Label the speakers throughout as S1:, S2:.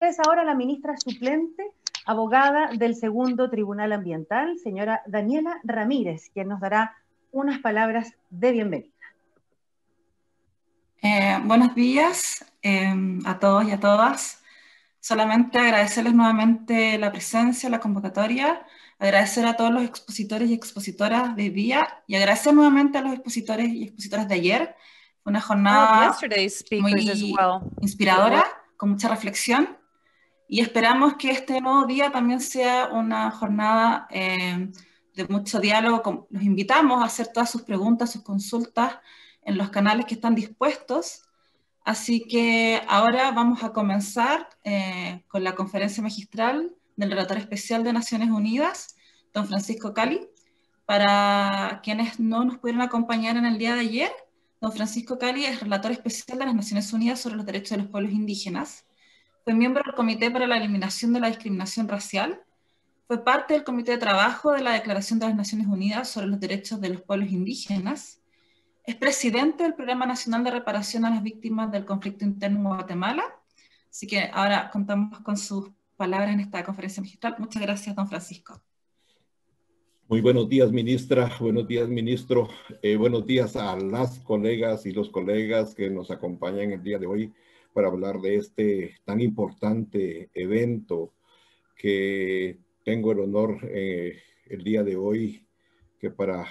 S1: es ahora la ministra suplente, abogada del Segundo Tribunal Ambiental, señora Daniela Ramírez, quien nos dará unas palabras de bienvenida.
S2: Eh, buenos días em, a todos y a todas. Solamente agradecerles nuevamente la presencia, la convocatoria, agradecer a todos los expositores y expositoras de día y agradecer nuevamente a los expositores y expositoras de ayer. Fue una jornada muy inspiradora, con mucha reflexión y esperamos que este nuevo día también sea una jornada eh, de mucho diálogo. Los invitamos a hacer todas sus preguntas, sus consultas en los canales que están dispuestos. Así que ahora vamos a comenzar eh, con la conferencia magistral del relator especial de Naciones Unidas, don Francisco Cali. Para quienes no nos pudieron acompañar en el día de ayer, don Francisco Cali es relator especial de las Naciones Unidas sobre los derechos de los pueblos indígenas fue miembro del Comité para la Eliminación de la Discriminación Racial. Fue parte del Comité de Trabajo de la Declaración de las Naciones Unidas sobre los Derechos de los Pueblos Indígenas. Es presidente del Programa Nacional de Reparación a las Víctimas del Conflicto Interno en Guatemala. Así que ahora contamos con sus palabras en esta conferencia magistral. Muchas gracias, don Francisco.
S3: Muy buenos días, ministra. Buenos días, ministro. Eh, buenos días a las colegas y los colegas que nos acompañan el día de hoy para hablar de este tan importante evento que tengo el honor eh, el día de hoy, que para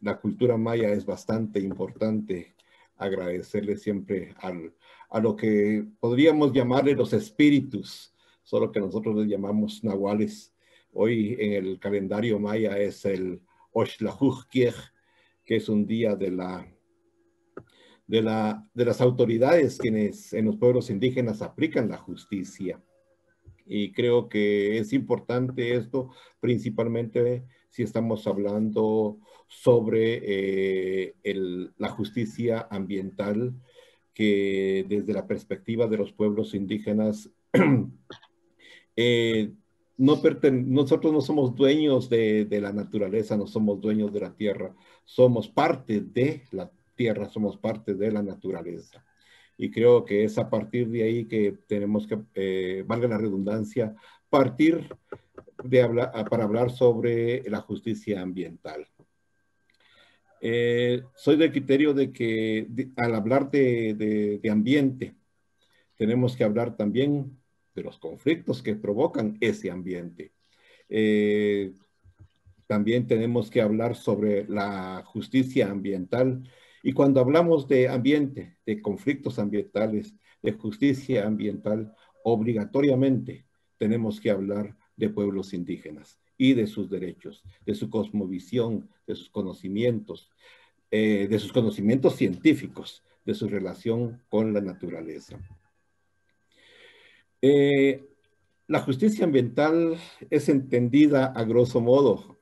S3: la cultura maya es bastante importante. Agradecerle siempre al, a lo que podríamos llamarle los espíritus, solo que nosotros les llamamos nahuales. Hoy en el calendario maya es el Oshlahujkiej, que es un día de la de, la, de las autoridades quienes en los pueblos indígenas aplican la justicia. Y creo que es importante esto, principalmente si estamos hablando sobre eh, la justicia ambiental, que desde la perspectiva de los pueblos indígenas, eh, no nosotros no somos dueños de, de, la naturaleza, no somos dueños de la tierra, somos parte de la tierra, somos parte de la naturaleza. Y creo que es a partir de ahí que tenemos que, eh, valga la redundancia, partir de hablar, para hablar sobre la justicia ambiental. Eh, soy del criterio de que al hablar de, ambiente, tenemos que hablar también de los conflictos que provocan ese ambiente. Eh, también tenemos que hablar sobre la justicia ambiental y cuando hablamos de ambiente, de conflictos ambientales, de justicia ambiental, obligatoriamente tenemos que hablar de pueblos indígenas y de sus derechos, de su cosmovisión, de sus conocimientos, eh, de sus conocimientos científicos, de su relación con la naturaleza. Eh, la justicia ambiental es entendida a grosso modo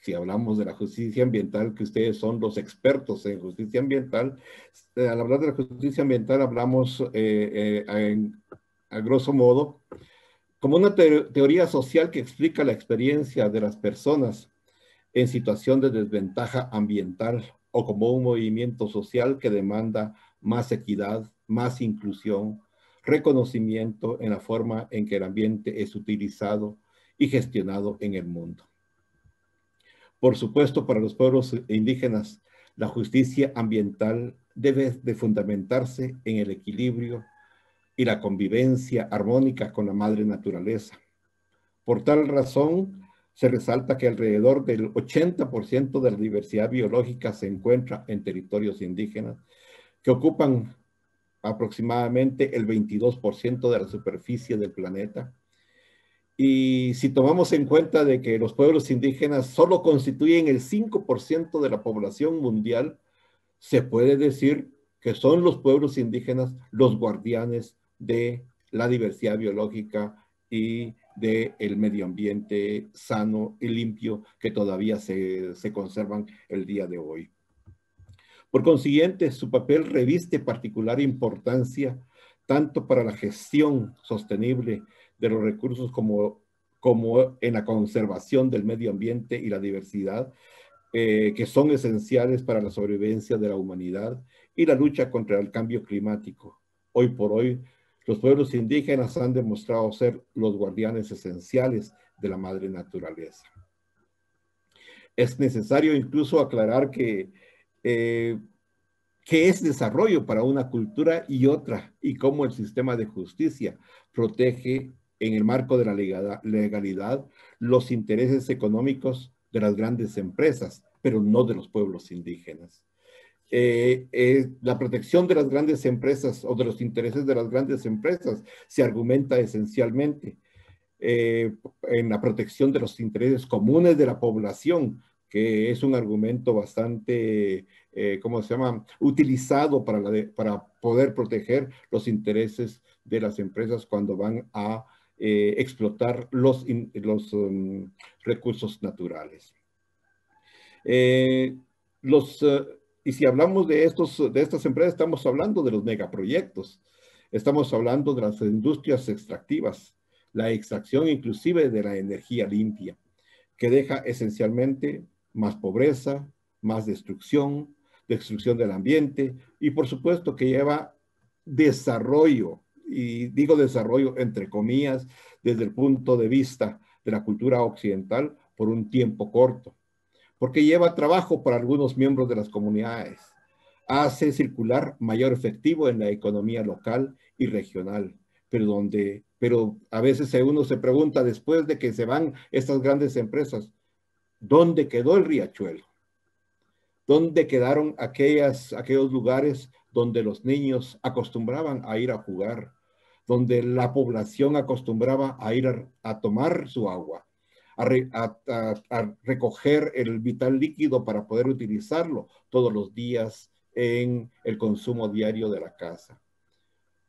S3: si hablamos de la justicia ambiental, que ustedes son los expertos en justicia ambiental, eh, al hablar de la justicia ambiental hablamos eh, eh, a grosso modo como una teoría social que explica la experiencia de las personas en situación de desventaja ambiental o como un movimiento social que demanda más equidad, más inclusión, reconocimiento en la forma en que el ambiente es utilizado y gestionado en el mundo. Por supuesto, para los pueblos indígenas, la justicia ambiental debe de fundamentarse en el equilibrio y la convivencia armónica con la madre naturaleza. Por tal razón, se resalta que alrededor del 80% de la diversidad biológica se encuentra en territorios indígenas, que ocupan aproximadamente el 22% de la superficie del planeta y si tomamos en cuenta de que los pueblos indígenas solo constituyen el 5% de la población mundial, se puede decir que son los pueblos indígenas los guardianes de la diversidad biológica y del el medio ambiente sano y limpio que todavía se, se conservan el día de hoy. Por consiguiente, su papel reviste particular importancia tanto para la gestión sostenible de los recursos como, como en la conservación del medio ambiente y la diversidad, eh, que son esenciales para la sobrevivencia de la humanidad y la lucha contra el cambio climático. Hoy por hoy, los pueblos indígenas han demostrado ser los guardianes esenciales de la madre naturaleza. Es necesario incluso aclarar que, eh, que es desarrollo para una cultura y otra, y cómo el sistema de justicia protege en el marco de la legalidad los intereses económicos de las grandes empresas, pero no de los pueblos indígenas. Eh, eh, la protección de las grandes empresas o de los intereses de las grandes empresas se argumenta esencialmente eh, en la protección de los intereses comunes de la población, que es un argumento bastante, ¿cómo se llama?, utilizado para, para poder proteger los intereses de las empresas cuando van a eh, explotar los, los um, recursos naturales. Eh, los, eh, y si hablamos de, estos, de estas empresas, estamos hablando de los megaproyectos, estamos hablando de las industrias extractivas, la extracción inclusive de la energía limpia, que deja esencialmente más pobreza, más destrucción, destrucción del ambiente y por supuesto que lleva desarrollo y digo desarrollo entre comillas, desde el punto de vista de la cultura occidental por un tiempo corto, porque lleva trabajo para algunos miembros de las comunidades, hace circular mayor efectivo en la economía local y regional, pero donde, pero a veces uno se pregunta después de que se van estas grandes empresas, ¿dónde quedó el riachuelo? ¿Dónde quedaron aquellas, aquellos lugares donde los niños acostumbraban a ir a jugar? donde la población acostumbraba a ir a, tomar su agua, a, recoger el vital líquido para poder utilizarlo todos los días en el consumo diario de la casa.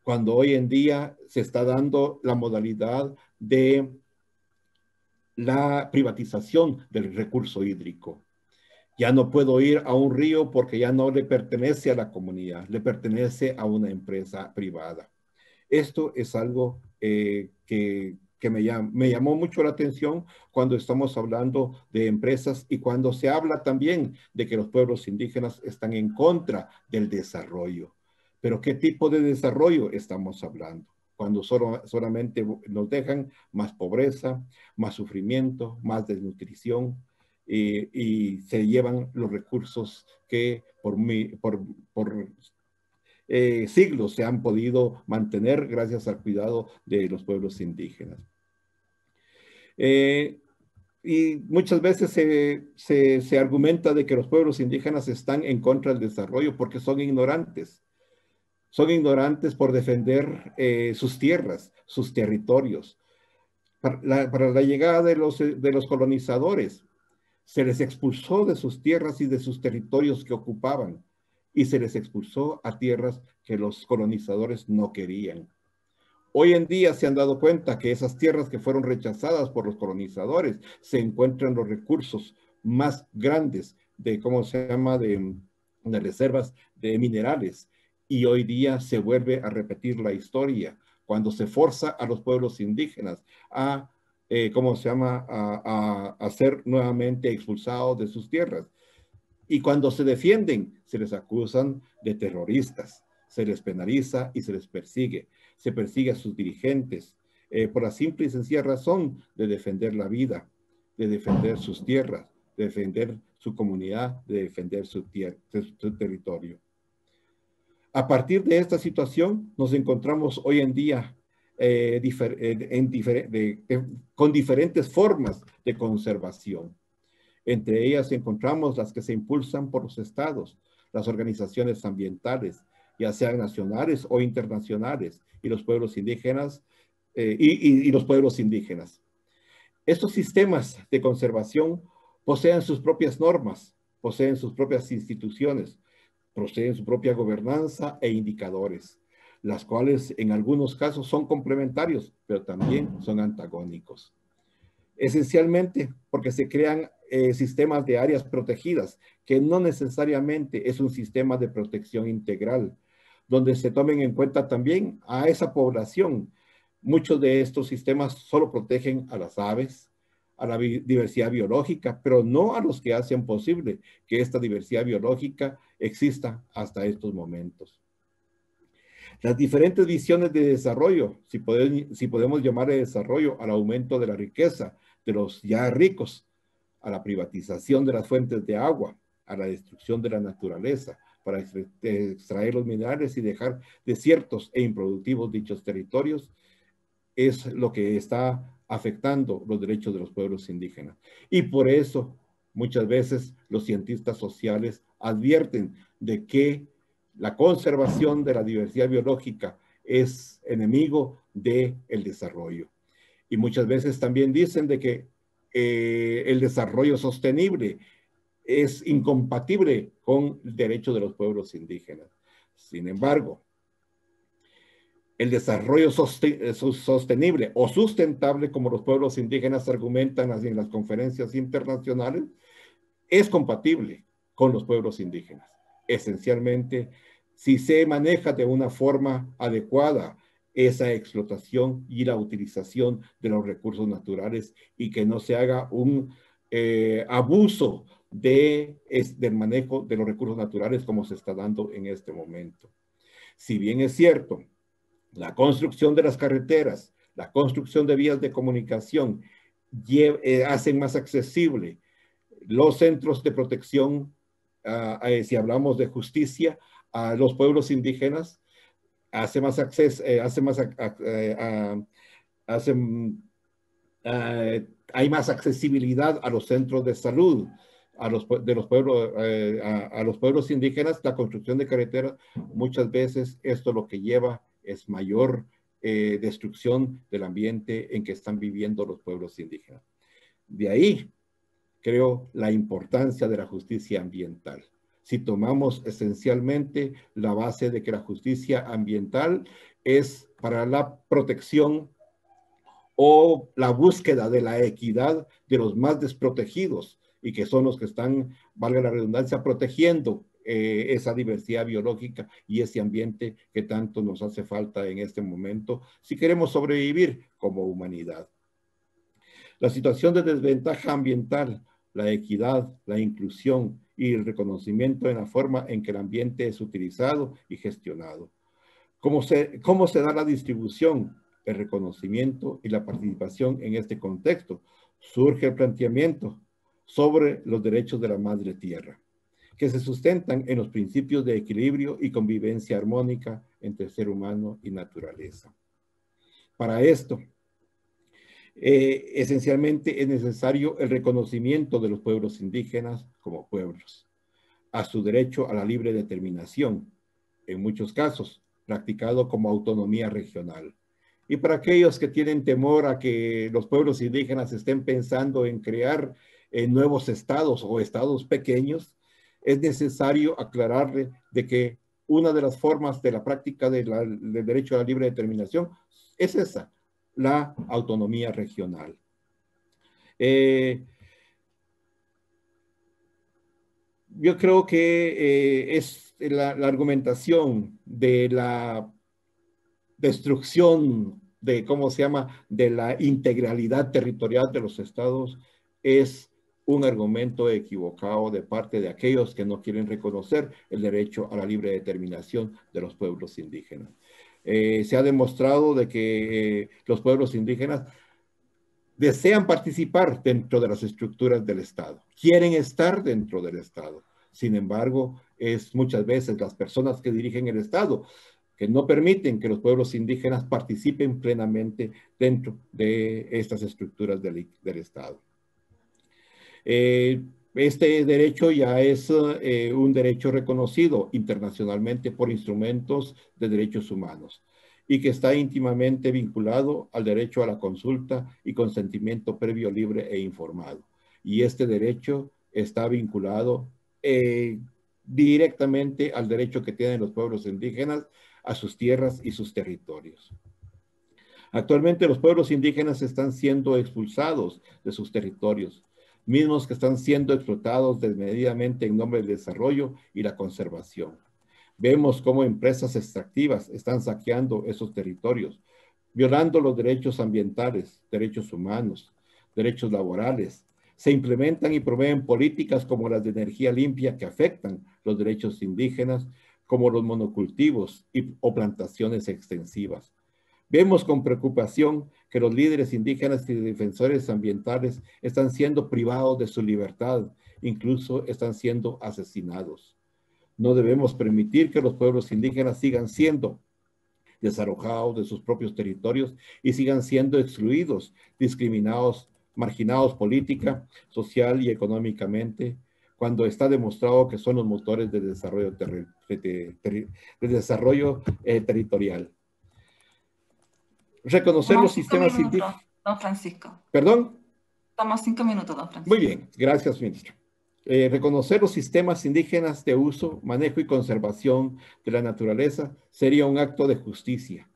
S3: Cuando hoy en día se está dando la modalidad de la privatización del recurso hídrico. Ya no puedo ir a un río porque ya no le pertenece a la comunidad, le pertenece a una empresa privada. Esto es algo eh, que, me, llamó mucho la atención cuando estamos hablando de empresas y cuando se habla también de que los pueblos indígenas están en contra del desarrollo. Pero ¿qué tipo de desarrollo estamos hablando? Cuando solo, solamente nos dejan más pobreza, más sufrimiento, más desnutrición eh, y, se llevan los recursos que por, mí por, por eh, siglos se han podido mantener gracias al cuidado de los pueblos indígenas. Eh, y muchas veces se, argumenta de que los pueblos indígenas están en contra del desarrollo porque son ignorantes. Son ignorantes por defender eh, sus tierras, sus territorios. Para la, para la llegada de los, de los colonizadores, se les expulsó de sus tierras y de sus territorios que ocupaban y se les expulsó a tierras que los colonizadores no querían. Hoy en día se han dado cuenta que esas tierras que fueron rechazadas por los colonizadores se encuentran los recursos más grandes de, ¿cómo se llama?, de, reservas de minerales. Y hoy día se vuelve a repetir la historia cuando se forza a los pueblos indígenas a, eh, ¿cómo se llama?, a ser nuevamente expulsados de sus tierras. Y cuando se defienden, se les acusan de terroristas, se les penaliza y se les persigue. Se persigue a sus dirigentes eh, por la simple y sencilla razón de defender la vida, de defender sus tierras, de defender su comunidad, de defender su, territorio. A partir de esta situación, nos encontramos hoy en día eh, eh, con diferentes formas de conservación. Entre ellas encontramos las que se impulsan por los estados, las organizaciones ambientales, ya sean nacionales o internacionales, eh, y los pueblos indígenas, Estos sistemas de conservación poseen sus propias normas, poseen sus propias instituciones, poseen su propia gobernanza e indicadores, las cuales en algunos casos son complementarios, pero también son antagónicos. Esencialmente porque se crean eh, sistemas de áreas protegidas, que no necesariamente es un sistema de protección integral, donde se tomen en cuenta también a esa población. Muchos de estos sistemas solo protegen a las aves, a la diversidad biológica, pero no a los que hacen posible que esta diversidad biológica exista hasta estos momentos. Las diferentes visiones de desarrollo, si, podemos, si podemos llamar de desarrollo al aumento de la riqueza, de los ya ricos, a la privatización de las fuentes de agua, a la destrucción de la naturaleza, para extraer los minerales y dejar desiertos e improductivos dichos territorios, es lo que está afectando los derechos de los pueblos indígenas. Y por eso muchas veces los cientistas sociales advierten de que la conservación de la diversidad biológica es enemigo del el desarrollo. Y muchas veces también dicen de que eh, el desarrollo sostenible es incompatible con el derecho de los pueblos indígenas. Sin embargo, el desarrollo eh, sostenible o sustentable, como los pueblos indígenas argumentan en las conferencias internacionales, es compatible con los pueblos indígenas. Esencialmente, si se maneja de una forma adecuada, esa explotación y la utilización de los recursos naturales y que no se haga un eh, abuso de, del manejo de los recursos naturales como se está dando en este momento. Si bien es cierto, la construcción de las carreteras, la construcción de vías de comunicación eh, hacen más accesible los centros de protección, ah, eh, si hablamos de justicia, a los pueblos indígenas, hace más acceso, eh, hace más, eh, hay más accesibilidad a los centros de salud. A los, de los pueblos, eh, a, los pueblos indígenas, la construcción de carreteras, muchas veces esto lo que lleva es mayor destrucción del ambiente en que están viviendo los pueblos indígenas.
S4: De ahí,
S3: creo, la importancia de la justicia ambiental si tomamos esencialmente la base de que la justicia ambiental es para la protección o la búsqueda de la equidad de los más desprotegidos y que son los que están, valga la redundancia, protegiendo eh, esa diversidad biológica y ese ambiente que tanto nos hace falta en este momento si queremos sobrevivir como humanidad. La situación de desventaja ambiental la equidad, la inclusión y el reconocimiento en la forma en que el ambiente es utilizado y gestionado. ¿Cómo se, cómo se da la distribución, el reconocimiento y la participación en este contexto? Surge el planteamiento sobre los derechos de la madre tierra, que se sustentan en los principios de equilibrio y convivencia armónica entre ser humano y naturaleza. Para esto, eh, esencialmente es necesario el reconocimiento de los pueblos indígenas como pueblos, a su derecho a la libre determinación, en muchos casos practicado como autonomía regional. Y para aquellos que tienen temor a que los pueblos indígenas estén pensando en crear eh, nuevos estados o estados pequeños, es necesario aclararle de que una de las formas de la práctica del derecho a la libre determinación es esa, la autonomía regional. Eh, yo creo que eh, es la, la, argumentación de la destrucción de, ¿cómo se llama?, de la integralidad territorial de los estados es un argumento equivocado de parte de aquellos que no quieren reconocer el derecho a la libre determinación de los pueblos indígenas. Eh, se ha demostrado de que eh, los pueblos indígenas desean participar dentro de las estructuras del Estado, quieren estar dentro del Estado. Sin embargo, es muchas veces las personas que dirigen el Estado que no permiten que los pueblos indígenas participen plenamente dentro de estas estructuras del, Estado. Eh, este derecho ya es eh, un derecho reconocido internacionalmente por instrumentos de derechos humanos y que está íntimamente vinculado al derecho a la consulta y consentimiento previo, libre e informado. Y este derecho está vinculado eh, directamente al derecho que tienen los pueblos indígenas a sus tierras y sus territorios. Actualmente los pueblos indígenas están siendo expulsados de sus territorios mismos que están siendo explotados desmedidamente en nombre del desarrollo y la conservación. Vemos cómo empresas extractivas están saqueando esos territorios, violando los derechos ambientales, derechos humanos, derechos laborales. Se implementan y promueven políticas como las de energía limpia que afectan los derechos indígenas, como los monocultivos o plantaciones extensivas. Vemos con preocupación que los líderes indígenas y defensores ambientales están siendo privados de su libertad, incluso están siendo asesinados. No debemos permitir que los pueblos indígenas sigan siendo desarrojados de sus propios territorios y sigan siendo excluidos, discriminados, marginados política, social y económicamente, cuando está demostrado que son los motores de desarrollo, eh, territorial reconocer los sistemas ¿Perdón? Muy bien, gracias, eh, reconocer los sistemas indígenas de uso, manejo y conservación de la naturaleza sería un acto de justicia,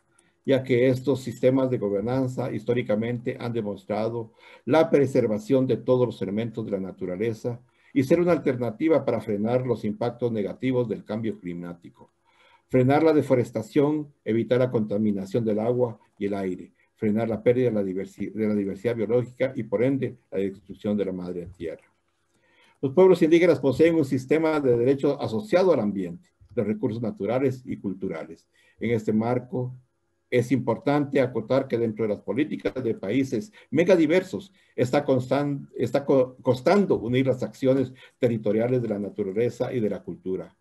S3: ya que estos sistemas de gobernanza históricamente han demostrado la preservación de todos los elementos de la naturaleza y ser una alternativa para frenar los impactos negativos del cambio climático frenar la deforestación, evitar la contaminación del agua y el aire, frenar la pérdida de la, diversidad, biológica y por ende la destrucción de la madre tierra. Los pueblos indígenas poseen un sistema de derechos asociado al ambiente, de recursos naturales y culturales. En este marco, es importante acotar que dentro de las políticas de países megadiversos está costando unir las acciones territoriales de la naturaleza y de la cultura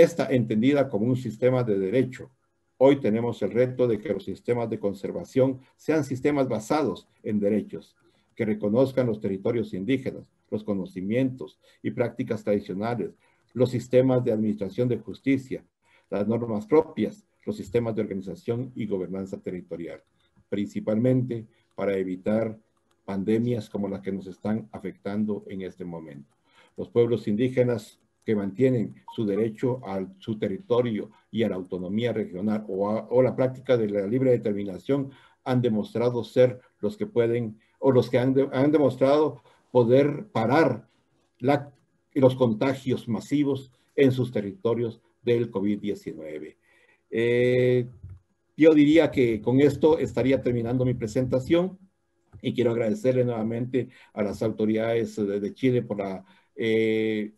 S3: esta entendida como un sistema de derecho. Hoy tenemos el reto de que los sistemas de conservación sean sistemas basados en derechos, que reconozcan los territorios indígenas, los conocimientos y prácticas tradicionales, los sistemas de administración de justicia, las normas propias, los sistemas de organización y gobernanza territorial, principalmente para evitar pandemias como las que nos están afectando en este momento. Los pueblos indígenas que mantienen su derecho a su territorio y a la autonomía regional o, la práctica de la libre determinación han demostrado ser los que pueden o los que han, demostrado poder parar la, los contagios masivos en sus territorios del COVID-19. Eh, yo diría que con esto estaría terminando mi presentación y quiero agradecerle nuevamente a las autoridades de, Chile por la... Eh,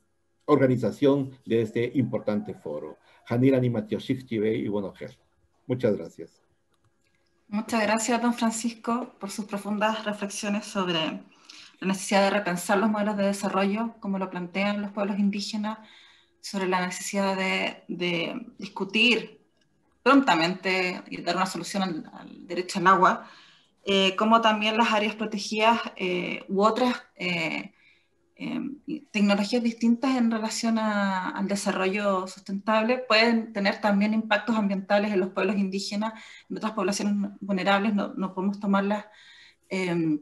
S3: organización de este importante foro. Janira Animatioshikchibe y Buenos Muchas gracias.
S2: Muchas gracias, don Francisco, por sus profundas reflexiones sobre la necesidad de repensar los modelos de desarrollo, como lo plantean los pueblos indígenas, sobre la necesidad de, discutir prontamente y dar una solución al, derecho al agua, eh, como también las áreas protegidas eh, u otras eh, Em, tecnologías distintas en relación al desarrollo sustentable pueden tener también impactos ambientales en los pueblos indígenas, en otras poblaciones vulnerables, no, podemos tomarlas eh,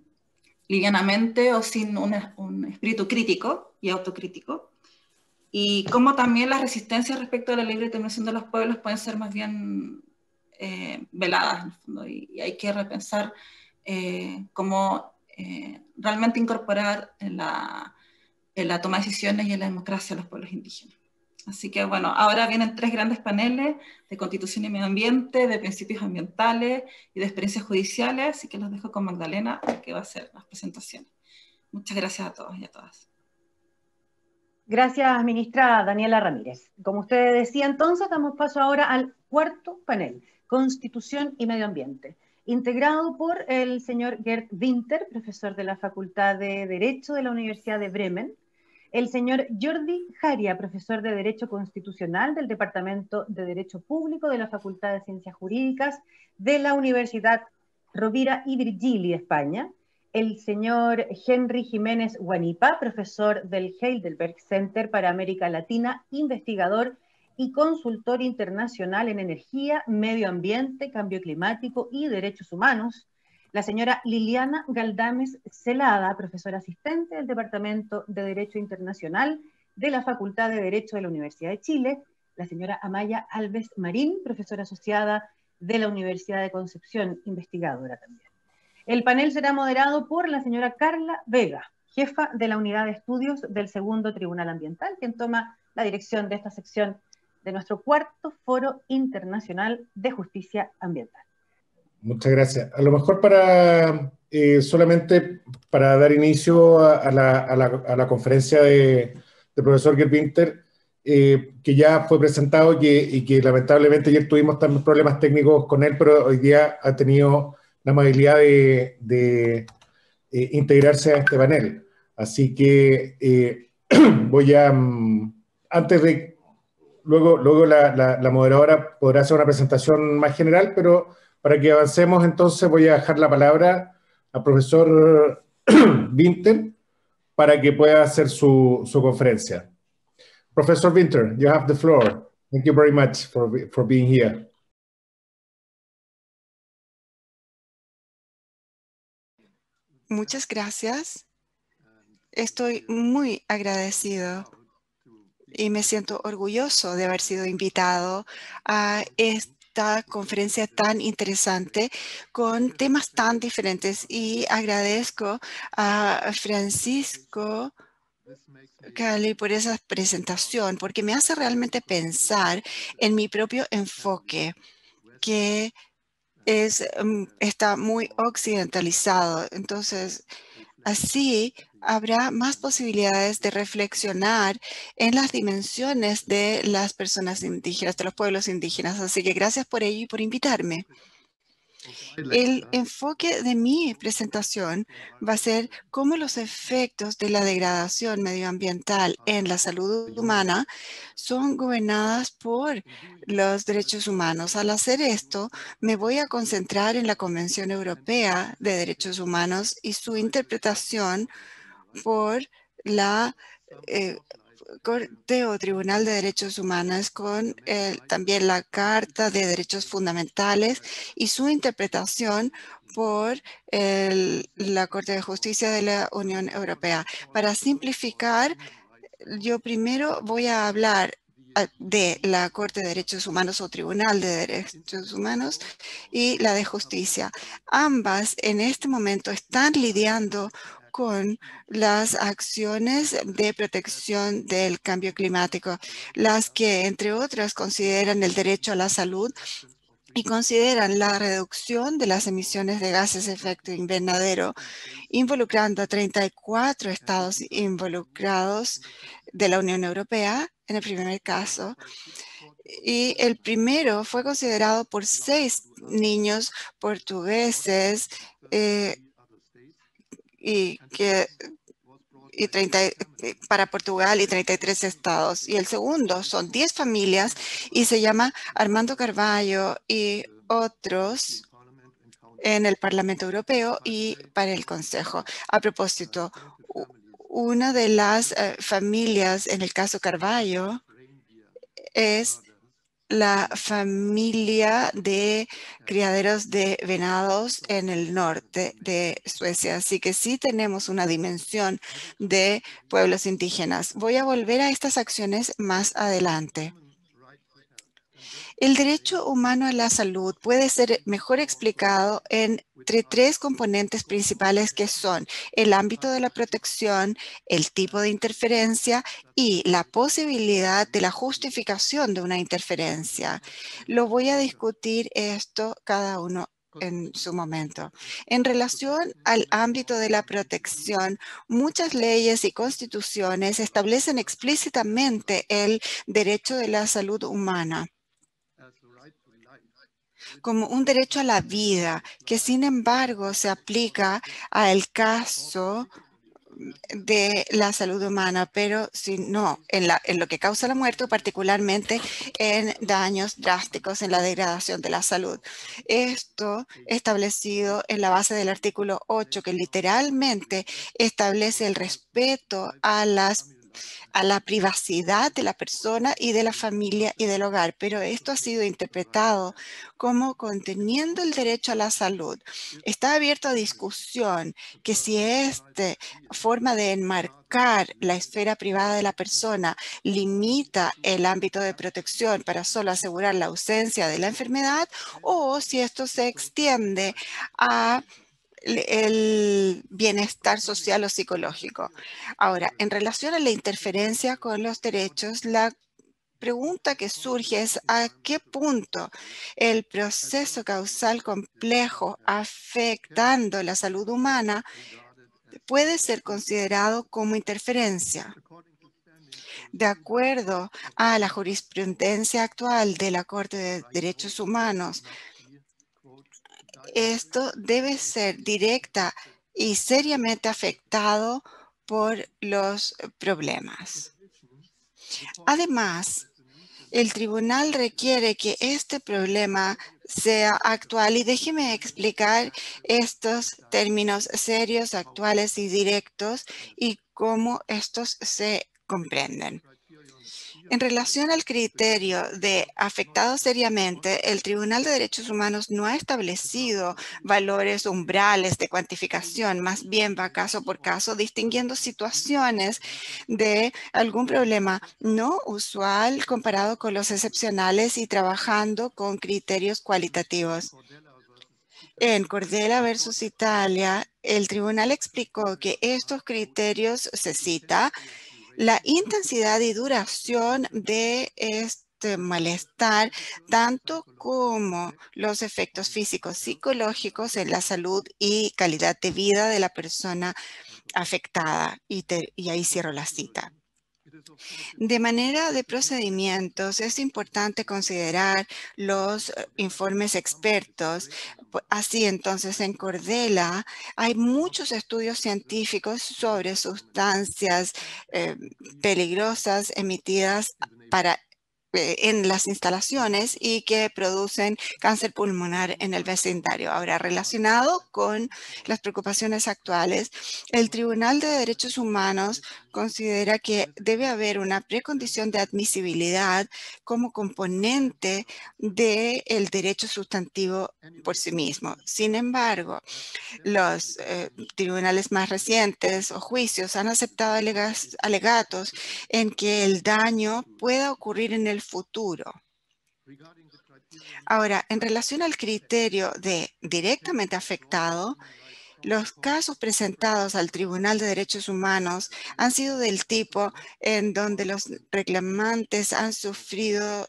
S2: livianamente o sin un espíritu crítico y autocrítico. Y cómo también las resistencias respecto a la libre determinación de los pueblos pueden ser más bien eh, veladas, en el fondo, y, y hay que repensar eh, cómo eh, realmente incorporar la en la toma de decisiones y en la democracia de los pueblos indígenas. Así que bueno, ahora vienen tres grandes paneles de constitución y medio ambiente, de principios ambientales y de experiencias judiciales, así que los dejo con Magdalena, que va a hacer las presentaciones. Muchas gracias a todos y a todas.
S1: Gracias, ministra Daniela Ramírez. Como usted decía entonces, damos paso ahora al cuarto panel, Constitución y Medio Ambiente, integrado por el señor Gerd Winter, profesor de la Facultad de Derecho de la Universidad de Bremen, el señor Jordi Jaria, profesor de Derecho Constitucional del Departamento de Derecho Público de la Facultad de Ciencias Jurídicas de la Universidad Rovira y Virgili, España, el señor Henry Jiménez Guanipa, profesor del Heidelberg Center para América Latina, investigador y consultor internacional en energía, medio ambiente, cambio climático y derechos humanos, la señora Liliana Galdames Celada, profesora asistente del Departamento de Derecho Internacional de la Facultad de Derecho de la Universidad de Chile, la señora Amaya Alves Marín, profesora asociada de la Universidad de Concepción, investigadora también. El panel será moderado por la señora Carla Vega, jefa de la Unidad de Estudios del Segundo Tribunal Ambiental, quien toma la dirección de esta sección de nuestro cuarto Foro Internacional de Justicia Ambiental
S3: muchas gracias. A lo mejor para eh, solamente para dar inicio a, la, conferencia de, profesor Gerwinter, eh, que ya fue presentado y que, lamentablemente ayer tuvimos también problemas técnicos con él, pero hoy día ha tenido la amabilidad de, eh, integrarse a este panel. Así que eh, voy a, mm, antes de, luego, luego la moderadora podrá hacer una presentación más general, pero para que avancemos entonces voy a dejar la palabra al profesor Winter para que pueda hacer su, conferencia. Profesor Winter, you have the floor. Thank you very much for,
S5: for being here.
S4: Muchas gracias. Estoy muy
S6: agradecido y me siento orgulloso de haber sido invitado a este conferencia tan interesante con temas tan diferentes y agradezco a Francisco Cali por esa presentación porque me hace realmente pensar en mi propio enfoque que es, mm, está muy occidentalizado. Entonces, así habrá más posibilidades de reflexionar en las dimensiones de las personas indígenas, de los pueblos indígenas. Así que gracias por ello y por invitarme. El enfoque de mi presentación va a ser cómo los efectos de la degradación medioambiental en la salud humana son gobernadas por los derechos humanos. Al hacer esto, me voy a concentrar en la Convención Europea de Derechos Humanos y su interpretación por la eh, Corte o Tribunal de Derechos Humanos con también la Carta de Derechos Fundamentales y su interpretación por la Corte de Justicia de la Unión Europea. Para simplificar, yo primero voy a hablar ah, de la Corte de Derechos Humanos o Tribunal de Derechos Humanos y la de Justicia. Ambas en este momento están lidiando con las acciones de protección del cambio climático, las que, entre otras, consideran el derecho a la salud y consideran la reducción de las emisiones de gases de efecto invernadero, involucrando a 34 estados involucrados de la Unión Europea en el primer caso. Y el primero fue considerado por seis niños portugueses eh, y que y 30, eh, para Portugal y 33 estados. Y el segundo son 10 familias y se llama Armando Carballo y otros en el Parlamento Europeo y para el Consejo. A propósito, una de las eh, familias en el caso Carballo es la familia de criaderos de venados en el norte de Suecia. Así que sí tenemos una dimensión de pueblos indígenas. Voy a volver a estas acciones más adelante. El derecho humano a la salud puede ser mejor explicado entre tres componentes principales que son el ámbito de la protección, el tipo de interferencia y la posibilidad de la justificación de una interferencia. Lo voy a discutir esto cada uno en su momento. En relación al ámbito de la protección, muchas leyes y constituciones establecen explícitamente el derecho de la salud humana como un derecho a la vida, que sin embargo se aplica al caso de la salud humana, pero si no, en, en, lo que causa la muerte, particularmente en daños drásticos en la degradación de la salud. Esto establecido en la base del artículo 8, que literalmente establece el respeto a las a la privacidad de la persona y de la familia y del hogar, pero esto ha sido interpretado como conteniendo el derecho a la salud. Está abierto a discusión que si esta forma de enmarcar la esfera privada de la persona limita el ámbito de protección para solo asegurar la ausencia de la enfermedad o si esto se extiende a el bienestar social o psicológico. Ahora, en relación a la interferencia con los derechos, la pregunta que surge es a qué punto el proceso causal complejo afectando la salud humana puede ser considerado como interferencia. De acuerdo a la jurisprudencia actual de la Corte de Derechos Humanos, esto debe ser directa y seriamente afectado por los problemas. Además, el tribunal requiere que este problema sea actual y déjeme explicar estos términos serios, actuales y directos y cómo estos se comprenden. En relación al criterio de afectado seriamente, el Tribunal de Derechos Humanos no ha establecido valores umbrales de cuantificación, más bien va caso por caso distinguiendo situaciones de algún problema no usual comparado con los excepcionales y trabajando con criterios cualitativos. En Cordela versus Italia, el tribunal explicó que estos criterios se cita la intensidad y duración de este malestar, tanto como los efectos físicos, psicológicos en la salud y calidad de vida de la persona afectada. Y, y ahí cierro la cita. De manera de procedimientos, es importante considerar los eh, informes expertos pues, así entonces en Cordela hay muchos estudios científicos sobre sustancias eh, peligrosas emitidas para eh, en las instalaciones y que producen cáncer pulmonar en el vecindario. Ahora, relacionado con las preocupaciones actuales, el Tribunal de Derechos Humanos considera que debe haber una precondición de admisibilidad como componente del derecho sustantivo por sí mismo. Sin embargo, los eh, tribunales más recientes o juicios han aceptado alegatos en que el daño pueda ocurrir en el futuro. Ahora, en relación al criterio de directamente afectado, los casos presentados al Tribunal de Derechos Humanos han sido del tipo en donde los reclamantes han sufrido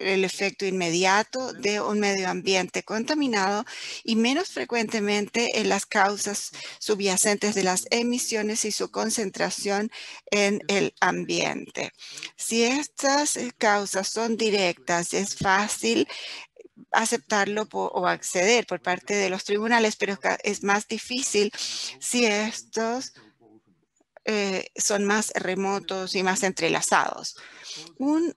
S6: el efecto inmediato de un medio ambiente contaminado y menos frecuentemente en las causas subyacentes de las emisiones y su concentración en el ambiente. Si estas eh, causas son directas, es fácil aceptarlo o acceder por parte de los tribunales, pero es más difícil si estos eh, son más remotos y más entrelazados. un,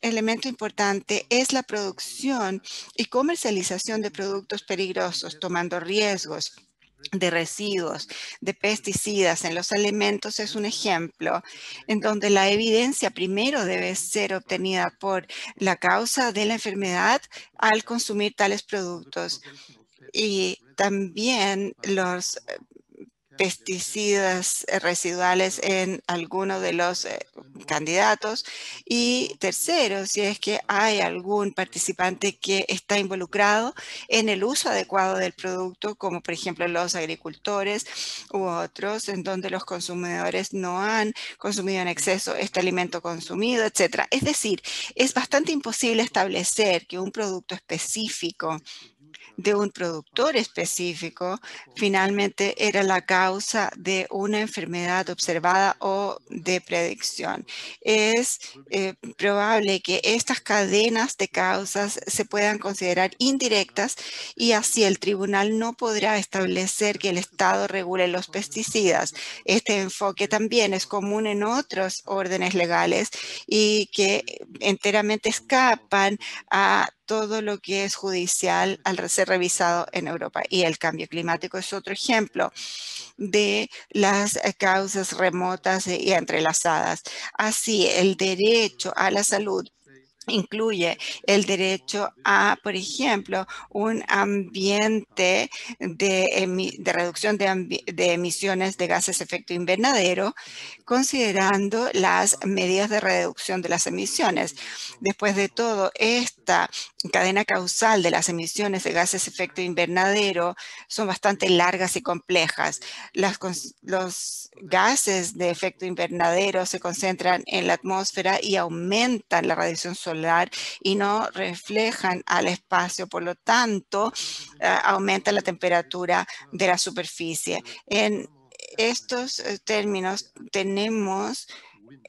S6: elemento importante es la producción y comercialización de productos peligrosos, tomando riesgos de residuos, de pesticidas en los alimentos es un ejemplo en donde la evidencia primero debe ser obtenida por la causa de la enfermedad al consumir tales productos y también los eh, pesticidas eh, residuales en alguno de los eh, candidatos. Y tercero, si es que hay algún participante que está involucrado en el uso adecuado del producto, como por ejemplo los agricultores u otros, en donde los consumidores no han consumido en exceso este alimento consumido, etcétera. Es decir, es bastante imposible establecer que un producto específico de un productor específico finalmente era la causa de una enfermedad observada o de predicción. Es eh, probable que estas cadenas de causas se puedan considerar indirectas y así el tribunal no podrá establecer que el Estado regule los pesticidas. Este enfoque también es común en otros órdenes legales y que enteramente escapan a todo lo que es judicial al ser revisado en Europa. Y el cambio climático es otro ejemplo de las eh, causas remotas eh, y entrelazadas. Así, el derecho a la salud incluye el derecho a, por ejemplo, un ambiente de, reducción de, emisiones de gases efecto invernadero, considerando las medidas de reducción de las emisiones. Después de todo, esta cadena causal de las emisiones de gases efecto invernadero son bastante largas y complejas. los gases de efecto invernadero se concentran en la atmósfera y aumentan la radiación solar y no reflejan al espacio. Por lo tanto, eh, aumenta la temperatura de la superficie. En estos eh, términos tenemos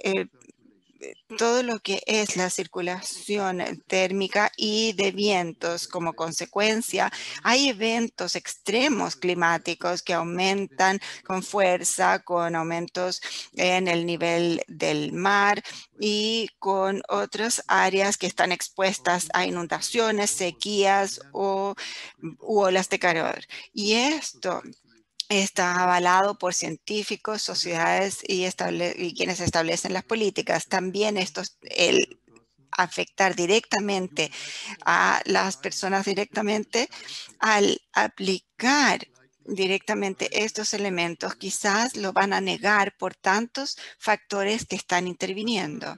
S6: el eh, todo lo que es la circulación eh, térmica y de vientos. Como consecuencia, hay eventos extremos climáticos que aumentan con fuerza, con aumentos en el nivel del mar y con otras áreas que están expuestas a inundaciones, sequías o olas de calor. Y esto está avalado por científicos, sociedades y, quienes establecen las políticas. También es el afectar directamente a las personas directamente al aplicar directamente estos elementos, quizás lo van a negar por tantos factores que están interviniendo.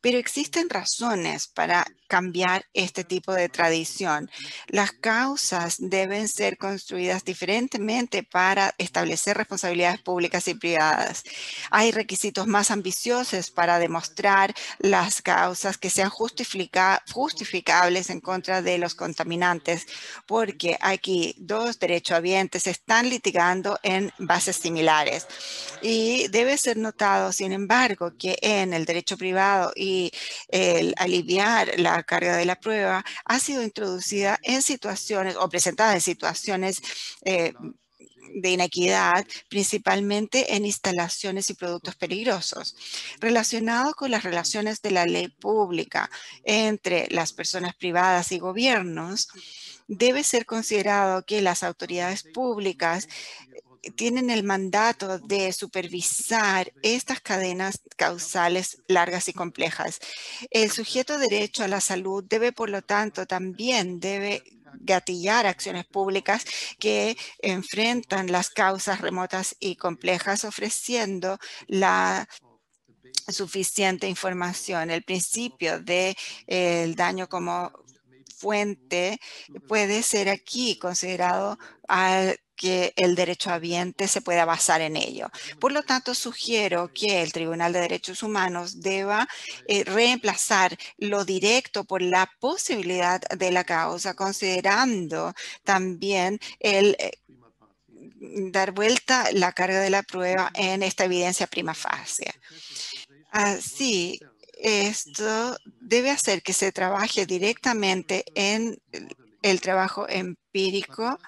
S6: Pero existen razones para cambiar este tipo de tradición. Las causas deben ser construidas diferentemente para establecer responsabilidades públicas y privadas. Hay requisitos más ambiciosos para demostrar las causas que sean justificables en contra de los contaminantes, porque aquí dos derechohabientes están litigando en bases similares. Y debe ser notado, sin embargo, que en el derecho privado y el aliviar la carga de la prueba ha sido introducida en situaciones o presentada en situaciones eh, de inequidad, principalmente en instalaciones y productos peligrosos, relacionado con las relaciones de la ley pública entre las personas privadas y gobiernos, debe ser considerado que las autoridades públicas tienen el mandato de supervisar estas cadenas causales largas y complejas. El sujeto derecho a la salud debe, por lo tanto, también debe gatillar acciones públicas que enfrentan las causas remotas y complejas, ofreciendo la suficiente información. El principio del de, eh, daño como fuente eh, puede ser aquí considerado al ah, que el derecho habiente se pueda basar en ello. Por lo tanto, sugiero que el Tribunal de Derechos Humanos deba eh, reemplazar lo directo por la posibilidad de la causa, considerando también el eh, dar vuelta la carga de la prueba en esta evidencia prima facie. Así esto debe hacer que se trabaje directamente en el trabajo empírico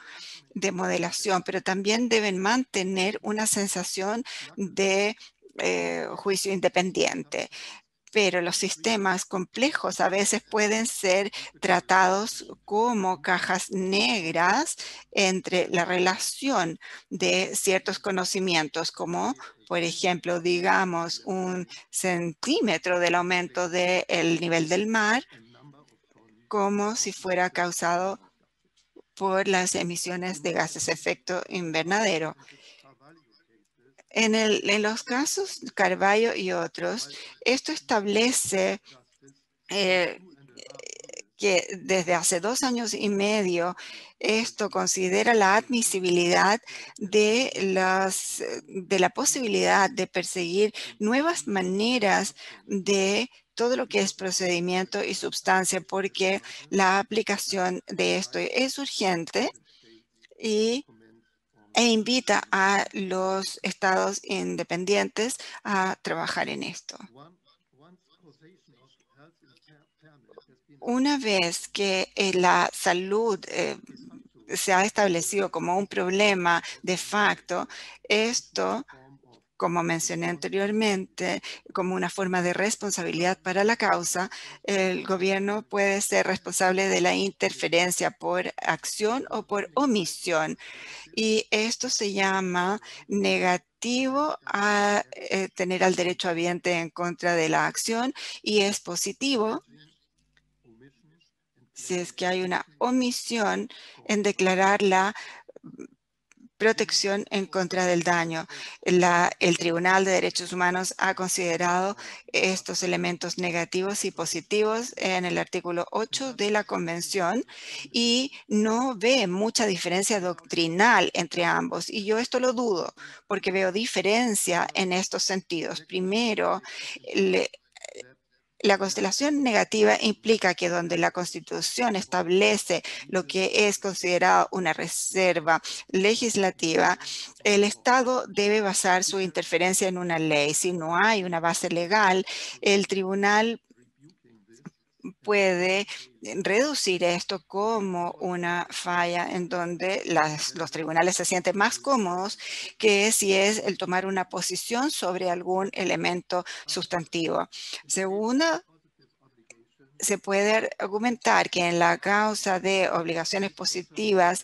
S6: de modelación, pero también deben mantener una sensación de eh, juicio independiente pero los sistemas complejos a veces pueden ser tratados como cajas negras entre la relación de ciertos conocimientos, como por ejemplo, digamos, un centímetro del aumento del nivel del mar, como si fuera causado por las emisiones de gases efecto invernadero. En, los casos Carballo y otros, esto establece eh, que desde hace dos años y medio esto considera la admisibilidad de, las, de la posibilidad de perseguir nuevas maneras de todo lo que es procedimiento y sustancia, porque la aplicación de esto es urgente y e invita a los estados independientes a trabajar en esto. Una vez que eh, la salud eh, se ha establecido como un problema de facto, esto como mencioné anteriormente, como una forma de responsabilidad para la causa, el gobierno puede ser responsable de la interferencia por acción o por omisión. Y esto se llama negativo a eh, tener al derecho habiente en contra de la acción y es positivo si es que hay una omisión en declararla. la protección en contra del daño. el Tribunal de Derechos Humanos ha considerado estos elementos negativos y positivos en el artículo 8 de la Convención y no ve mucha diferencia doctrinal entre ambos. Y yo esto lo dudo porque veo diferencia en estos sentidos. Primero, la constelación negativa implica que donde la Constitución establece lo que es considerado una reserva legislativa, el Estado debe basar su interferencia en una ley. Si no hay una base legal, el tribunal puede reducir esto como una falla en donde los tribunales se sienten más cómodos que si es el tomar una posición sobre algún elemento sustantivo. Segunda se puede argumentar que en la causa de obligaciones positivas,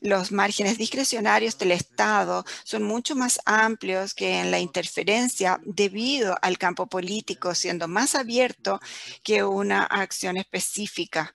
S6: los márgenes discrecionarios del Estado son mucho más amplios que en la interferencia debido al campo político, siendo más abierto que una acción específica.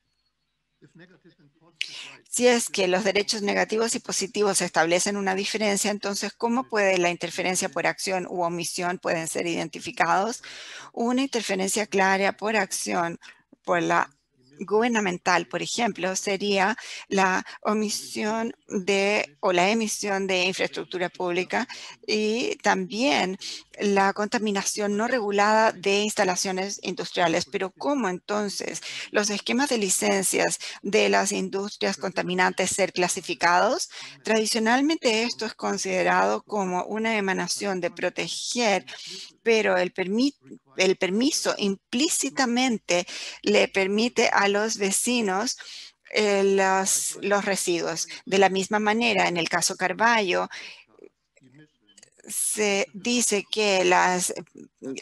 S6: Si es que los derechos negativos y positivos establecen una diferencia, entonces, ¿cómo puede la interferencia por acción u omisión pueden ser identificados? Una interferencia clara por acción por la gubernamental, por ejemplo, sería la omisión de o la emisión de infraestructura pública y también la contaminación no regulada de instalaciones industriales. Pero ¿cómo entonces los esquemas de licencias de las industrias contaminantes ser clasificados? Tradicionalmente esto es considerado como una emanación de proteger, pero el permiso el permiso implícitamente le permite a los vecinos eh, los, residuos. De la misma manera, en el caso Carballo, se dice que las,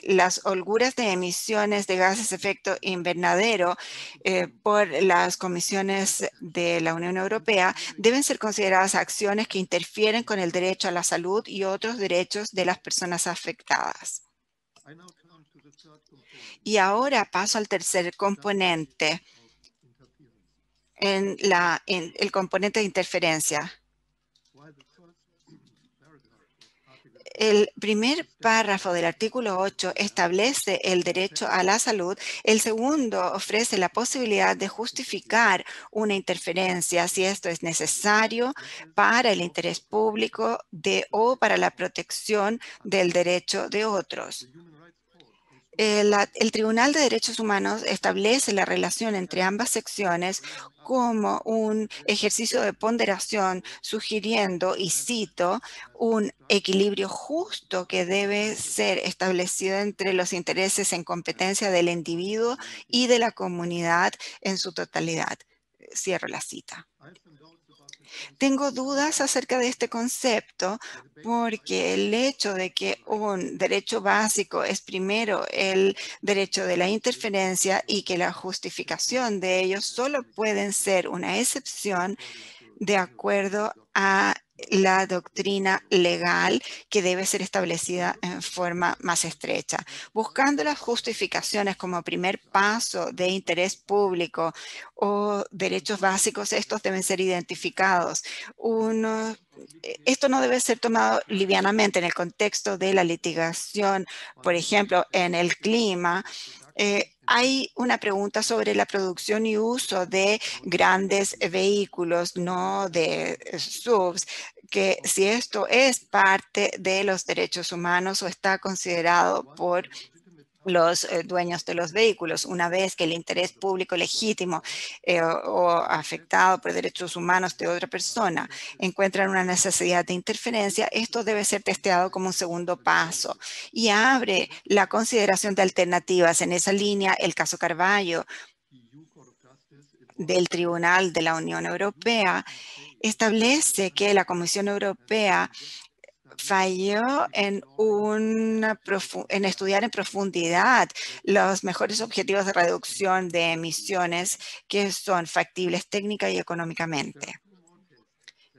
S6: las holguras de emisiones de gases de efecto invernadero eh, por las comisiones de la Unión Europea deben ser consideradas acciones que interfieren con el derecho a la salud y otros derechos de las personas afectadas. Y ahora paso al tercer componente, en, el componente de interferencia. El primer párrafo del artículo 8 establece el derecho a la salud. El segundo ofrece la posibilidad de justificar una interferencia si esto es necesario para el interés público o para la protección del derecho de otros. Eh, el Tribunal de Derechos Humanos establece la relación entre ambas secciones como un ejercicio de ponderación, sugiriendo, y cito, un equilibrio justo que debe ser establecido entre los intereses en competencia del individuo y de la comunidad en su totalidad. Cierro la cita. Tengo dudas acerca de este concepto porque el hecho de que un derecho básico es primero el derecho de la interferencia y que la justificación de ellos solo pueden ser una excepción de acuerdo a la doctrina legal que debe ser establecida en forma más estrecha, buscando las justificaciones como primer paso de interés público o derechos básicos, estos deben ser identificados. Uno, eh, esto no debe ser tomado livianamente en el contexto de la litigación, por ejemplo, en el clima. Eh, hay una pregunta sobre la producción y uso de grandes vehículos, no de eh, subs, que si esto es parte de los derechos humanos o está considerado por los eh, dueños de los vehículos. Una vez que el interés público legítimo eh, o afectado por derechos humanos de otra persona encuentran una necesidad de interferencia, esto debe ser testeado como un segundo paso y abre la consideración de alternativas. En esa línea, el caso Carballo del Tribunal de la Unión Europea establece que la Comisión Europea falló en, estudiar en profundidad los mejores objetivos de reducción de emisiones que son factibles técnica y económicamente.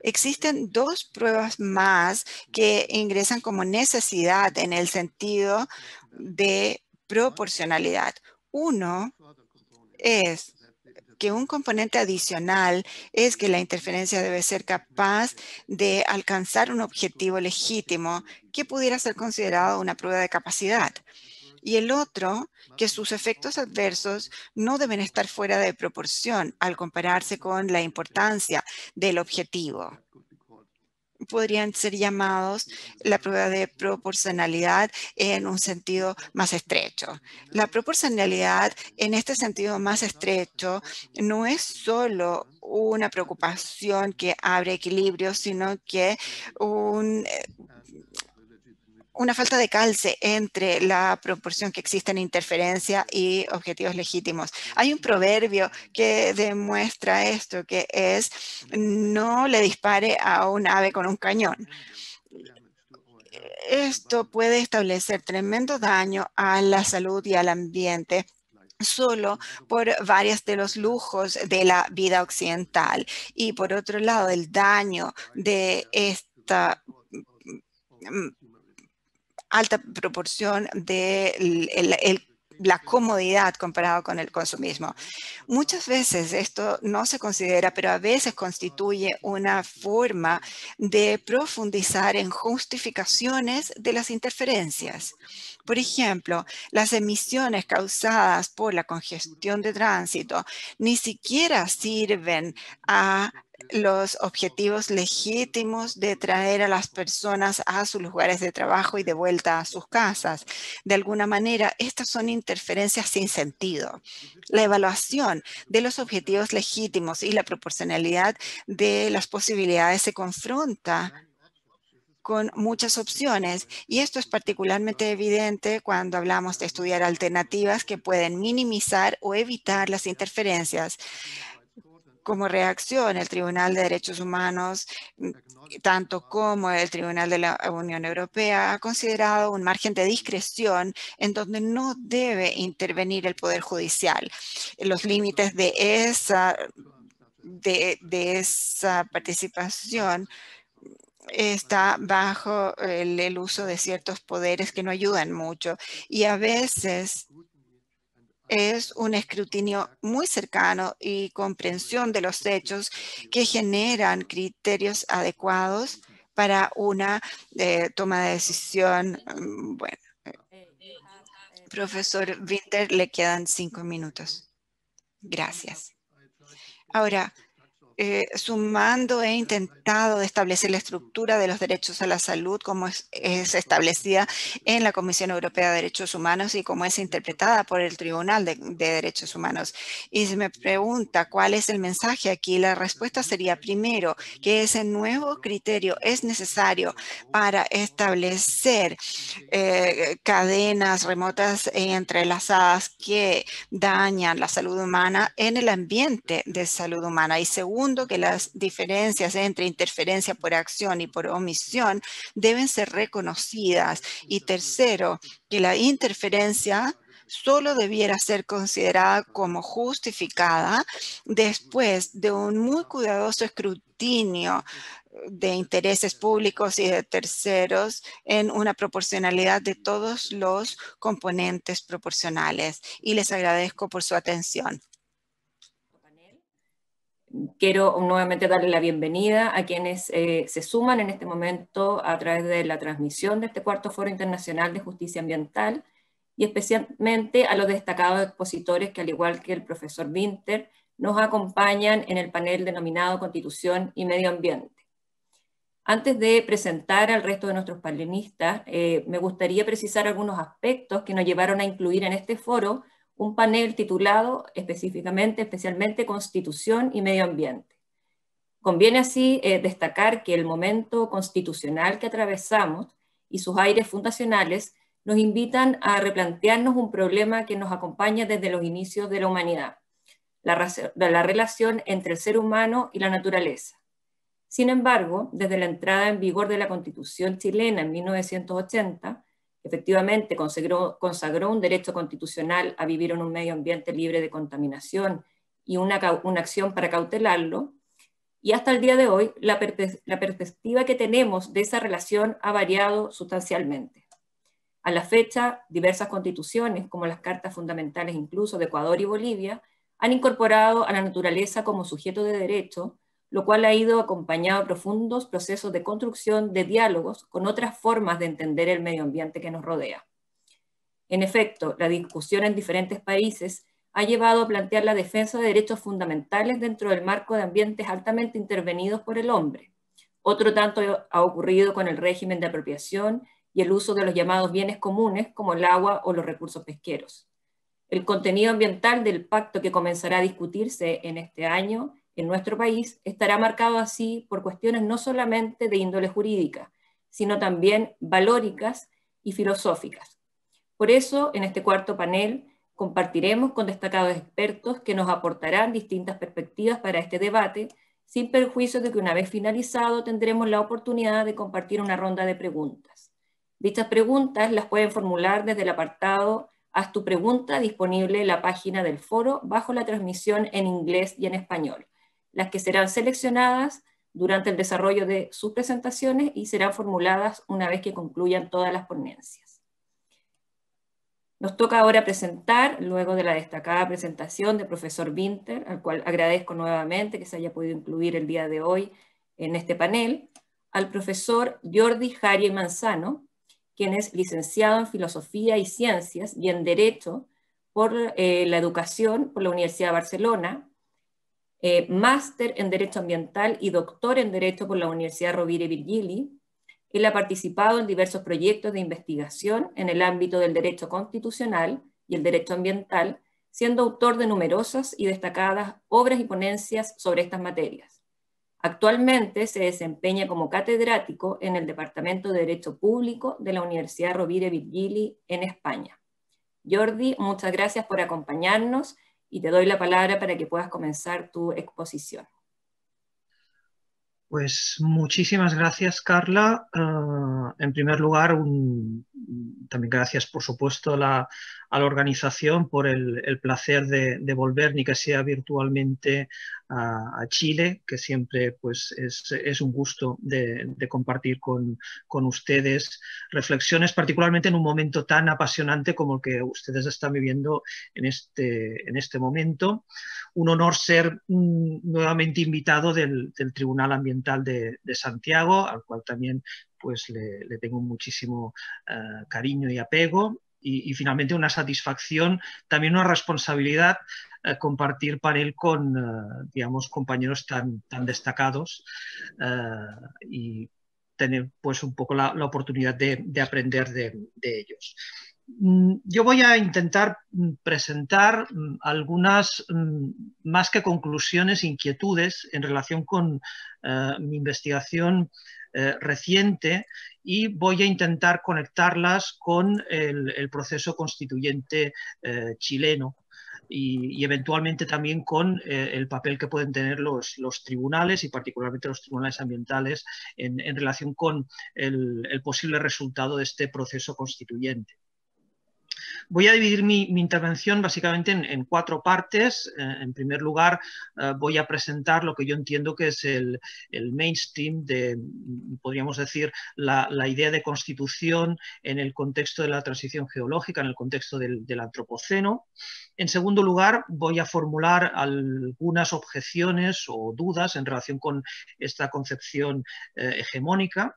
S6: Existen dos pruebas más que ingresan como necesidad en el sentido de proporcionalidad. Uno es que un componente adicional es que la interferencia debe ser capaz de alcanzar un objetivo legítimo que pudiera ser considerado una prueba de capacidad. Y el otro, que sus efectos adversos no deben estar fuera de proporción al compararse con la importancia del objetivo podrían ser llamados la prueba de proporcionalidad en un sentido más estrecho. La proporcionalidad en este sentido más estrecho no es solo una preocupación que abre equilibrio, sino que un eh, una falta de calce entre la proporción que existe en interferencia y objetivos legítimos. Hay un proverbio que demuestra esto, que es no le dispare a un ave con un cañón. Esto puede establecer tremendo daño a la salud y al ambiente solo por varios de los lujos de la vida occidental y por otro lado el daño de esta alta proporción de la comodidad comparado con el consumismo. Muchas veces esto no se considera, pero a veces constituye una forma de profundizar en justificaciones de las interferencias. Por ejemplo, las emisiones causadas por la congestión de tránsito ni siquiera sirven a los objetivos legítimos de traer a las personas a sus lugares de trabajo y de vuelta a sus casas. De alguna manera, estas son interferencias sin sentido. La evaluación de los objetivos legítimos y la proporcionalidad de las posibilidades se confronta con muchas opciones y esto es particularmente evidente cuando hablamos de estudiar alternativas que pueden minimizar o evitar las interferencias como reacción, el Tribunal de Derechos Humanos, mm, tanto como el Tribunal de la Unión Europea, ha considerado un margen de discreción en donde no debe intervenir el Poder Judicial. Los límites de esa, de, esa participación está bajo el, el uso de ciertos poderes que no ayudan mucho y a veces es un escrutinio muy cercano y comprensión de los hechos que generan criterios adecuados para una eh, toma de decisión mm, bueno, eh, Profesor Winter, le quedan cinco minutos. Gracias. Ahora, eh, sumando, he intentado establecer la estructura de los derechos a la salud como es, establecida en la Comisión Europea de Derechos Humanos y como es interpretada por el Tribunal de, Derechos Humanos. Y se me pregunta cuál es el mensaje aquí. La respuesta sería, primero, que ese nuevo criterio es necesario para establecer eh, cadenas remotas entrelazadas que dañan la salud humana en el ambiente de salud humana. Y segundo, Segundo, que las diferencias entre interferencia por acción y por omisión deben ser reconocidas. Y tercero, que la interferencia solo debiera ser considerada como justificada después de un muy cuidadoso escrutinio de intereses públicos y de terceros en una proporcionalidad de todos los componentes proporcionales. Y les agradezco por su atención
S7: quiero nuevamente darle la bienvenida a quienes eh, se suman en este momento a través de la transmisión de este cuarto Foro Internacional de Justicia Ambiental y especialmente a los destacados expositores que, al igual que el profesor Winter, nos acompañan en el panel denominado Constitución y Medio Ambiente. Antes de presentar al resto de nuestros panelistas, eh, me gustaría precisar algunos aspectos que nos llevaron a incluir en este foro un panel titulado específicamente, especialmente Constitución y Medio Ambiente. Conviene así eh, destacar que el momento constitucional que atravesamos y sus aires fundacionales nos invitan a replantearnos un problema que nos acompaña desde los inicios de la humanidad, la relación entre el ser humano y la naturaleza. Sin embargo, desde la entrada en vigor de la Constitución chilena en 1980, Efectivamente, consagró, un derecho constitucional a vivir en un medio ambiente libre de contaminación y una, acción para cautelarlo. Y hasta el día de hoy, la, la perspectiva que tenemos de esa relación ha variado sustancialmente. A la fecha, diversas constituciones, como las cartas fundamentales incluso de Ecuador y Bolivia, han incorporado a la naturaleza como sujeto de derecho lo cual ha ido acompañado a profundos procesos de construcción de diálogos con otras formas de entender el medio ambiente que nos rodea. En efecto, la discusión en diferentes países ha llevado a plantear la defensa de derechos fundamentales dentro del marco de ambientes altamente intervenidos por el hombre. Otro tanto ha ocurrido con el régimen de apropiación y el uso de los llamados bienes comunes como el agua o los recursos pesqueros. El contenido ambiental del pacto que comenzará a discutirse en este año en nuestro país estará marcado así por cuestiones no solamente de índole jurídica, sino también valóricas y filosóficas. Por eso, en este cuarto panel, compartiremos con destacados expertos que nos aportarán distintas perspectivas para este debate, sin perjuicio de que una vez finalizado tendremos la oportunidad de compartir una ronda de preguntas. Dichas preguntas las pueden formular desde el apartado Haz tu pregunta disponible en la página del foro bajo la transmisión en inglés y en español las que serán seleccionadas durante el desarrollo de sus presentaciones y serán formuladas una vez que concluyan todas las ponencias. Nos toca ahora presentar, luego de la destacada presentación del profesor Winter, al cual agradezco nuevamente que se haya podido incluir el día de hoy en este panel, al profesor Jordi Jari Manzano, quien es licenciado en Filosofía y Ciencias y en Derecho por eh, la Educación por la Universidad de Barcelona, eh, máster en Derecho Ambiental y doctor en Derecho por la Universidad Rovira y Virgili. Él ha participado en diversos proyectos de investigación en el ámbito del derecho constitucional y el derecho ambiental, siendo autor de numerosas y destacadas obras y ponencias sobre estas materias. Actualmente se desempeña como catedrático en el Departamento de Derecho Público de la Universidad Rovira Virgili en España. Jordi, muchas gracias por acompañarnos y te doy la palabra para que puedas comenzar tu exposición.
S5: Pues muchísimas gracias, Carla. Eh, en primer lugar, también gracias, por supuesto, la, a la organización por el, placer de, volver, ni que sea virtualmente, a, Chile, que siempre pues, es, un gusto de, compartir con, ustedes reflexiones, particularmente en un momento tan apasionante como el que ustedes están viviendo en este, en este momento. Un honor ser mm, nuevamente invitado del, Tribunal Ambiental de, Santiago, al cual también pues le, tengo muchísimo eh, cariño y apego y, finalmente una satisfacción, también una responsabilidad eh, compartir panel con, eh, digamos, compañeros tan, destacados eh, y tener pues un poco la, oportunidad de, aprender de, ellos mm, yo voy a intentar mm, presentar mm, algunas, más que conclusiones, inquietudes en relación con mi investigación eh, reciente y voy a intentar conectarlas con el, proceso constituyente eh, chileno. Y, eventualmente también con eh, el papel que pueden tener los, tribunales y particularmente los tribunales ambientales en, relación con el posible resultado de este proceso constituyente. Voy a dividir mi, intervención básicamente en, cuatro partes. Eh, en primer lugar, eh, voy a presentar lo que yo entiendo que es el, mainstream de, podríamos decir, la, idea de constitución en el contexto de la transición geológica, en el contexto del, antropoceno. En segundo lugar, voy a formular algunas objeciones o dudas en relación con esta concepción eh, hegemónica.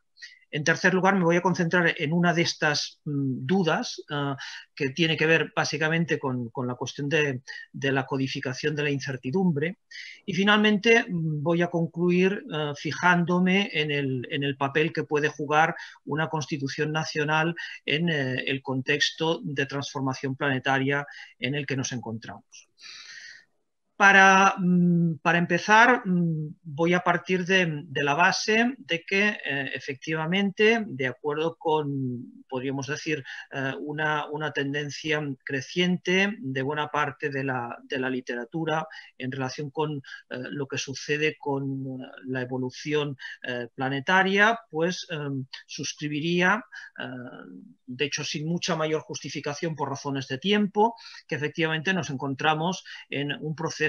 S5: En tercer lugar, me voy a concentrar en una de estas mm, dudas ah, que tiene que ver básicamente con, la cuestión de, la codificación de la incertidumbre. Y finalmente mm, voy a concluir ah, fijándome en el, papel que puede jugar una constitución nacional en eh, el contexto de transformación planetaria en el que nos encontramos. Mm, para, empezar, mm, voy a partir de, la base de que eh, efectivamente, de acuerdo con, podríamos decir, eh, una, tendencia creciente de buena parte de la, literatura en relación con eh, lo que sucede con la evolución planetaria, pues suscribiría, de hecho sin mucha mayor justificación por razones de tiempo, que efectivamente nos encontramos en un proceso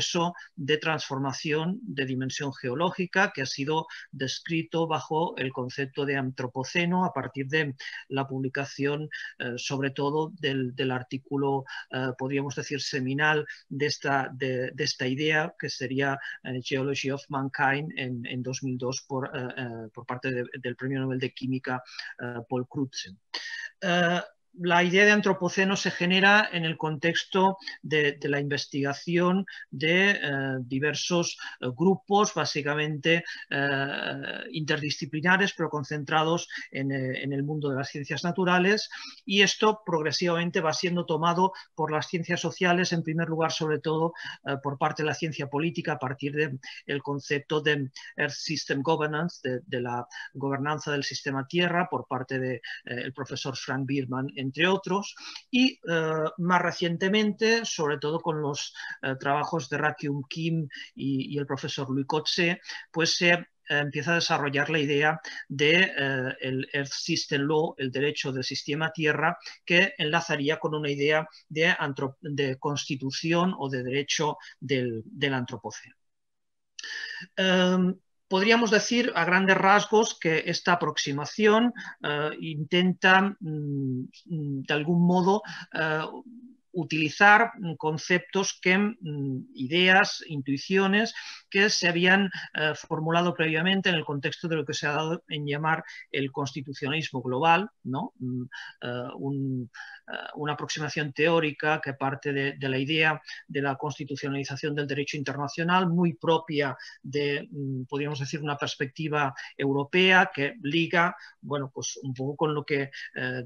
S5: de transformación de dimensión geológica que ha sido descrito bajo el concepto de antropoceno a partir de la publicación, eh, sobre todo, del, artículo, eh, podríamos decir, seminal de esta, de, esta idea, que sería eh, Geology of Mankind en, 2002 por, parte del Premio Nobel de Química Paul Crutzen la idea de antropoceno se genera en el contexto de, la investigación de eh, diversos eh, grupos, básicamente eh, interdisciplinares, pero concentrados en, el mundo de las ciencias naturales. Y esto progresivamente va siendo tomado por las ciencias sociales, en primer lugar, sobre todo por parte de la ciencia política, a partir del concepto de Earth System Governance, de, la gobernanza del sistema Tierra, por parte del profesor Frank Bierman en entre otros, y eh, más recientemente, sobre todo con los eh, trabajos de Rakium Kim y, el profesor Luis Kotze, pues se eh, empieza a desarrollar la idea de el Earth System Law, el derecho del sistema Tierra, que enlazaría con una idea de, constitución o de derecho del, antropoceno. Em, Podríamos decir a grandes rasgos que esta aproximación eh, intenta mm, de algún modo eh, utilizar conceptos mm, ideas, intuiciones que se habían eh, formulado previamente en el contexto de lo que se ha dado en llamar el constitucionalismo global, ¿no? Mm, eh, eh, una aproximación teórica que parte de, la idea de la constitucionalización del derecho internacional, muy propia de, mm, podríamos decir, una perspectiva europea que liga, bueno, pues un poco con lo que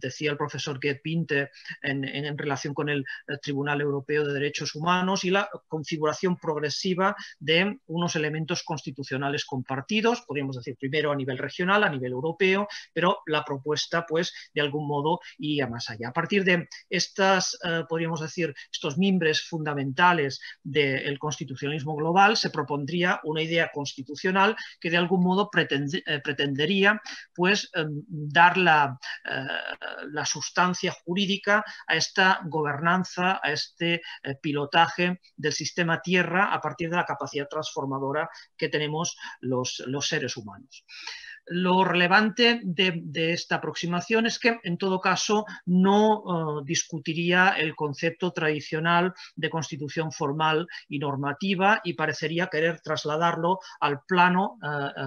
S5: decía el profesor que Pinte en, relación con el, el Tribunal Europeo de Derechos Humanos y la configuración progresiva de unos elementos constitucionales compartidos, podríamos decir primero a nivel regional, a nivel europeo, pero la propuesta pues de algún modo iría más allá. A partir de estas, eh, podríamos decir, estos mimbres fundamentales del constitucionalismo global, se propondría una idea constitucional que de algún modo eh, pretendería pues em, dar la, eh, la sustancia jurídica a esta gobernanza, a este pilotaje del sistema tierra a partir de la capacidad transformadora que tenemos los seres humanos. Lo relevante de, esta aproximación es que, en todo caso, no eh, discutiría el concepto tradicional de constitución formal y normativa y parecería querer trasladarlo al plano, eh, eh,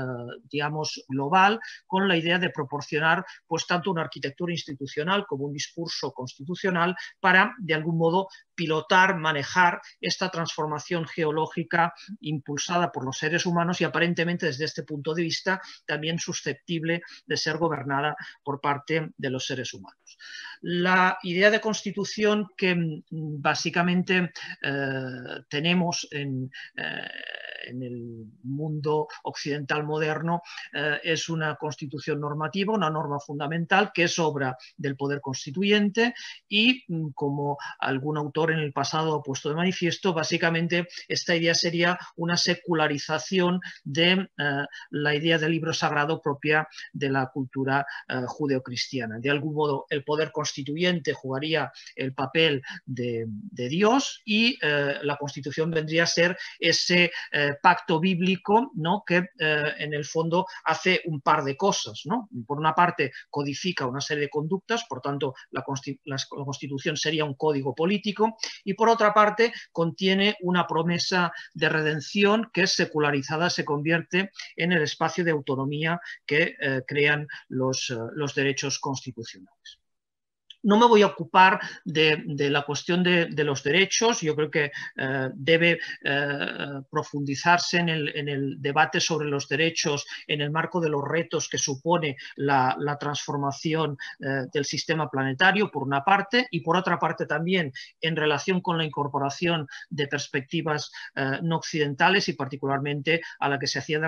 S5: digamos, global, con la idea de proporcionar, pues, tanto una arquitectura institucional como un discurso constitucional para, de algún modo, pilotar, manejar esta transformación geológica impulsada por los seres humanos y aparentemente desde este punto de vista también susceptible de ser gobernada por parte de los seres humanos. La idea de constitución que mm, básicamente eh, tenemos en, eh, en el mundo occidental moderno eh, es una constitución normativa, una norma fundamental que es obra del poder constituyente y, mm, como algún autor en el pasado ha puesto de manifiesto, básicamente esta idea sería una secularización de eh, la idea del libro sagrado propia de la cultura eh, judeocristiana. De algún modo, el poder constituyente jugaría el papel de, Dios y la constitución vendría a ser ese pacto bíblico, ¿no? que eh, en el fondo hace un par de cosas. ¿no? Por una parte, codifica una serie de conductas, por tanto, la, Constitución sería un código político, y por otra parte, contiene una promesa de redención que secularizada se convierte en el espacio de autonomía que eh, crean eh, los derechos constitucionales no me voy a ocupar de, la cuestión de, los derechos, yo creo que eh, debe eh, profundizarse en el, debate sobre los derechos en el marco de los retos que supone la, transformación eh, del sistema planetario, por una parte, y por otra parte también en relación con la incorporación de perspectivas no occidentales y particularmente a la que se hacía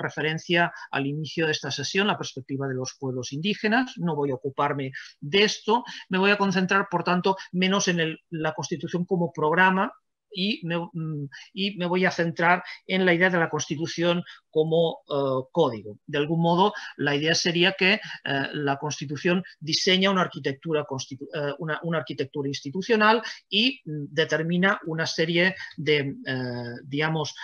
S5: referencia al inicio de esta sesión, la perspectiva de los pueblos indígenas. No voy a ocuparme de esto, me voy a concentrar, por tanto, menos en la Constitución como programa y mm, y me voy a centrar en la idea de la Constitución como eh, código. De algún modo, la idea sería que eh, la Constitución diseña una arquitectura, eh, una, arquitectura institucional y mm, determina una serie de, digamos,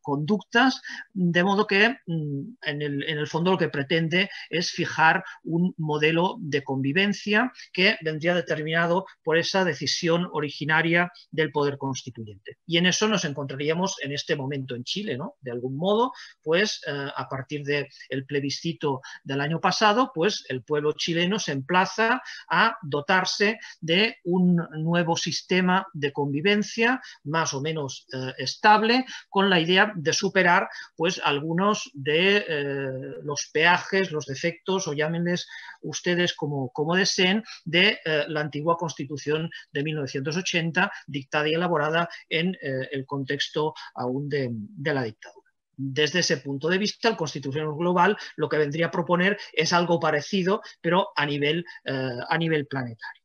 S5: conductas, de modo que mm, en el, en el, fondo lo que pretende es fijar un modelo de convivencia que vendría determinado por esa decisión originaria del poder constituyente. Y en eso nos encontraríamos en este momento en Chile, ¿no? De algún modo, pues eh, a partir del el plebiscito del año pasado, pues el pueblo chileno se emplaza a dotarse de un nuevo sistema de convivencia más o menos eh, estable con la idea de superar pues algunos de eh, los peajes, los defectos o llámenles ustedes como, como deseen de la antigua constitución de 1980 dictada y elaborada en el contexto aún de la dictadura. Desde ese punto de vista, el Constitución global lo que vendría a proponer es algo parecido, pero a nivel, eh, a nivel planetario.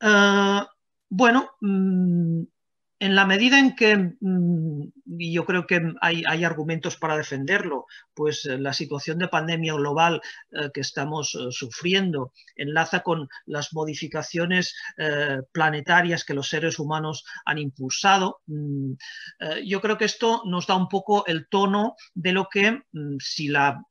S5: Eh, bueno, mm, en la medida en que, mm, y yo creo que hay, argumentos para defenderlo, pues eh, la situación de pandemia global eh, que estamos eh, sufriendo enlaza con las modificaciones planetarias que los seres humanos han impulsado, mm, yo creo que esto nos da un poco el tono de lo que, mm, si la,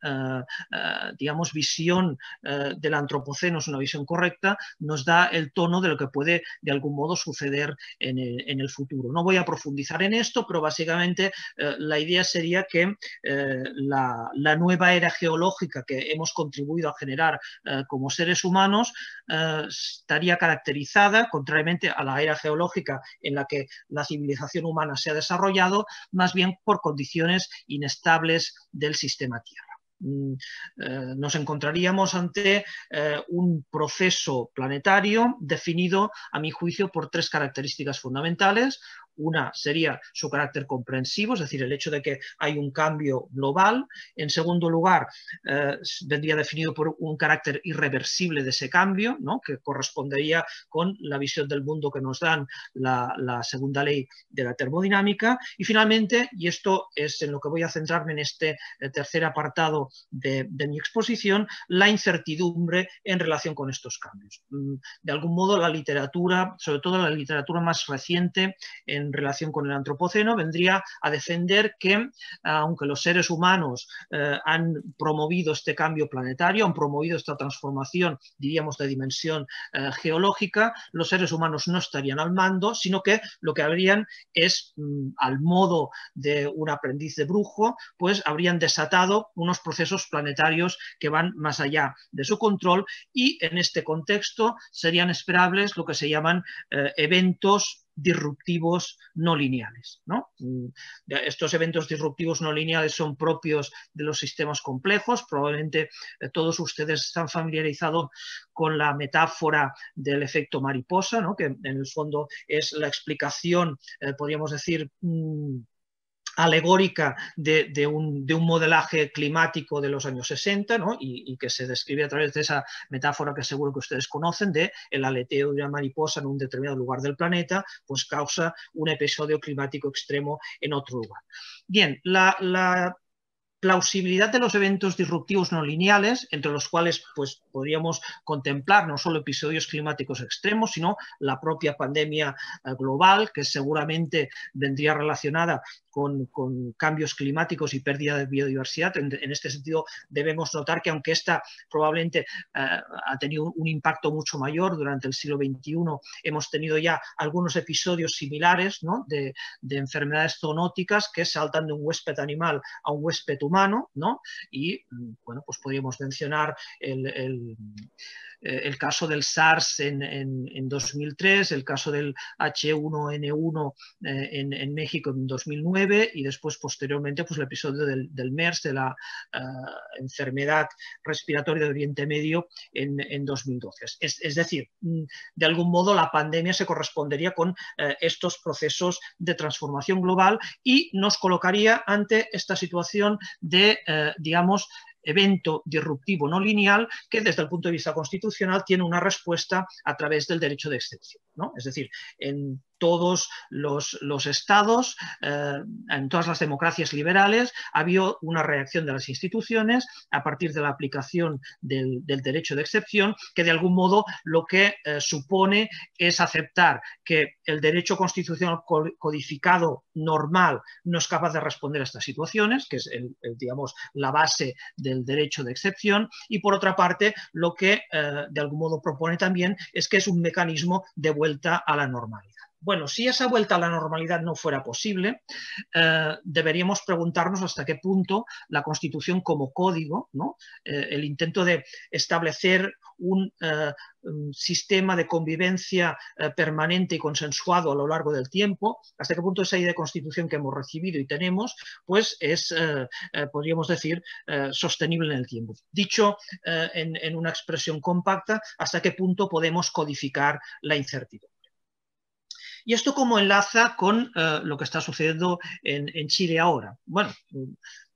S5: digamos, visión del antropoceno es una visión correcta, nos da el tono de lo que puede de algún modo suceder en el futuro no voy a profundizar en esto, pero básicamente eh, la idea sería que eh, la, nueva era geológica que hemos contribuido a generar eh, como seres humanos estaría caracterizada, contrariamente a la era geológica en la que la civilización humana se ha desarrollado, más bien por condiciones inestables del sistema Tierra. Mm, eh, nos encontraríamos ante eh, un proceso planetario definido, a mi juicio, por tres características fundamentales. Una sería su carácter comprensivo, es decir, el hecho de que hay un cambio global. En segundo lugar, eh, vendría definido por un carácter irreversible de ese cambio, que correspondería con la visión del mundo que nos dan la, segunda ley de la termodinámica. Y finalmente, y esto es en lo que voy a centrarme en este eh, tercer apartado de, de mi exposición, la incertidumbre en relación con estos cambios. Mm, de algún modo, la literatura, sobre todo la literatura más reciente en en relación con el antropoceno, vendría a defender que, eh, aunque los seres humanos eh, han promovido este cambio planetario, han promovido esta transformación, diríamos, de dimensión eh, geológica, los seres humanos no estarían al mando, sino que lo que habrían es, mm, al modo de un aprendiz de brujo, pues habrían desatado unos procesos planetarios que van más allá de su control y en este contexto serían esperables lo que se llaman eventos disruptivos no lineales. ¿no? Mm, estos eventos disruptivos no lineales son propios de los sistemas complejos. Probablemente eh, todos ustedes están familiarizados con la metáfora del efecto mariposa, que en el fondo es la explicación, eh, podríamos decir, mm, alegórica de, un, modelaje climático de los años 60 ¿no? y, que se describe a través de esa metáfora que seguro que ustedes conocen de el aleteo de una mariposa en un determinado lugar del planeta, pues causa un episodio climático extremo en otro lugar. Bien, la, plausibilidad de los eventos disruptivos no lineales, entre los cuales pues, podríamos contemplar no solo episodios climáticos extremos, sino la propia pandemia eh, global, que seguramente vendría relacionada con, cambios climáticos y pérdida de biodiversidad. En, este sentido, debemos notar que aunque esta probablemente eh, ha tenido un impacto mucho mayor durante el siglo XXI, hemos tenido ya algunos episodios similares de, enfermedades zoonóticas que saltan de un huésped animal a un huésped humano, ¿no? Y, mm, bueno, pues podríamos mencionar el eh, el caso del SARS en, 2003, el caso del H1N1 eh, en, México en 2009 y después posteriormente pues, el episodio del, del MERS, de la eh, enfermedad respiratoria de Oriente Medio en, 2012. Es, es, decir, mm, de algún modo la pandemia se correspondería con estos procesos de transformación global y nos colocaría ante esta situación de, digamos, evento disruptivo no lineal que desde el punto de vista constitucional tiene una respuesta a través del derecho de excepción. ¿no? Es decir, en todos los, estados, eh, en todas las democracias liberales, ha habido una reacción de las instituciones a partir de la aplicación del, derecho de excepción, que de algún modo lo que eh, supone es aceptar que el derecho constitucional codificado normal no es capaz de responder a estas situaciones, que es digamos, la base del derecho de excepción, y por otra parte, lo que eh, de algún modo propone también es que es un mecanismo de vuelta a la normalidad. Bueno, si esa vuelta a la normalidad no fuera posible, eh, deberíamos preguntarnos hasta qué punto la Constitución como código, eh, el intento de establecer un, eh, sistema de convivencia permanente y consensuado a lo largo del tiempo, hasta qué punto esa idea de Constitución que hemos recibido y tenemos, pues es, podríamos decir, sostenible en el tiempo. Dicho en una expresión compacta, hasta qué punto podemos codificar la incertidumbre. Y esto como enlaza con eh, lo que está sucediendo en, en Chile ahora. Bueno,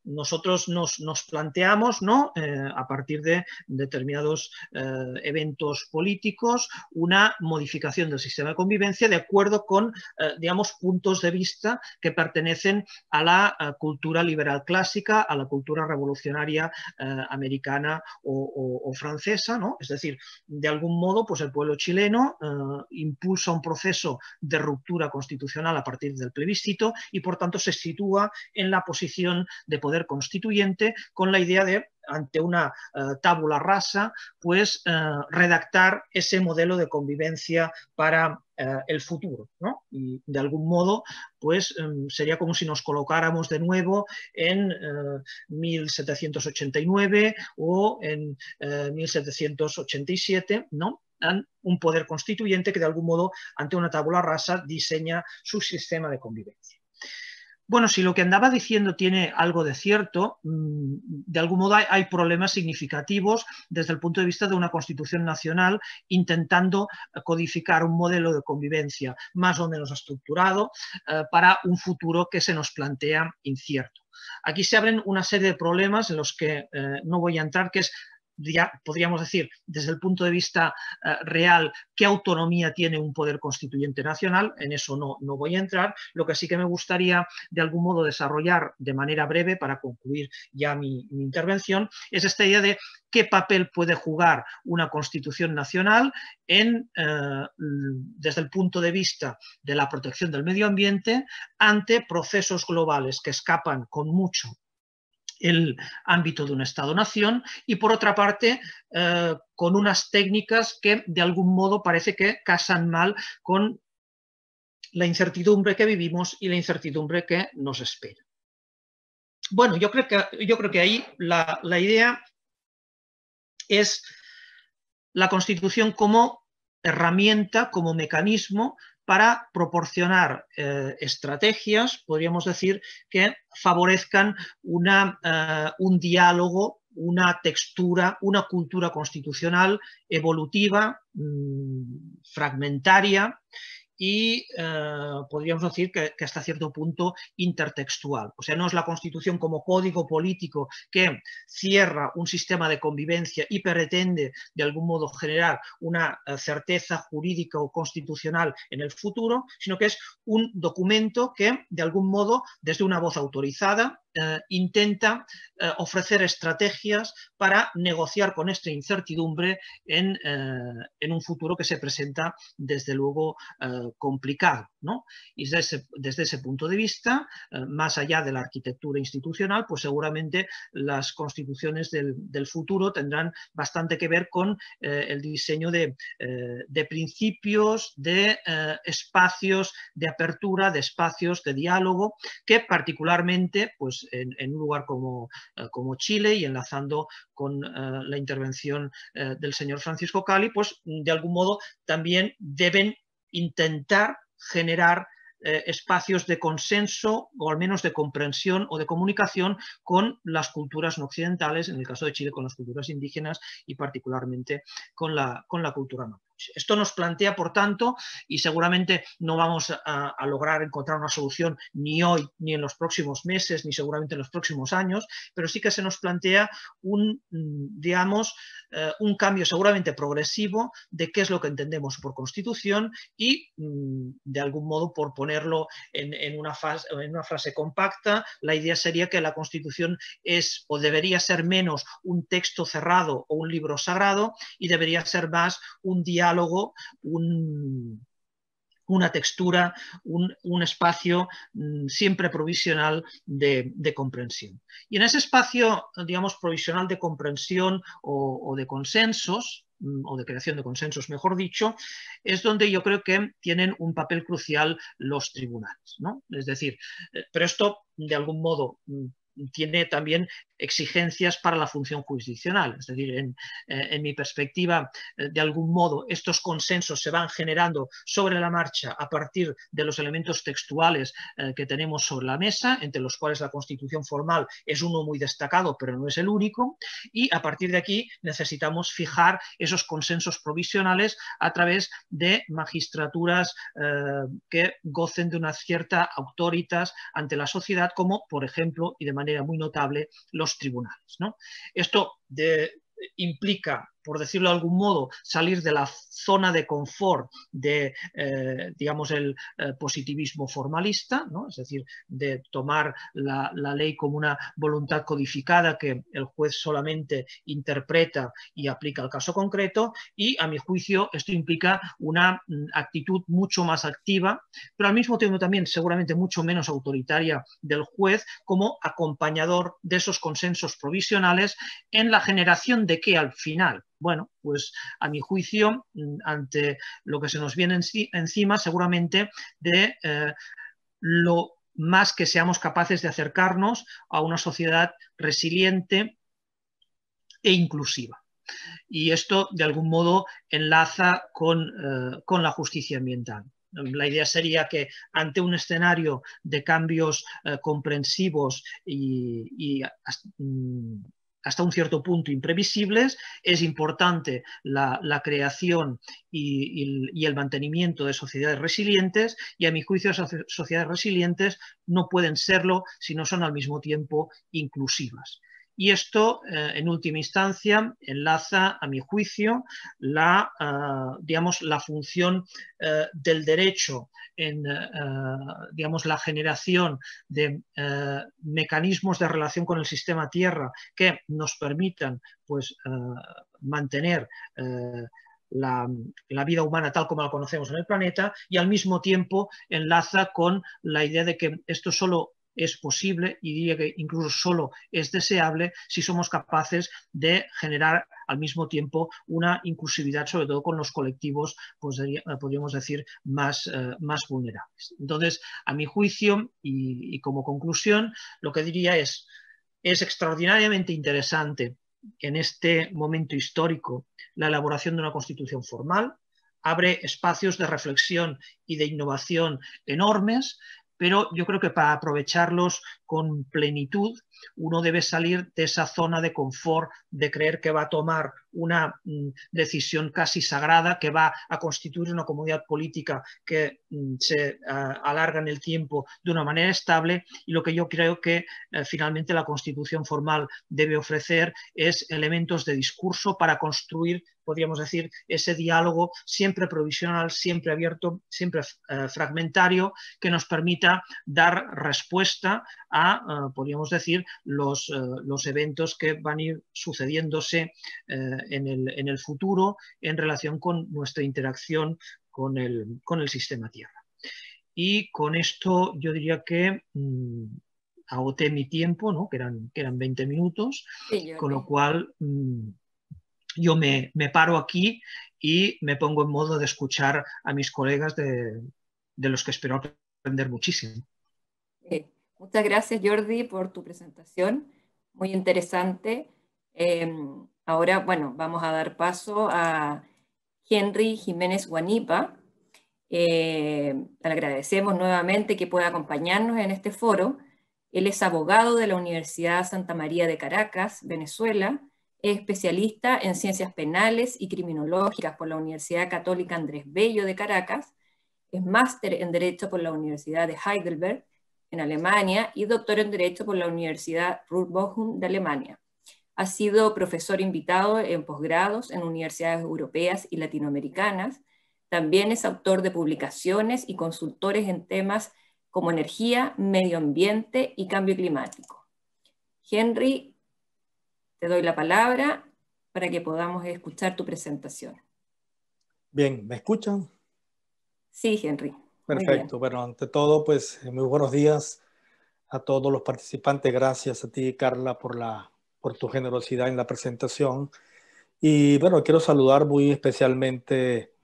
S5: nosotros nos, planteamos, ¿no? Eh, a partir de determinados eh, eventos políticos, una modificación del sistema de convivencia de acuerdo con, eh, digamos, puntos de vista que pertenecen a la cultura liberal clásica, a la cultura revolucionaria americana o, francesa, Es decir, de algún modo, pues el pueblo chileno impulsa un proceso de ruptura constitucional a partir del plebiscito y, por tanto, se sitúa en la posición de poder poder constituyente con la idea de ante una eh, tabla rasa, pues eh, redactar ese modelo de convivencia para eh, el futuro. Y de algún modo, pues sería como si nos colocáramos de nuevo en 1789 o en 1787, ¿no? un poder constituyente que de algún modo ante una tabla rasa diseña su sistema de convivencia bueno, si lo que andaba diciendo tiene algo de cierto, mm, de algún modo hay, problemas significativos desde el punto de vista de una constitución nacional intentando eh, codificar un modelo de convivencia más o menos estructurado eh, para un futuro que se nos plantea incierto. Aquí se abren una serie de problemas en los que eh, no voy a entrar, que es ya podríamos decir, desde el punto de vista eh, real, qué autonomía tiene un poder constituyente nacional. En eso no, no voy a entrar. Lo que sí que me gustaría, de algún modo, desarrollar de manera breve para concluir ya mi, intervención, es esta idea de qué papel puede jugar una constitución nacional en, eh, desde el punto de vista de la protección del medio ambiente ante procesos globales que escapan con mucho el ámbito de un Estado-nación y por otra parte eh, con unas técnicas que de algún modo parece que casan mal con la incertidumbre que vivimos y la incertidumbre que nos espera. Bueno, yo creo que, yo creo que ahí la, la idea es la Constitución como herramienta, como mecanismo para proporcionar eh, estrategias, podríamos decir, que favorezcan una, eh, un diálogo, una textura, una cultura constitucional evolutiva, mm, fragmentaria y eh, podríamos decir que, hasta cierto punto intertextual. O sea, no es la Constitución como código político que cierra un sistema de convivencia y pretende de algún modo generar una eh, certeza jurídica o constitucional en el futuro, sino que es un documento que de algún modo desde una voz autorizada eh, intenta eh, ofrecer estrategias para negociar con esta incertidumbre en, eh, un futuro que se presenta desde luego complicado. ¿no? Y desde ese, punto de vista, más allá de la arquitectura institucional, pues seguramente las constituciones del, futuro tendrán bastante que ver con el diseño de, de principios, de espacios de apertura, de espacios de diálogo, que particularmente pues, en, un lugar como, eh, como, Chile y enlazando con eh, la intervención eh, del señor Francisco Cali, pues de algún modo también deben intentar generar espacios de consenso o al menos de comprensión o de comunicación con las culturas no occidentales, en el caso de Chile con las culturas indígenas y particularmente con la, cultura no. Esto nos plantea, por tanto, y seguramente no vamos a, lograr encontrar una solución ni hoy, ni en los próximos meses, ni seguramente en los próximos años, pero sí que se nos plantea un, digamos, eh, un cambio seguramente progresivo de qué es lo que entendemos por constitución y, mm, de algún modo, por ponerlo en, una, fase, en una frase compacta, la idea sería que la constitución es o debería ser menos un texto cerrado o un libro sagrado y debería ser más un diálogo diálogo, una textura, un, espacio mm, siempre provisional de, comprensión. Y en ese espacio, digamos, provisional de comprensión o, de consensos, mm, o de creación de consensos, mejor dicho, es donde yo creo que tienen un papel crucial los tribunales, ¿no? Es decir, eh, pero esto de algún modo mm, tiene también exigencias para la función jurisdiccional. Es decir, en, eh, mi perspectiva, eh, de algún modo, estos consensos se van generando sobre la marcha a partir de los elementos textuales eh, que tenemos sobre la mesa, entre los cuales la constitución formal es uno muy destacado, pero no es el único, y a partir de aquí necesitamos fijar esos consensos provisionales a través de magistraturas que gocen de una cierta autoritas ante la sociedad, como por ejemplo, y de manera muy notable, los tribunales. ¿no? Esto implica por decirlo de algún modo, salir de la zona de confort de, eh, digamos, el eh, positivismo formalista, ¿no? es decir, de tomar la, la, ley como una voluntad codificada que el juez solamente interpreta y aplica al caso concreto, y a mi juicio esto implica una mm, actitud mucho más activa, pero al mismo tiempo también seguramente mucho menos autoritaria del juez como acompañador de esos consensos provisionales en la generación de que al final bueno, pues a mi juicio, mm, ante lo que se nos viene encima, seguramente de eh, lo más que seamos capaces de acercarnos a una sociedad resiliente e inclusiva. Y esto, de algún modo, enlaza con, eh, la justicia ambiental. La idea sería que ante un escenario de cambios eh, comprensivos y, mm, hasta un cierto punto imprevisibles. Es importante la, creación y, el mantenimiento de sociedades resilientes y a mi juicio sociedades resilientes no pueden serlo si no son al mismo tiempo inclusivas. Y esto, eh, en última instancia, enlaza, a mi juicio, la, eh, digamos, la función eh, del derecho en digamos, la generación de mecanismos de relación con el sistema Tierra que nos permitan pues, mantener la, la, vida humana tal como la conocemos en el planeta y al mismo tiempo enlaza con la idea de que esto solo es posible y diría que incluso solo es deseable si somos capaces de generar al mismo tiempo una inclusividad, sobre todo con los colectivos, pues, podríamos decir, más, eh, más vulnerables. Entonces, a mi juicio y, y como conclusión, lo que diría es, es extraordinariamente interesante en este momento histórico la elaboración de una constitución formal, abre espacios de reflexión y de innovación enormes, pero yo creo que para aprovecharlos con plenitud uno debe salir de esa zona de confort, de creer que va a tomar una mm, decisión casi sagrada, que va a constituir una comunidad política que mm, se ah, alarga en el tiempo de una manera estable. Y lo que yo creo que eh, finalmente la constitución formal debe ofrecer es elementos de discurso para construir podríamos decir, ese diálogo siempre provisional, siempre abierto, siempre eh, fragmentario, que nos permita dar respuesta a, ah, podríamos decir, eh, los, eventos que van a ir sucediéndose eh, en el, futuro en relación con nuestra interacción con el, sistema Tierra. Y con esto yo diría que mm, agoté mi tiempo, que, eran, que eran 20 minutos, con lo cual mm, yo me, paro aquí y me pongo en modo de escuchar a mis colegas de, los que espero aprender muchísimo.
S7: Muchas gracias, Jordi, por tu presentación. Muy interesante. Em, ahora, bueno, vamos a dar paso a Henry Jiménez Guanipa. Em, le agradecemos nuevamente que pueda acompañarnos en este foro. Él es abogado de la Universidad Santa María de Caracas, Venezuela. Es especialista en ciencias penales y criminológicas por la Universidad Católica Andrés Bello de Caracas. Es máster en Derecho por la Universidad de Heidelberg en Alemania y doctor en Derecho por la Universidad Ruhr Bochum de Alemania. Ha sido profesor invitado en posgrados en universidades europeas y latinoamericanas. También es autor de publicaciones y consultores en temas como energía, medio ambiente y cambio climático. Henry, te doy la palabra para que podamos escuchar tu presentación.
S4: Bien, ¿me escuchan?
S7: Sí, Henry.
S4: Perfecto. Bueno, ante todo, pues muy buenos días a todos los participantes. Gracias a ti, Carla, por, la, por tu generosidad en la presentación. Y bueno, quiero saludar muy especialmente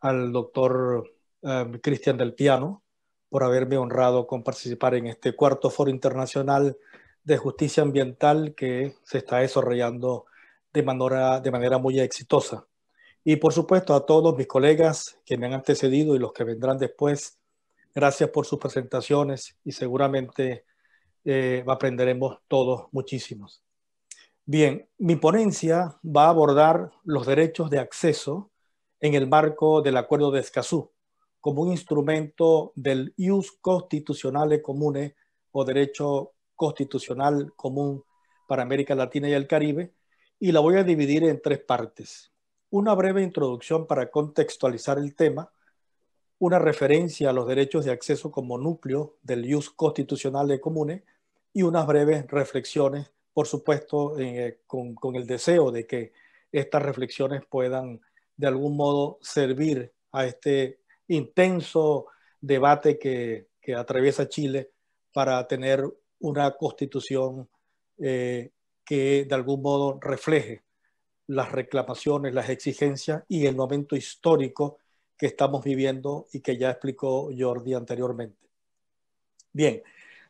S4: al doctor eh, Cristian del Piano por haberme honrado con participar en este cuarto foro internacional de justicia ambiental que se está desarrollando de manera, de manera muy exitosa. Y por supuesto a todos mis colegas que me han antecedido y los que vendrán después, gracias por sus presentaciones y seguramente eh, aprenderemos todos muchísimos. Bien, mi ponencia va a abordar los derechos de acceso en el marco del Acuerdo de Escazú como un instrumento del ius constitucionales comune o derecho constitucional común para América Latina y el Caribe, y la voy a dividir en tres partes una breve introducción para contextualizar el tema, una referencia a los derechos de acceso como núcleo del ius constitucional de Comunes y unas breves reflexiones, por supuesto, eh, con, el deseo de que estas reflexiones puedan de algún modo servir a este intenso debate que, que atraviesa Chile para tener una constitución eh, que de algún modo refleje las reclamaciones, las exigencias y el momento histórico que estamos viviendo y que ya explicó Jordi anteriormente. Bien,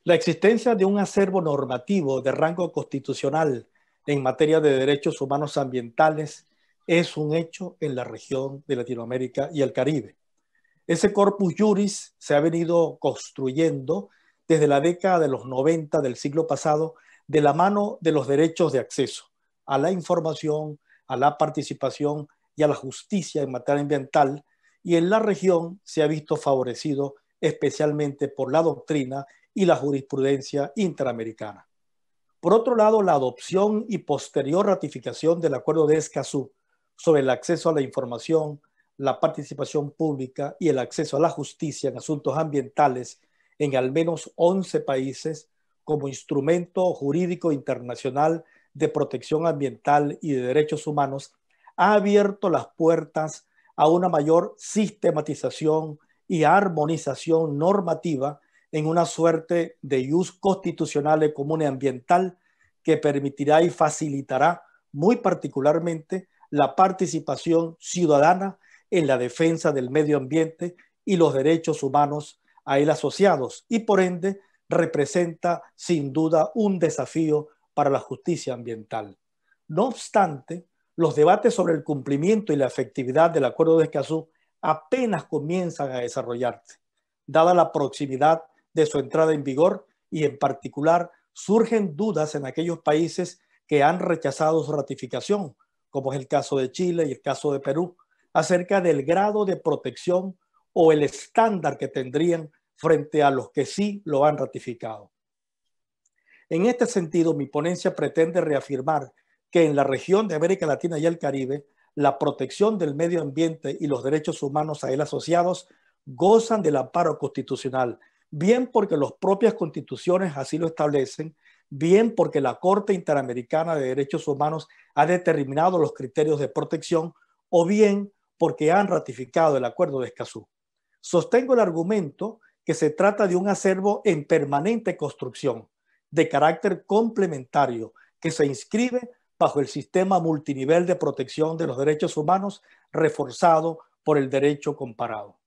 S4: la existencia de un acervo normativo de rango constitucional en materia de derechos humanos ambientales es un hecho en la región de Latinoamérica y el Caribe. Ese corpus juris se ha venido construyendo desde la década de los 90 del siglo pasado de la mano de los derechos de acceso a la información, a la participación y a la justicia en materia ambiental y en la región se ha visto favorecido especialmente por la doctrina y la jurisprudencia interamericana. Por otro lado, la adopción y posterior ratificación del Acuerdo de Escazú sobre el acceso a la información, la participación pública y el acceso a la justicia en asuntos ambientales en al menos 11 países como instrumento jurídico internacional de Protección Ambiental y de Derechos Humanos ha abierto las puertas a una mayor sistematización y armonización normativa en una suerte de ius constitucional común ambiental que permitirá y facilitará muy particularmente la participación ciudadana en la defensa del medio ambiente y los derechos humanos a él asociados y por ende representa sin duda un desafío para la justicia ambiental. No obstante, los debates sobre el cumplimiento y la efectividad del Acuerdo de Escazú apenas comienzan a desarrollarse, dada la proximidad de su entrada en vigor y en particular surgen dudas en aquellos países que han rechazado su ratificación, como es el caso de Chile y el caso de Perú, acerca del grado de protección o el estándar que tendrían frente a los que sí lo han ratificado. En este sentido, mi ponencia pretende reafirmar que en la región de América Latina y el Caribe, la protección del medio ambiente y los derechos humanos a él asociados gozan del amparo constitucional, bien porque las propias constituciones así lo establecen, bien porque la Corte Interamericana de Derechos Humanos ha determinado los criterios de protección, o bien porque han ratificado el Acuerdo de Escazú. Sostengo el argumento que se trata de un acervo en permanente construcción, de carácter complementario que se inscribe bajo el sistema multinivel de protección de los derechos humanos reforzado por el derecho comparado.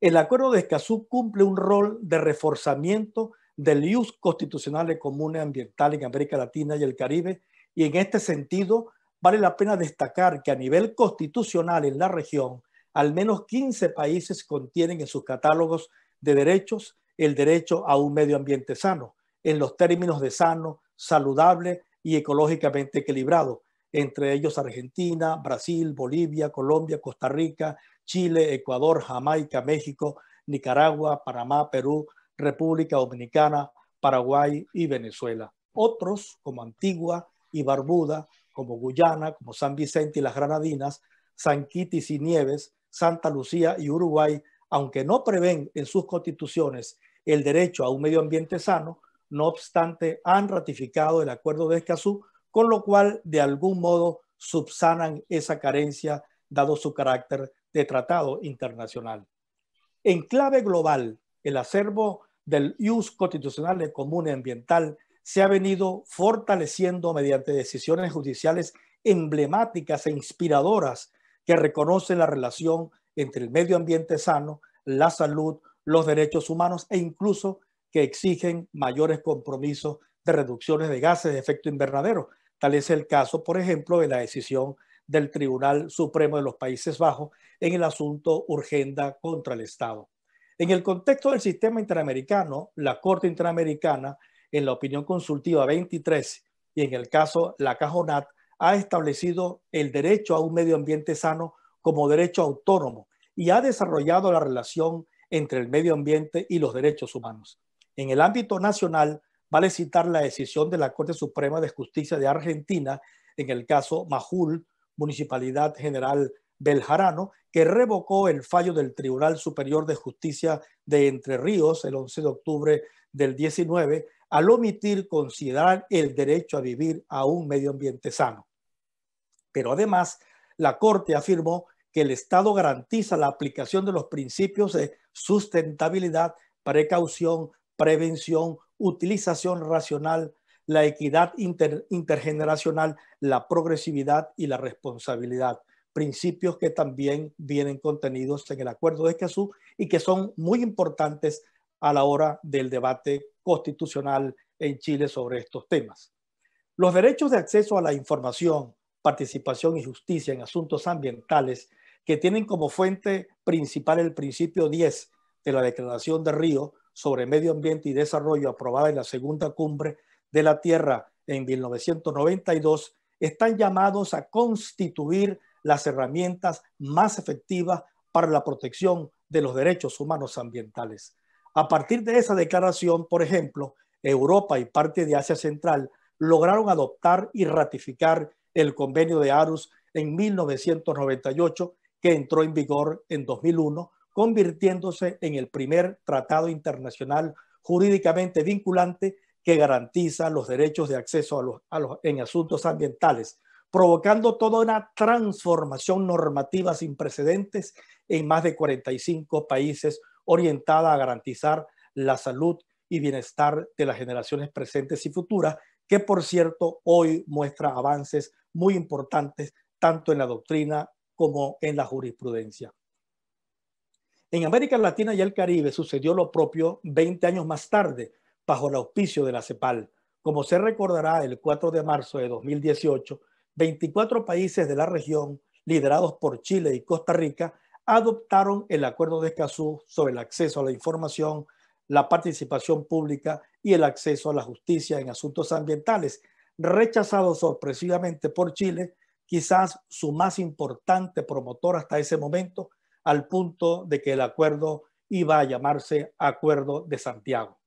S4: El acuerdo de Escazú cumple un rol de reforzamiento del ius constitucional de comunes ambiental en América Latina y el Caribe y en este sentido vale la pena destacar que a nivel constitucional en la región al menos 15 países contienen en sus catálogos de derechos el derecho a un medio ambiente sano, en los términos de sano, saludable y ecológicamente equilibrado, entre ellos Argentina, Brasil, Bolivia, Colombia, Costa Rica, Chile, Ecuador, Jamaica, México, Nicaragua, Panamá, Perú, República Dominicana, Paraguay y Venezuela. Otros, como Antigua y Barbuda, como Guyana, como San Vicente y las Granadinas, San Quitis y Nieves, Santa Lucía y Uruguay, aunque no prevén en sus constituciones el derecho a un medio ambiente sano, no obstante, han ratificado el acuerdo de Escazú, con lo cual de algún modo subsanan esa carencia dado su carácter de tratado internacional. En clave global, el acervo del ius constitucional de común ambiental se ha venido fortaleciendo mediante decisiones judiciales emblemáticas e inspiradoras que reconocen la relación entre el medio ambiente sano, la salud, los derechos humanos e incluso que exigen mayores compromisos de reducciones de gases de efecto invernadero. Tal es el caso, por ejemplo, de la decisión del Tribunal Supremo de los Países Bajos en el asunto Urgenda contra el Estado. En el contexto del sistema interamericano, la Corte Interamericana, en la opinión consultiva 23 y en el caso la Cajonat, ha establecido el derecho a un medio ambiente sano como derecho autónomo y ha desarrollado la relación entre el medio ambiente y los derechos humanos. En el ámbito nacional, vale citar la decisión de la Corte Suprema de Justicia de Argentina en el caso Majul, Municipalidad General Beljarano, que revocó el fallo del Tribunal Superior de Justicia de Entre Ríos el 11 de octubre del 19 al omitir considerar el derecho a vivir a un medio ambiente sano. Pero además, la Corte afirmó que el Estado garantiza la aplicación de los principios de sustentabilidad, precaución, prevención, utilización racional, la equidad intergeneracional, la progresividad y la responsabilidad. Principios que también vienen contenidos en el Acuerdo de Escazú y que son muy importantes a la hora del debate constitucional en Chile sobre estos temas. Los derechos de acceso a la información, participación y justicia en asuntos ambientales, que tienen como fuente principal el principio 10 de la Declaración de Río, sobre Medio Ambiente y Desarrollo aprobada en la segunda cumbre de la Tierra en 1992 están llamados a constituir las herramientas más efectivas para la protección de los derechos humanos ambientales. A partir de esa declaración, por ejemplo, Europa y parte de Asia Central lograron adoptar y ratificar el convenio de Arus en 1998, que entró en vigor en 2001 convirtiéndose en el primer tratado internacional jurídicamente vinculante que garantiza los derechos de acceso a los, en asuntos ambientales, provocando toda una transformación normativa sin precedentes en más de 45 países orientada a garantizar la salud y bienestar de las generaciones presentes y futuras, que por cierto hoy muestra avances muy importantes tanto en la doctrina como en la jurisprudencia. En América Latina y el Caribe sucedió lo propio 20 años más tarde, bajo el auspicio de la CEPAL. Como se recordará, el 4 de marzo de 2018, 24 países de la región, liderados por Chile y Costa Rica, adoptaron el Acuerdo de Escazú sobre el acceso a la información, la participación pública y el acceso a la justicia en asuntos ambientales, rechazado sorpresivamente por Chile, quizás su más importante promotor hasta ese momento, al punto de que el acuerdo iba a llamarse Acuerdo de Santiago.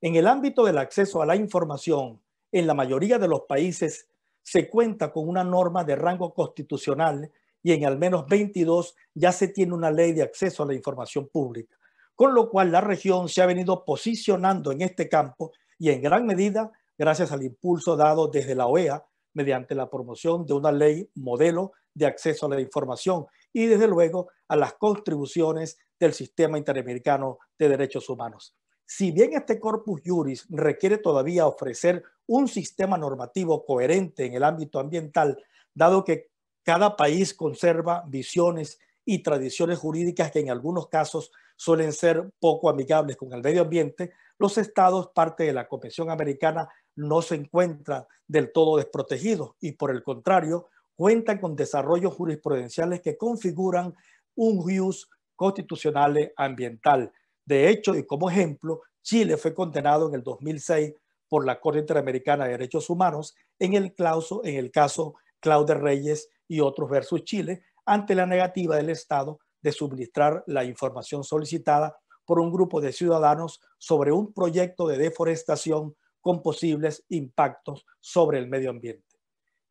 S4: En el ámbito del acceso a la información, en la mayoría de los países se cuenta con una norma de rango constitucional y en al menos 22 ya se tiene una ley de acceso a la información pública, con lo cual la región se ha venido posicionando en este campo y en gran medida gracias al impulso dado desde la OEA mediante la promoción de una ley modelo de acceso a la información y desde luego a las contribuciones del sistema interamericano de derechos humanos. Si bien este corpus juris requiere todavía ofrecer un sistema normativo coherente en el ámbito ambiental, dado que cada país conserva visiones y tradiciones jurídicas que en algunos casos suelen ser poco amigables con el medio ambiente, los estados, parte de la Convención Americana, no se encuentran del todo desprotegidos y por el contrario, Cuenta con desarrollos jurisprudenciales que configuran un jus constitucional ambiental. De hecho, y como ejemplo, Chile fue condenado en el 2006 por la Corte Interamericana de Derechos Humanos en el, caso Claude Reyes y otros versus Chile ante la negativa del Estado de suministrar la información solicitada por un grupo de ciudadanos sobre un proyecto de deforestación con posibles impactos sobre el medio ambiente.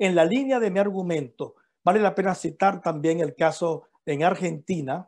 S4: En la línea de mi argumento, vale la pena citar también el caso en Argentina,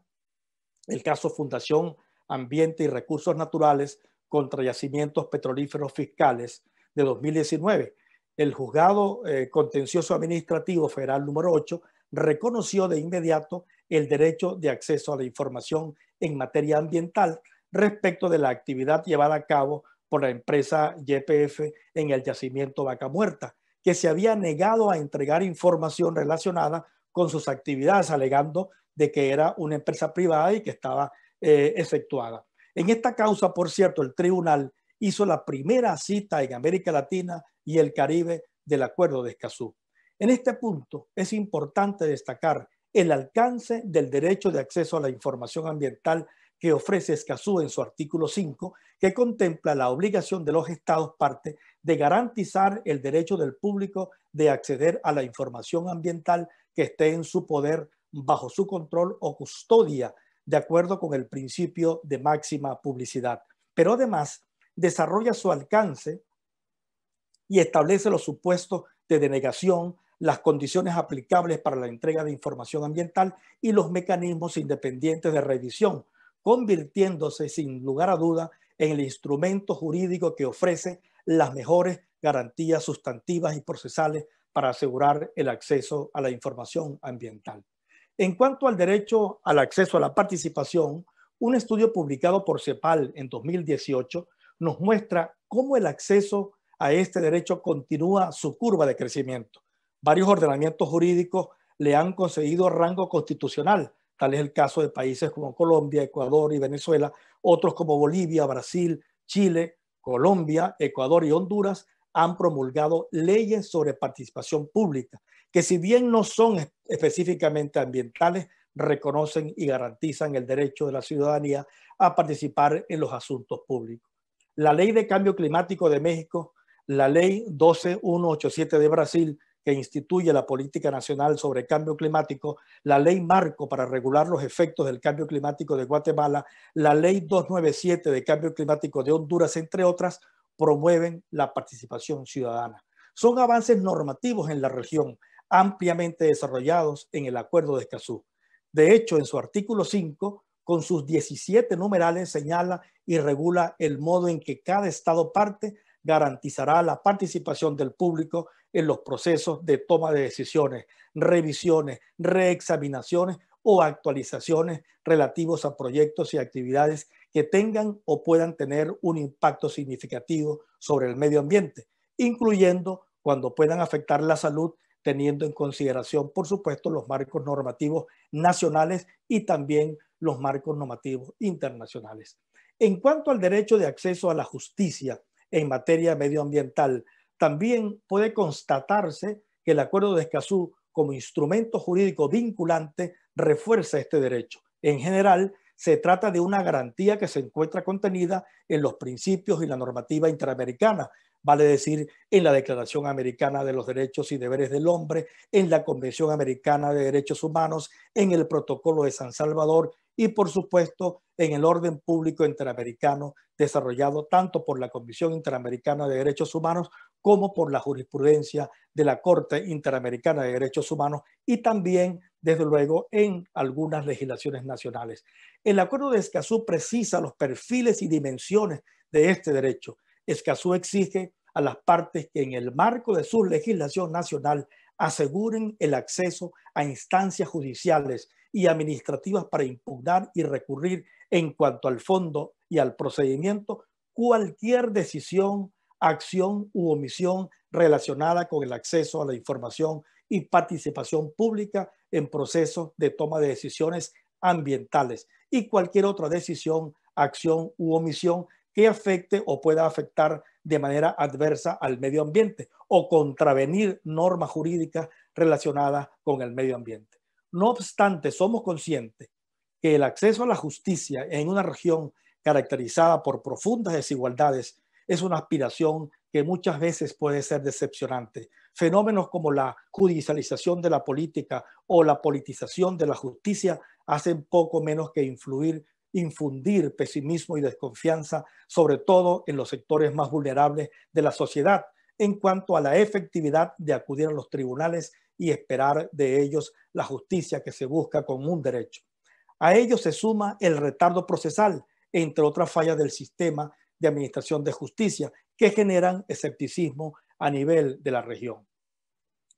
S4: el caso Fundación Ambiente y Recursos Naturales contra Yacimientos Petrolíferos Fiscales de 2019. El juzgado eh, contencioso administrativo federal número 8 reconoció de inmediato el derecho de acceso a la información en materia ambiental respecto de la actividad llevada a cabo por la empresa YPF en el yacimiento Vaca Muerta, que se había negado a entregar información relacionada con sus actividades, alegando de que era una empresa privada y que estaba eh, efectuada. En esta causa, por cierto, el tribunal hizo la primera cita en América Latina y el Caribe del Acuerdo de Escazú. En este punto es importante destacar el alcance del derecho de acceso a la información ambiental que ofrece Escazú en su artículo 5, que contempla la obligación de los estados parte de garantizar el derecho del público de acceder a la información ambiental que esté en su poder, bajo su control o custodia, de acuerdo con el principio de máxima publicidad. Pero además, desarrolla su alcance y establece los supuestos de denegación, las condiciones aplicables para la entrega de información ambiental y los mecanismos independientes de revisión convirtiéndose sin lugar a duda en el instrumento jurídico que ofrece las mejores garantías sustantivas y procesales para asegurar el acceso a la información ambiental. En cuanto al derecho al acceso a la participación, un estudio publicado por CEPAL en 2018 nos muestra cómo el acceso a este derecho continúa su curva de crecimiento. Varios ordenamientos jurídicos le han conseguido rango constitucional Tal es el caso de países como Colombia, Ecuador y Venezuela, otros como Bolivia, Brasil, Chile, Colombia, Ecuador y Honduras han promulgado leyes sobre participación pública, que si bien no son específicamente ambientales, reconocen y garantizan el derecho de la ciudadanía a participar en los asuntos públicos. La Ley de Cambio Climático de México, la Ley 12187 de Brasil, que instituye la Política Nacional sobre Cambio Climático, la Ley Marco para regular los efectos del cambio climático de Guatemala, la Ley 297 de Cambio Climático de Honduras, entre otras, promueven la participación ciudadana. Son avances normativos en la región, ampliamente desarrollados en el Acuerdo de Escazú. De hecho, en su artículo 5, con sus 17 numerales, señala y regula el modo en que cada Estado parte garantizará la participación del público en los procesos de toma de decisiones, revisiones, reexaminaciones o actualizaciones relativos a proyectos y actividades que tengan o puedan tener un impacto significativo sobre el medio ambiente, incluyendo cuando puedan afectar la salud, teniendo en consideración, por supuesto, los marcos normativos nacionales y también los marcos normativos internacionales. En cuanto al derecho de acceso a la justicia, en materia medioambiental. También puede constatarse que el Acuerdo de Escazú, como instrumento jurídico vinculante, refuerza este derecho. En general, se trata de una garantía que se encuentra contenida en los principios y la normativa interamericana, vale decir, en la Declaración Americana de los Derechos y Deberes del Hombre, en la Convención Americana de Derechos Humanos, en el Protocolo de San Salvador y, por supuesto, en el orden público interamericano desarrollado tanto por la Comisión Interamericana de Derechos Humanos como por la jurisprudencia de la Corte Interamericana de Derechos Humanos y también, desde luego, en algunas legislaciones nacionales. El Acuerdo de Escazú precisa los perfiles y dimensiones de este derecho Escazú exige a las partes que en el marco de su legislación nacional aseguren el acceso a instancias judiciales y administrativas para impugnar y recurrir en cuanto al fondo y al procedimiento cualquier decisión, acción u omisión relacionada con el acceso a la información y participación pública en procesos de toma de decisiones ambientales y cualquier otra decisión, acción u omisión que afecte o pueda afectar de manera adversa al medio ambiente o contravenir normas jurídicas relacionadas con el medio ambiente. No obstante, somos conscientes que el acceso a la justicia en una región caracterizada por profundas desigualdades es una aspiración que muchas veces puede ser decepcionante. Fenómenos como la judicialización de la política o la politización de la justicia hacen poco menos que influir infundir pesimismo y desconfianza, sobre todo en los sectores más vulnerables de la sociedad, en cuanto a la efectividad de acudir a los tribunales y esperar de ellos la justicia que se busca con un derecho. A ello se suma el retardo procesal, entre otras fallas del sistema de administración de justicia, que generan escepticismo a nivel de la región.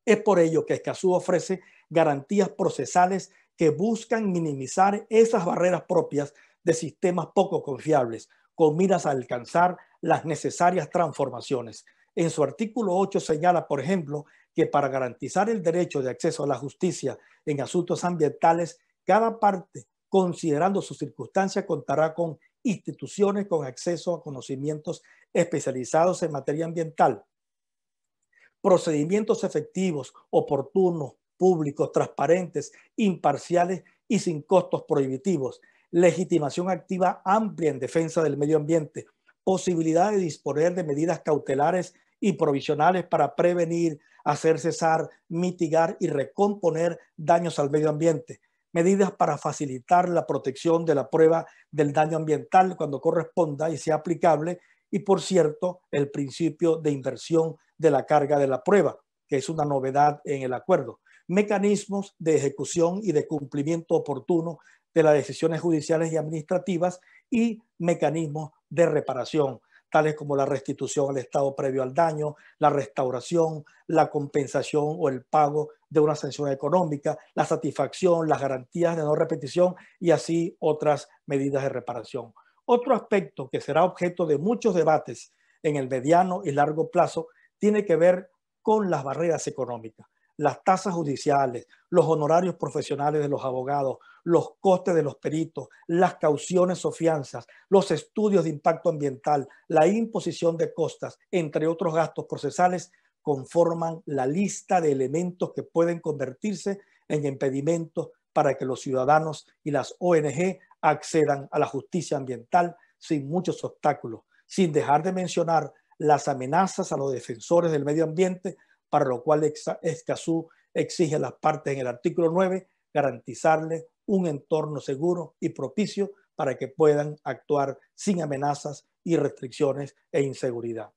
S4: Es por ello que Escazú ofrece garantías procesales que buscan minimizar esas barreras propias de sistemas poco confiables, con miras a alcanzar las necesarias transformaciones. En su artículo 8 señala, por ejemplo, que para garantizar el derecho de acceso a la justicia en asuntos ambientales, cada parte, considerando su circunstancia, contará con instituciones con acceso a conocimientos especializados en materia ambiental, procedimientos efectivos, oportunos, públicos, transparentes, imparciales y sin costos prohibitivos, legitimación activa amplia en defensa del medio ambiente, posibilidad de disponer de medidas cautelares y provisionales para prevenir, hacer cesar, mitigar y recomponer daños al medio ambiente, medidas para facilitar la protección de la prueba del daño ambiental cuando corresponda y sea aplicable, y por cierto, el principio de inversión de la carga de la prueba, que es una novedad en el acuerdo mecanismos de ejecución y de cumplimiento oportuno de las decisiones judiciales y administrativas y mecanismos de reparación, tales como la restitución al Estado previo al daño, la restauración, la compensación o el pago de una sanción económica, la satisfacción, las garantías de no repetición y así otras medidas de reparación. Otro aspecto que será objeto de muchos debates en el mediano y largo plazo tiene que ver con las barreras económicas las tasas judiciales, los honorarios profesionales de los abogados, los costes de los peritos, las cauciones o fianzas, los estudios de impacto ambiental, la imposición de costas, entre otros gastos procesales, conforman la lista de elementos que pueden convertirse en impedimentos para que los ciudadanos y las ONG accedan a la justicia ambiental sin muchos obstáculos, sin dejar de mencionar las amenazas a los defensores del medio ambiente para lo cual Escazú exige a las partes en el artículo 9 garantizarle un entorno seguro y propicio para que puedan actuar sin amenazas y restricciones e inseguridad.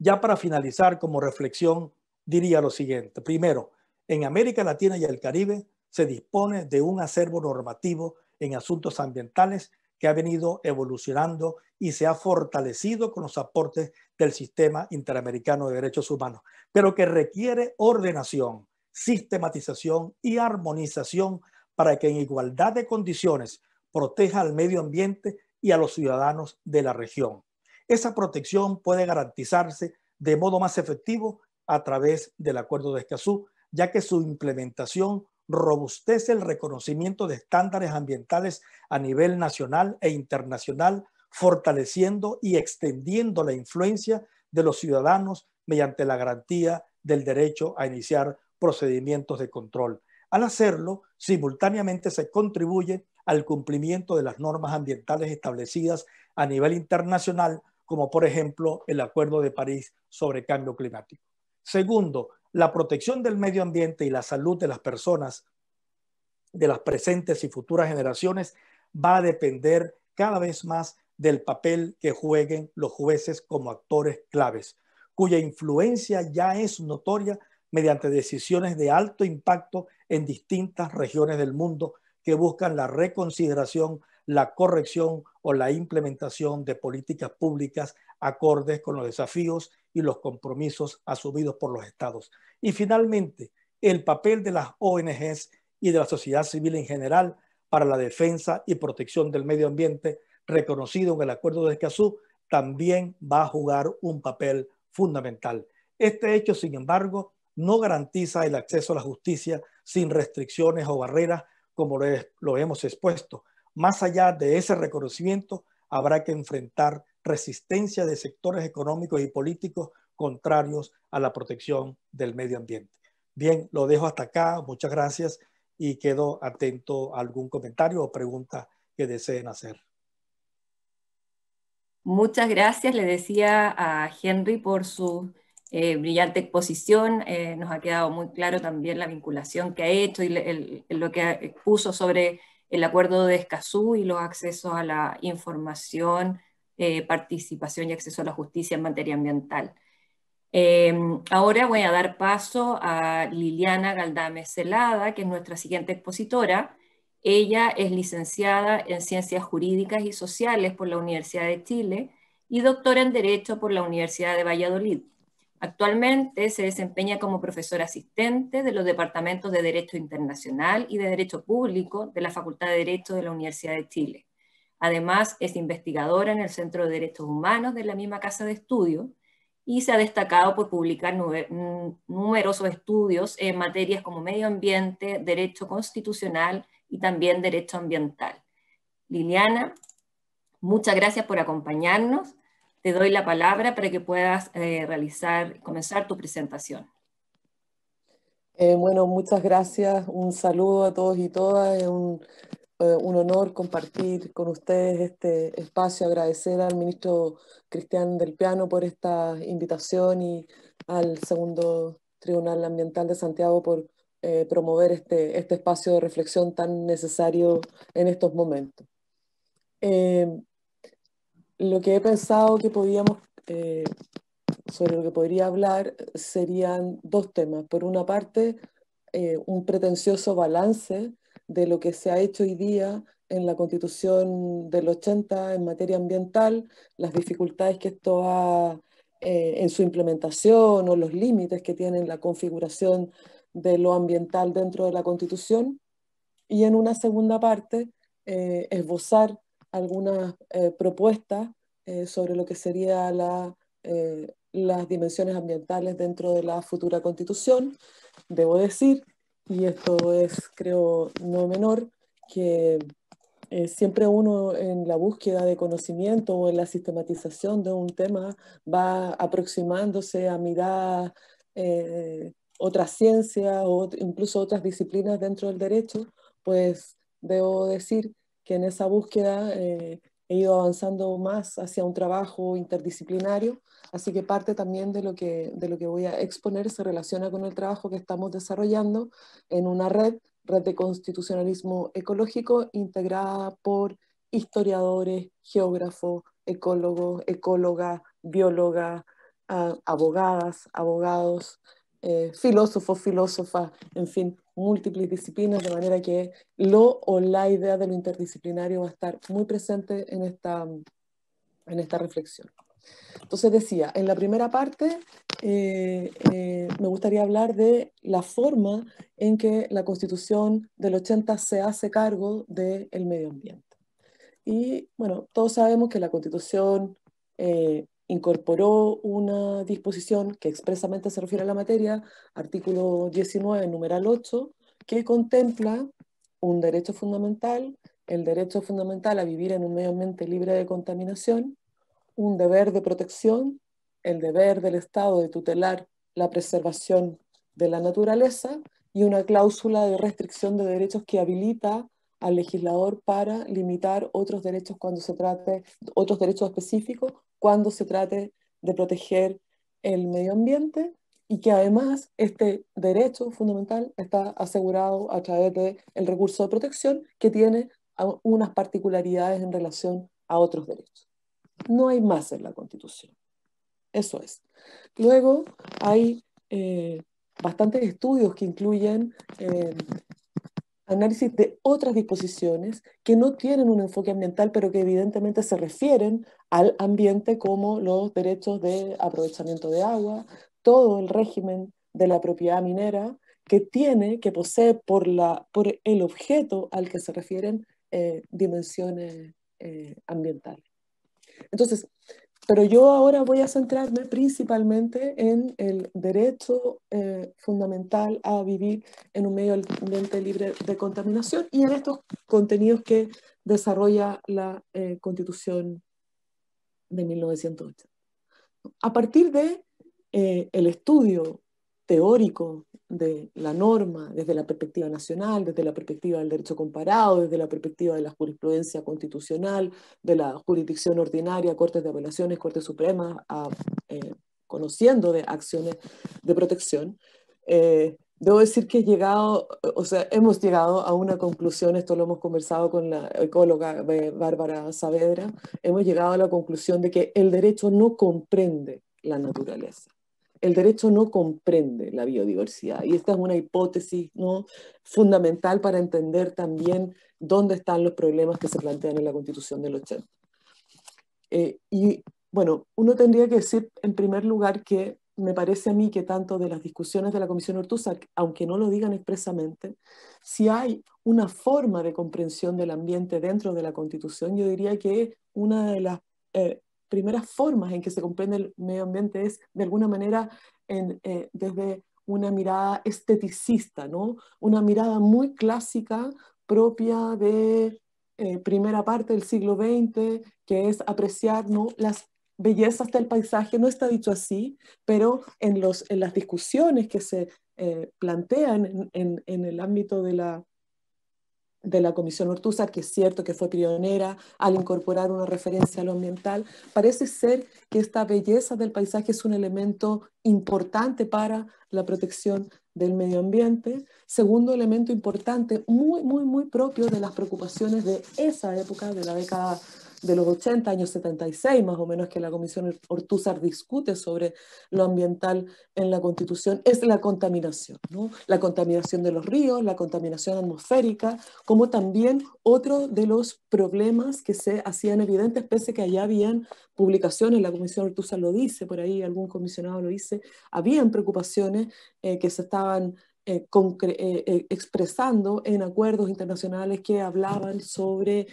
S4: Ya para finalizar como reflexión, diría lo siguiente. Primero, en América Latina y el Caribe se dispone de un acervo normativo en asuntos ambientales que ha venido evolucionando y se ha fortalecido con los aportes del sistema interamericano de derechos humanos, pero que requiere ordenación, sistematización y armonización para que en igualdad de condiciones proteja al medio ambiente y a los ciudadanos de la región. Esa protección puede garantizarse de modo más efectivo a través del Acuerdo de Escazú, ya que su implementación robustece el reconocimiento de estándares ambientales a nivel nacional e internacional, fortaleciendo y extendiendo la influencia de los ciudadanos mediante la garantía del derecho a iniciar procedimientos de control. Al hacerlo, simultáneamente se contribuye al cumplimiento de las normas ambientales establecidas a nivel internacional, como por ejemplo el Acuerdo de París sobre Cambio Climático. Segundo, la protección del medio ambiente y la salud de las personas, de las presentes y futuras generaciones, va a depender cada vez más del papel que jueguen los jueces como actores claves, cuya influencia ya es notoria mediante decisiones de alto impacto en distintas regiones del mundo que buscan la reconsideración, la corrección o la implementación de políticas públicas acordes con los desafíos y los compromisos asumidos por los estados. Y finalmente, el papel de las ONGs y de la sociedad civil en general para la defensa y protección del medio ambiente, reconocido en el Acuerdo de Escazú, también va a jugar un papel fundamental. Este hecho, sin embargo, no garantiza el acceso a la justicia sin restricciones o barreras, como lo, lo hemos expuesto. Más allá de ese reconocimiento, habrá que enfrentar resistencia de sectores económicos y políticos contrarios a la protección del medio ambiente. Bien, lo dejo hasta acá. Muchas gracias y quedo atento a algún comentario o pregunta que deseen hacer.
S7: Muchas gracias, le decía a Henry por su eh, brillante exposición. Eh, nos ha quedado muy claro también la vinculación que ha hecho y lo que eh, puso sobre el acuerdo de Escazú y los accesos a la información eh, participación y acceso a la justicia en materia ambiental. Em, ahora voy a dar paso a Liliana Galdames Celada, que es nuestra siguiente expositora. Ella es licenciada en Ciencias Jurídicas y Sociales por la Universidad de Chile y doctora en Derecho por la Universidad de Valladolid. Actualmente se desempeña como profesora asistente de los departamentos de Derecho Internacional y de Derecho Público de la Facultad de Derecho de la Universidad de Chile. Además, es investigadora en el Centro de Derechos Humanos de la misma casa de estudio y se ha destacado por publicar mm, numerosos estudios en materias como medio ambiente, derecho constitucional y también derecho ambiental. Liliana, muchas gracias por acompañarnos. Te doy la palabra para que puedas eh, realizar, comenzar tu presentación.
S8: Eh, bueno, muchas gracias. Un saludo a todos y todas. Eh, un honor compartir con ustedes este espacio, agradecer al ministro Cristian del Piano por esta invitación y al segundo Tribunal Ambiental de Santiago por eh, promover este, este espacio de reflexión tan necesario en estos momentos. Em, lo que he pensado que podíamos, eh, sobre lo que podría hablar, serían dos temas. Por una parte, un pretencioso balance de lo que se ha hecho hoy día en la constitución del 80 en materia ambiental, las dificultades que esto ha eh, en su implementación o los límites que tiene la configuración de lo ambiental dentro de la constitución y en una segunda parte eh, esbozar algunas eh, propuestas sobre lo que serían las dimensiones ambientales dentro de la futura constitución. Debo decir y esto es, creo, no menor, que eh, siempre uno en la búsqueda de conocimiento o en la sistematización de un tema va aproximándose a mirar eh, otras ciencias o incluso otras disciplinas dentro del derecho, pues debo decir que en esa búsqueda eh, he ido avanzando más hacia un trabajo interdisciplinario, así que parte también de lo que, de lo que voy a exponer se relaciona con el trabajo que estamos desarrollando en una red, red de constitucionalismo ecológico, integrada por historiadores, geógrafos, ecólogos, ecólogas, biólogas, ah, abogadas, abogados, eh, filósofos, filósofas, en fin, múltiples disciplinas, de manera que lo o la idea de lo interdisciplinario va a estar muy presente en esta, en esta reflexión. Entonces decía, en la primera parte eh, eh, me gustaría hablar de la forma en que la constitución del 80 se hace cargo del medio ambiente. Y bueno, todos sabemos que la constitución eh, incorporó una disposición que expresamente se refiere a la materia, artículo 19, numeral 8, que contempla un derecho fundamental, el derecho fundamental a vivir en un medio ambiente libre de contaminación, un deber de protección, el deber del Estado de tutelar la preservación de la naturaleza y una cláusula de restricción de derechos que habilita al legislador para limitar otros derechos cuando se trate, otros derechos específicos cuando se trate de proteger el medio ambiente y que además este derecho fundamental está asegurado a través del el recurso de protección que tiene unas particularidades en relación a otros derechos. No hay más en la Constitución. Eso es. Luego hay eh, bastantes estudios que incluyen eh, análisis de otras disposiciones que no tienen un enfoque ambiental, pero que evidentemente se refieren al ambiente como los derechos de aprovechamiento de agua, todo el régimen de la propiedad minera que tiene, que posee por, la, por el objeto al que se refieren eh, dimensiones eh, ambientales. Entonces, pero yo ahora voy a centrarme principalmente en el derecho eh, fundamental a vivir en un medio ambiente libre de contaminación y en estos contenidos que desarrolla la eh, Constitución de 1980. A partir de eh, el estudio teórico de la norma, desde la perspectiva nacional, desde la perspectiva del derecho comparado, desde la perspectiva de la jurisprudencia constitucional, de la jurisdicción ordinaria, cortes de apelaciones, cortes supremas, ah, eh, conociendo de acciones de protección. Eh, debo decir que llegado, o sea, hemos llegado a una conclusión, esto lo hemos conversado con la ecóloga Bárbara Saavedra, hemos llegado a la conclusión de que el derecho no comprende la naturaleza el derecho no comprende la biodiversidad y esta es una hipótesis ¿no? fundamental para entender también dónde están los problemas que se plantean en la Constitución del 80. Eh, y bueno, uno tendría que decir en primer lugar que me parece a mí que tanto de las discusiones de la Comisión Ortusa, aunque no lo digan expresamente, si hay una forma de comprensión del ambiente dentro de la Constitución, yo diría que una de las eh, primeras formas en que se comprende el medio ambiente es, de alguna manera, eh, desde una mirada esteticista, ¿no? una mirada muy clásica propia de eh, primera parte del siglo XX, que es apreciar ¿no? las bellezas del paisaje, no está dicho así, pero en, los, en las discusiones que se eh, plantean en, el ámbito de la de la Comisión ortuza que es cierto que fue pionera al incorporar una referencia a lo ambiental, parece ser que esta belleza del paisaje es un elemento importante para la protección del medio ambiente. Segundo elemento importante, muy, muy, muy propio de las preocupaciones de esa época, de la década de los 80, años 76 más o menos, que la Comisión Ortúzar discute sobre lo ambiental en la Constitución, es la contaminación, la contaminación de los ríos, la contaminación atmosférica, como también otro de los problemas que se hacían evidentes, pese que allá habían publicaciones, la Comisión Ortúzar lo dice, por ahí algún comisionado lo dice, habían preocupaciones eh, que se estaban eh, eh, eh, expresando en acuerdos internacionales que hablaban sobre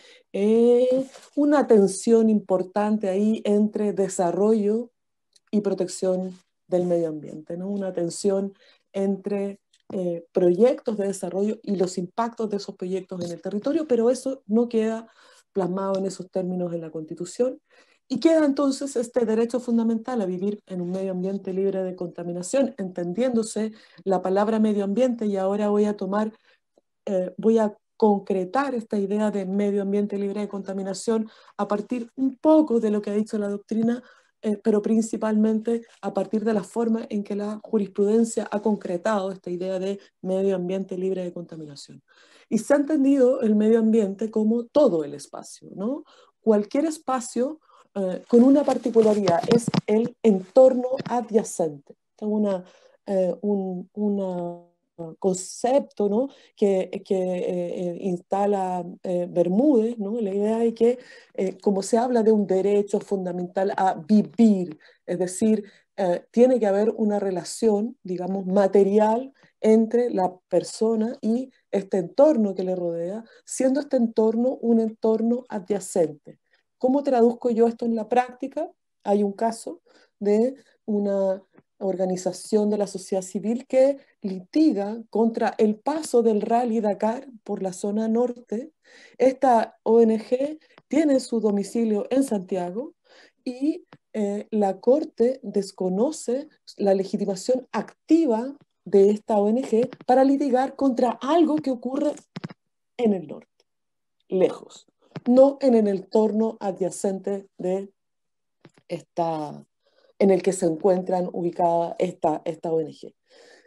S8: una tensión importante ahí entre desarrollo y protección del medio ambiente, ¿no? una tensión entre proyectos de desarrollo y los impactos de esos proyectos en el territorio, pero eso no queda plasmado en esos términos en la Constitución y queda entonces este derecho fundamental a vivir en un medio ambiente libre de contaminación, entendiéndose la palabra medio ambiente y ahora voy a tomar, eh, voy a concretar esta idea de medio ambiente libre de contaminación a partir un poco de lo que ha dicho la doctrina, eh, pero principalmente a partir de la forma en que la jurisprudencia ha concretado esta idea de medio ambiente libre de contaminación. Y se ha entendido el medio ambiente como todo el espacio, ¿no? Cualquier espacio eh, con una particularidad, es el entorno adyacente. Es eh, un concepto que, eh, instala Bermúdez, ¿no? la idea es que como se habla de un derecho fundamental a vivir, es decir, tiene que haber una relación, digamos, material entre la persona y este entorno que le rodea, siendo este entorno un entorno adyacente. ¿Cómo traduzco yo esto en la práctica? Hay un caso de una organización de la sociedad civil que litiga contra el paso del rally Dakar por la zona norte. Esta ONG tiene su domicilio en Santiago y eh, la Corte desconoce la legitimación activa de esta ONG para litigar contra algo que ocurre en el norte, lejos no en el entorno adyacente de esta, en el que se encuentran ubicada esta, ONG.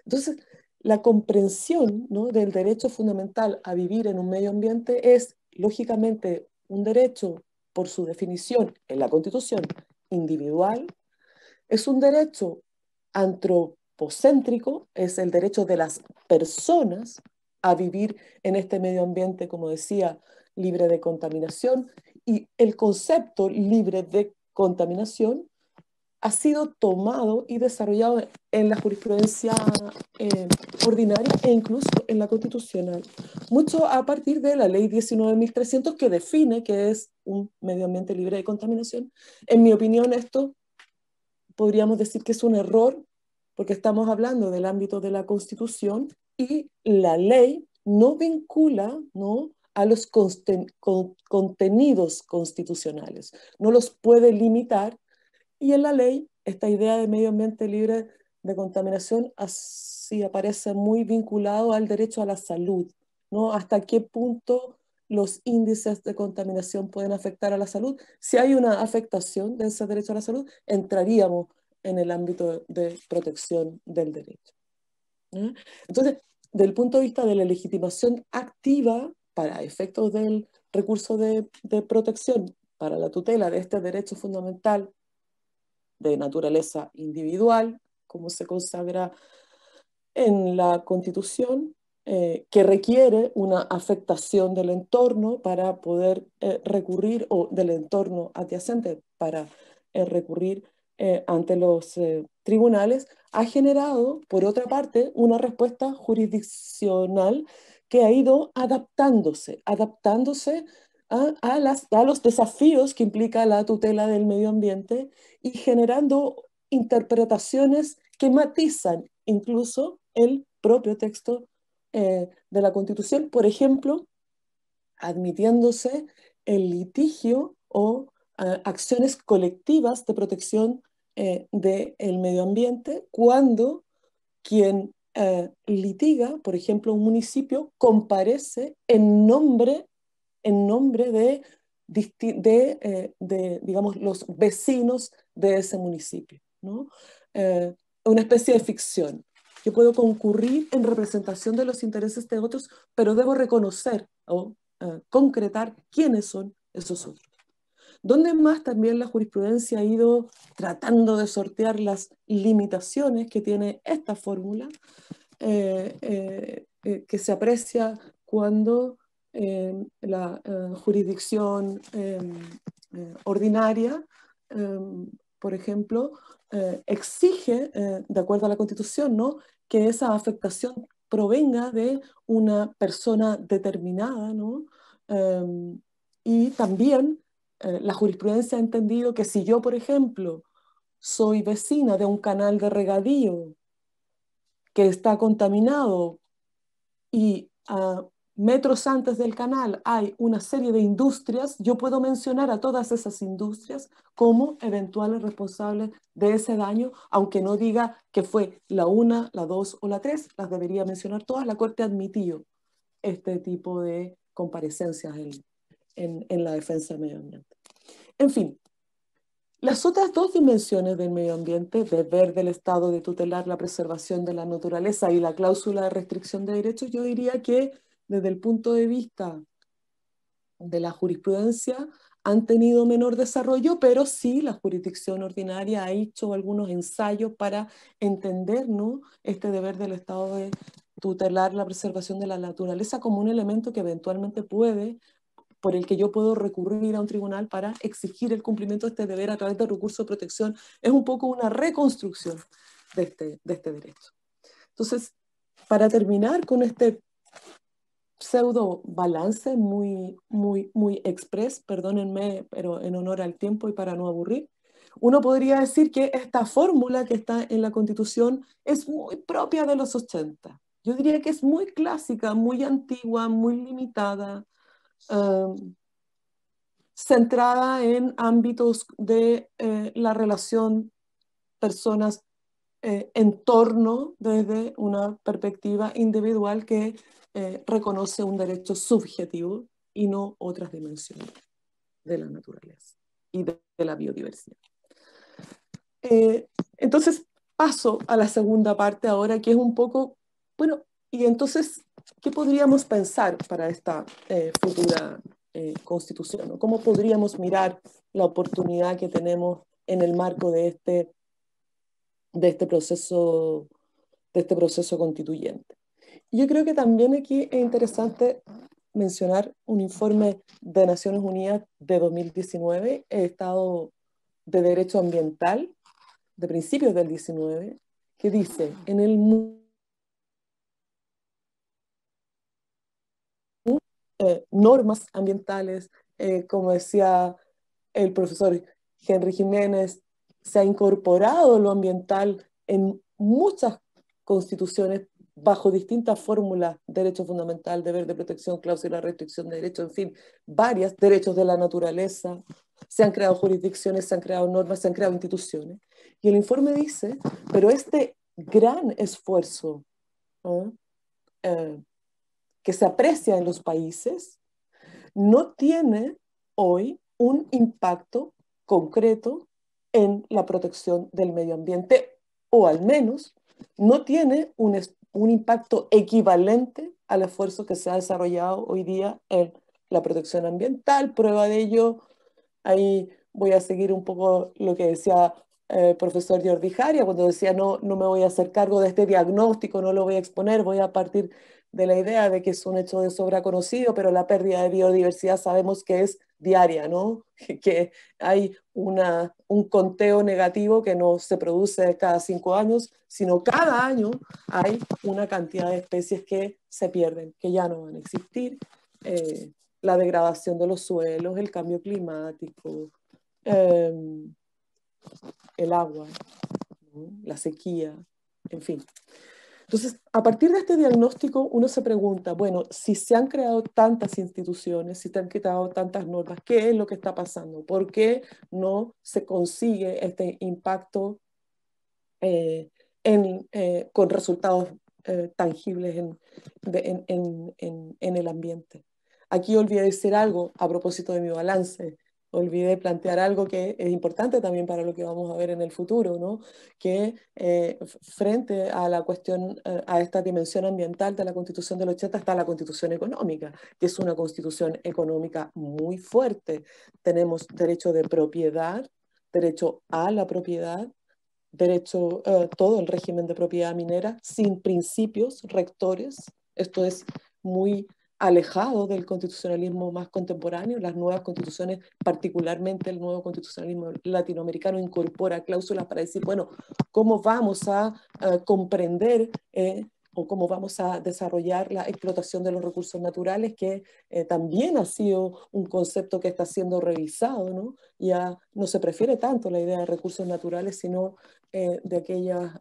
S8: Entonces, la comprensión del derecho fundamental a vivir en un medio ambiente es, lógicamente, un derecho, por su definición en la Constitución, individual, es un derecho antropocéntrico, es el derecho de las personas a vivir en este medio ambiente, como decía, libre de contaminación y el concepto libre de contaminación ha sido tomado y desarrollado en la jurisprudencia eh, ordinaria e incluso en la constitucional. Mucho a partir de la ley 19.300 que define que es un medio ambiente libre de contaminación. En mi opinión esto podríamos decir que es un error porque estamos hablando del ámbito de la constitución y la ley no vincula ¿no? a los contenidos constitucionales, no los puede limitar y en la ley esta idea de medio ambiente libre de contaminación así aparece muy vinculado al derecho a la salud, ¿no? Hasta qué punto los índices de contaminación pueden afectar a la salud. Si hay una afectación de ese derecho a la salud, entraríamos en el ámbito de protección del derecho. Entonces, del punto de vista de la legitimación activa, para efectos del recurso de, protección, para la tutela de este derecho fundamental de naturaleza individual, como se consagra en la Constitución, eh, que requiere una afectación del entorno para poder eh, recurrir, o del entorno adyacente para eh, recurrir ante los tribunales, ha generado, por otra parte, una respuesta jurisdiccional que ha ido adaptándose, adaptándose a, los desafíos que implica la tutela del medio ambiente y generando interpretaciones que matizan incluso el propio texto eh, de la Constitución, por ejemplo, admitiéndose el litigio o acciones colectivas de protección eh, del medio ambiente cuando quien eh, litiga, por ejemplo, un municipio comparece en nombre, en nombre de, eh, digamos, los vecinos de ese municipio. ¿no? Eh, una especie de ficción. Yo puedo concurrir en representación de los intereses de otros, pero debo reconocer o concretar quiénes son esos otros. ¿Dónde más también la jurisprudencia ha ido tratando de sortear las limitaciones que tiene esta fórmula, eh, eh, eh, que se aprecia cuando em, la jurisdicción em, ordinaria, em, por ejemplo, exige, de acuerdo a la Constitución, ¿no? que esa afectación provenga de una persona determinada, y también eh, la jurisprudencia ha entendido que si yo, por ejemplo, soy vecina de un canal de regadío que está contaminado y a metros antes del canal hay una serie de industrias, yo puedo mencionar a todas esas industrias como eventuales responsables de ese daño, aunque no diga que fue la una, la dos o la tres, las debería mencionar todas. La Corte admitió este tipo de comparecencias en, en, la defensa del medio ambiente. En fin, las otras dos dimensiones del medio ambiente, deber del Estado de tutelar la preservación de la naturaleza y la cláusula de restricción de derechos, yo diría que desde el punto de vista de la jurisprudencia han tenido menor desarrollo, pero sí la jurisdicción ordinaria ha hecho algunos ensayos para entender este deber del Estado de tutelar la preservación de la naturaleza como un elemento que eventualmente puede por el que yo puedo recurrir a un tribunal para exigir el cumplimiento de este deber a través del recurso de protección, es un poco una reconstrucción de este, de este derecho. Entonces, para terminar con este pseudo balance muy, muy, muy express, perdónenme, pero en honor al tiempo y para no aburrir, uno podría decir que esta fórmula que está en la Constitución es muy propia de los 80. Yo diría que es muy clásica, muy antigua, muy limitada, Em, centrada en ámbitos de eh, la relación personas eh, entorno desde una perspectiva individual que eh, reconoce un derecho subjetivo y no otras dimensiones de la naturaleza y de, la biodiversidad. Eh, entonces paso a la segunda parte ahora, que es un poco, bueno, y entonces, ¿Qué podríamos pensar para esta eh, futura eh, constitución? ¿Cómo podríamos mirar la oportunidad que tenemos en el marco de este, de este, proceso, de este proceso constituyente? Yo creo que también aquí es interesante mencionar un informe de Naciones Unidas de 2019, Estado de Derecho Ambiental, de principios del 19, que dice, en el mundo Eh, normas ambientales, eh, como decía el profesor Henry Jiménez, se ha incorporado lo ambiental en muchas constituciones bajo distintas fórmulas, derecho fundamental, deber de protección, cláusula, restricción de derechos, en fin, varias derechos de la naturaleza, se han creado jurisdicciones, se han creado normas, se han creado instituciones. Y el informe dice, pero este gran esfuerzo ¿eh? que se aprecia en los países, no tiene hoy un impacto concreto en la protección del medio ambiente, o al menos no tiene un, un impacto equivalente al esfuerzo que se ha desarrollado hoy día en la protección ambiental. Prueba de ello, ahí voy a seguir un poco lo que decía el eh, profesor Jordi Jaria, cuando decía no, no me voy a hacer cargo de este diagnóstico, no lo voy a exponer, voy a partir de la idea de que es un hecho de sobra conocido, pero la pérdida de biodiversidad sabemos que es diaria, ¿no? que hay una, un conteo negativo que no se produce cada cinco años, sino cada año hay una cantidad de especies que se pierden, que ya no van a existir, eh, la degradación de los suelos, el cambio climático, em, el agua, la sequía, en fin. Entonces, a partir de este diagnóstico, uno se pregunta, bueno, si se han creado tantas instituciones, si se han quitado tantas normas, ¿qué es lo que está pasando? ¿Por qué no se consigue este impacto eh, eh, con resultados eh, tangibles en, en, el ambiente? Aquí olvidé decir algo a propósito de mi balance olvidé plantear algo que es importante también para lo que vamos a ver en el futuro, ¿no? que eh, frente a la cuestión, eh, a esta dimensión ambiental de la Constitución del 80 está la Constitución económica, que es una Constitución económica muy fuerte. Tenemos derecho de propiedad, derecho a la propiedad, derecho, eh, todo el régimen de propiedad minera sin principios rectores. Esto es muy alejado del constitucionalismo más contemporáneo. Las nuevas constituciones, particularmente el nuevo constitucionalismo latinoamericano, incorpora cláusulas para decir, bueno, ¿cómo vamos a, eh, comprender eh, o cómo vamos a desarrollar la explotación de los recursos naturales, que eh, también ha sido un concepto que está siendo revisado, ¿no? Ya no se prefiere tanto la idea de recursos naturales, sino de aquellas,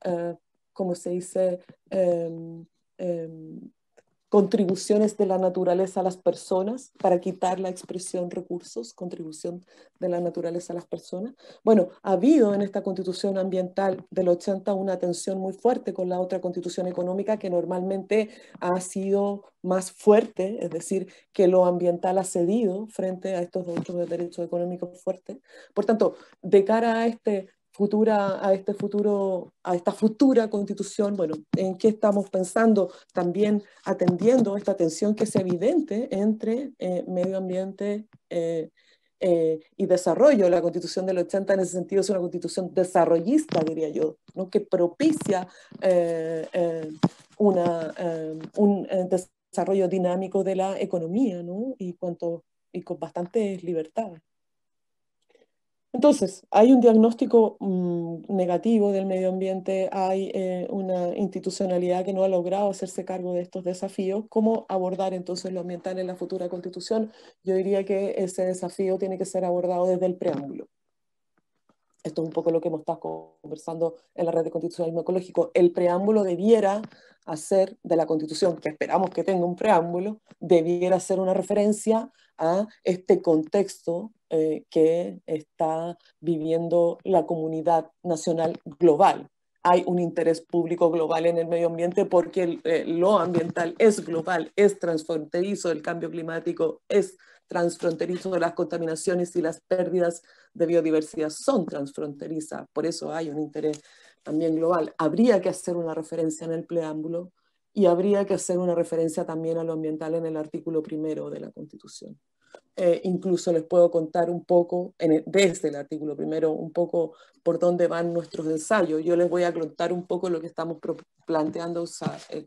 S8: como se dice, em, em, contribuciones de la naturaleza a las personas, para quitar la expresión recursos, contribución de la naturaleza a las personas. Bueno, ha habido en esta constitución ambiental del 80 una tensión muy fuerte con la otra constitución económica que normalmente ha sido más fuerte, es decir, que lo ambiental ha cedido frente a estos otros derechos económicos fuertes. Por tanto, de cara a este futura, a este futuro, a esta futura constitución, bueno, en qué estamos pensando, también atendiendo esta tensión que es evidente entre eh, medio ambiente eh, eh, y desarrollo. La constitución del 80 en ese sentido es una constitución desarrollista, diría yo, ¿no? que propicia una, un desarrollo dinámico de la economía ¿no? y, cuanto, y con bastantes libertades. Entonces, hay un diagnóstico mm, negativo del medio ambiente, hay eh, una institucionalidad que no ha logrado hacerse cargo de estos desafíos. ¿Cómo abordar entonces lo ambiental en la futura constitución? Yo diría que ese desafío tiene que ser abordado desde el preámbulo. Esto es un poco lo que hemos estado conversando en la red de constitucionalismo ecológico. El preámbulo debiera hacer de la constitución, que esperamos que tenga un preámbulo, debiera ser una referencia a este contexto eh, que está viviendo la comunidad nacional global. Hay un interés público global en el medio ambiente porque eh, lo ambiental es global, es transfronterizo, el cambio climático es transfronterizo, las contaminaciones y las pérdidas de biodiversidad son transfronterizas, por eso hay un interés también global. Habría que hacer una referencia en el preámbulo y habría que hacer una referencia también a lo ambiental en el artículo primero de la Constitución. Eh, incluso les puedo contar un poco, desde el artículo primero, un poco por dónde van nuestros ensayos. Yo les voy a contar un poco lo que estamos planteando eh, eh,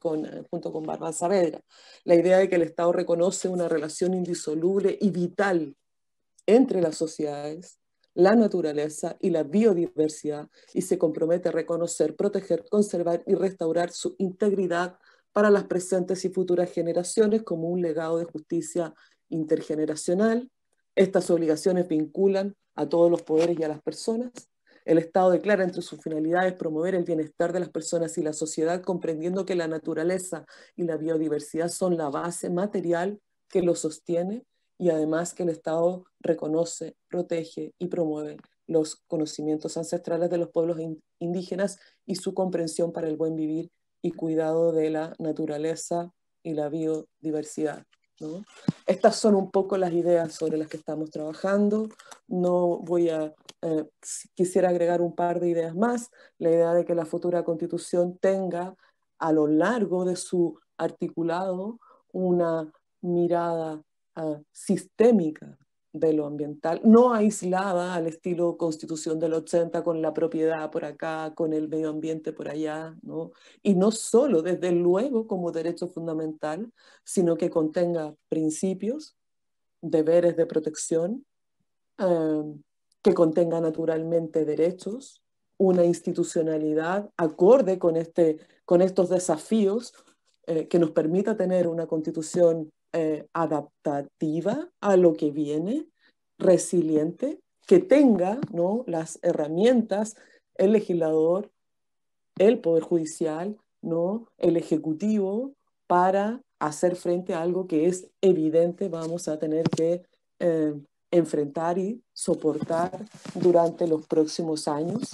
S8: junto con Bárbara Saavedra. La idea de que el Estado reconoce una relación indisoluble y vital entre las sociedades, la naturaleza y la biodiversidad y se compromete a reconocer, proteger, conservar y restaurar su integridad para las presentes y futuras generaciones como un legado de justicia intergeneracional. Estas obligaciones vinculan a todos los poderes y a las personas. El Estado declara entre sus finalidades promover el bienestar de las personas y la sociedad, comprendiendo que la naturaleza y la biodiversidad son la base material que lo sostiene y además que el Estado reconoce, protege y promueve los conocimientos ancestrales de los pueblos indígenas y su comprensión para el buen vivir y cuidado de la naturaleza y la biodiversidad. Estas son un poco las ideas sobre las que estamos trabajando. No voy a, eh, quisiera agregar un par de ideas más. La idea de que la futura constitución tenga a lo largo de su articulado una mirada ah, sistémica de lo ambiental, no aislada al estilo constitución del 80 con la propiedad por acá, con el medio ambiente por allá, y no solo desde luego como derecho fundamental, sino que contenga principios, deberes de protección, em, que contenga naturalmente derechos, una institucionalidad acorde con, este, con estos desafíos eh, que nos permita tener una constitución eh, adaptativa a lo que viene, resiliente, que tenga ¿no? las herramientas, el legislador, el Poder Judicial, ¿no? el Ejecutivo, para hacer frente a algo que es evidente vamos a tener que eh, enfrentar y soportar durante los próximos años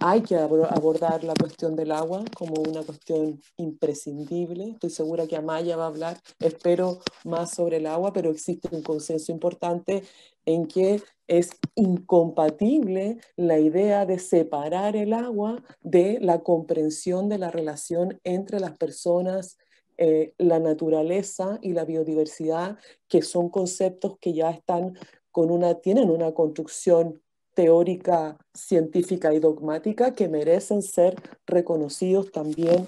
S8: hay que abordar la cuestión del agua como una cuestión imprescindible. Estoy segura que Amaya va a hablar, espero, más sobre el agua, pero existe un consenso importante en que es incompatible la idea de separar el agua de la comprensión de la relación entre las personas eh, la naturaleza y la biodiversidad, que son conceptos que ya están con una, tienen una construcción teórica, científica y dogmática que merecen ser reconocidos también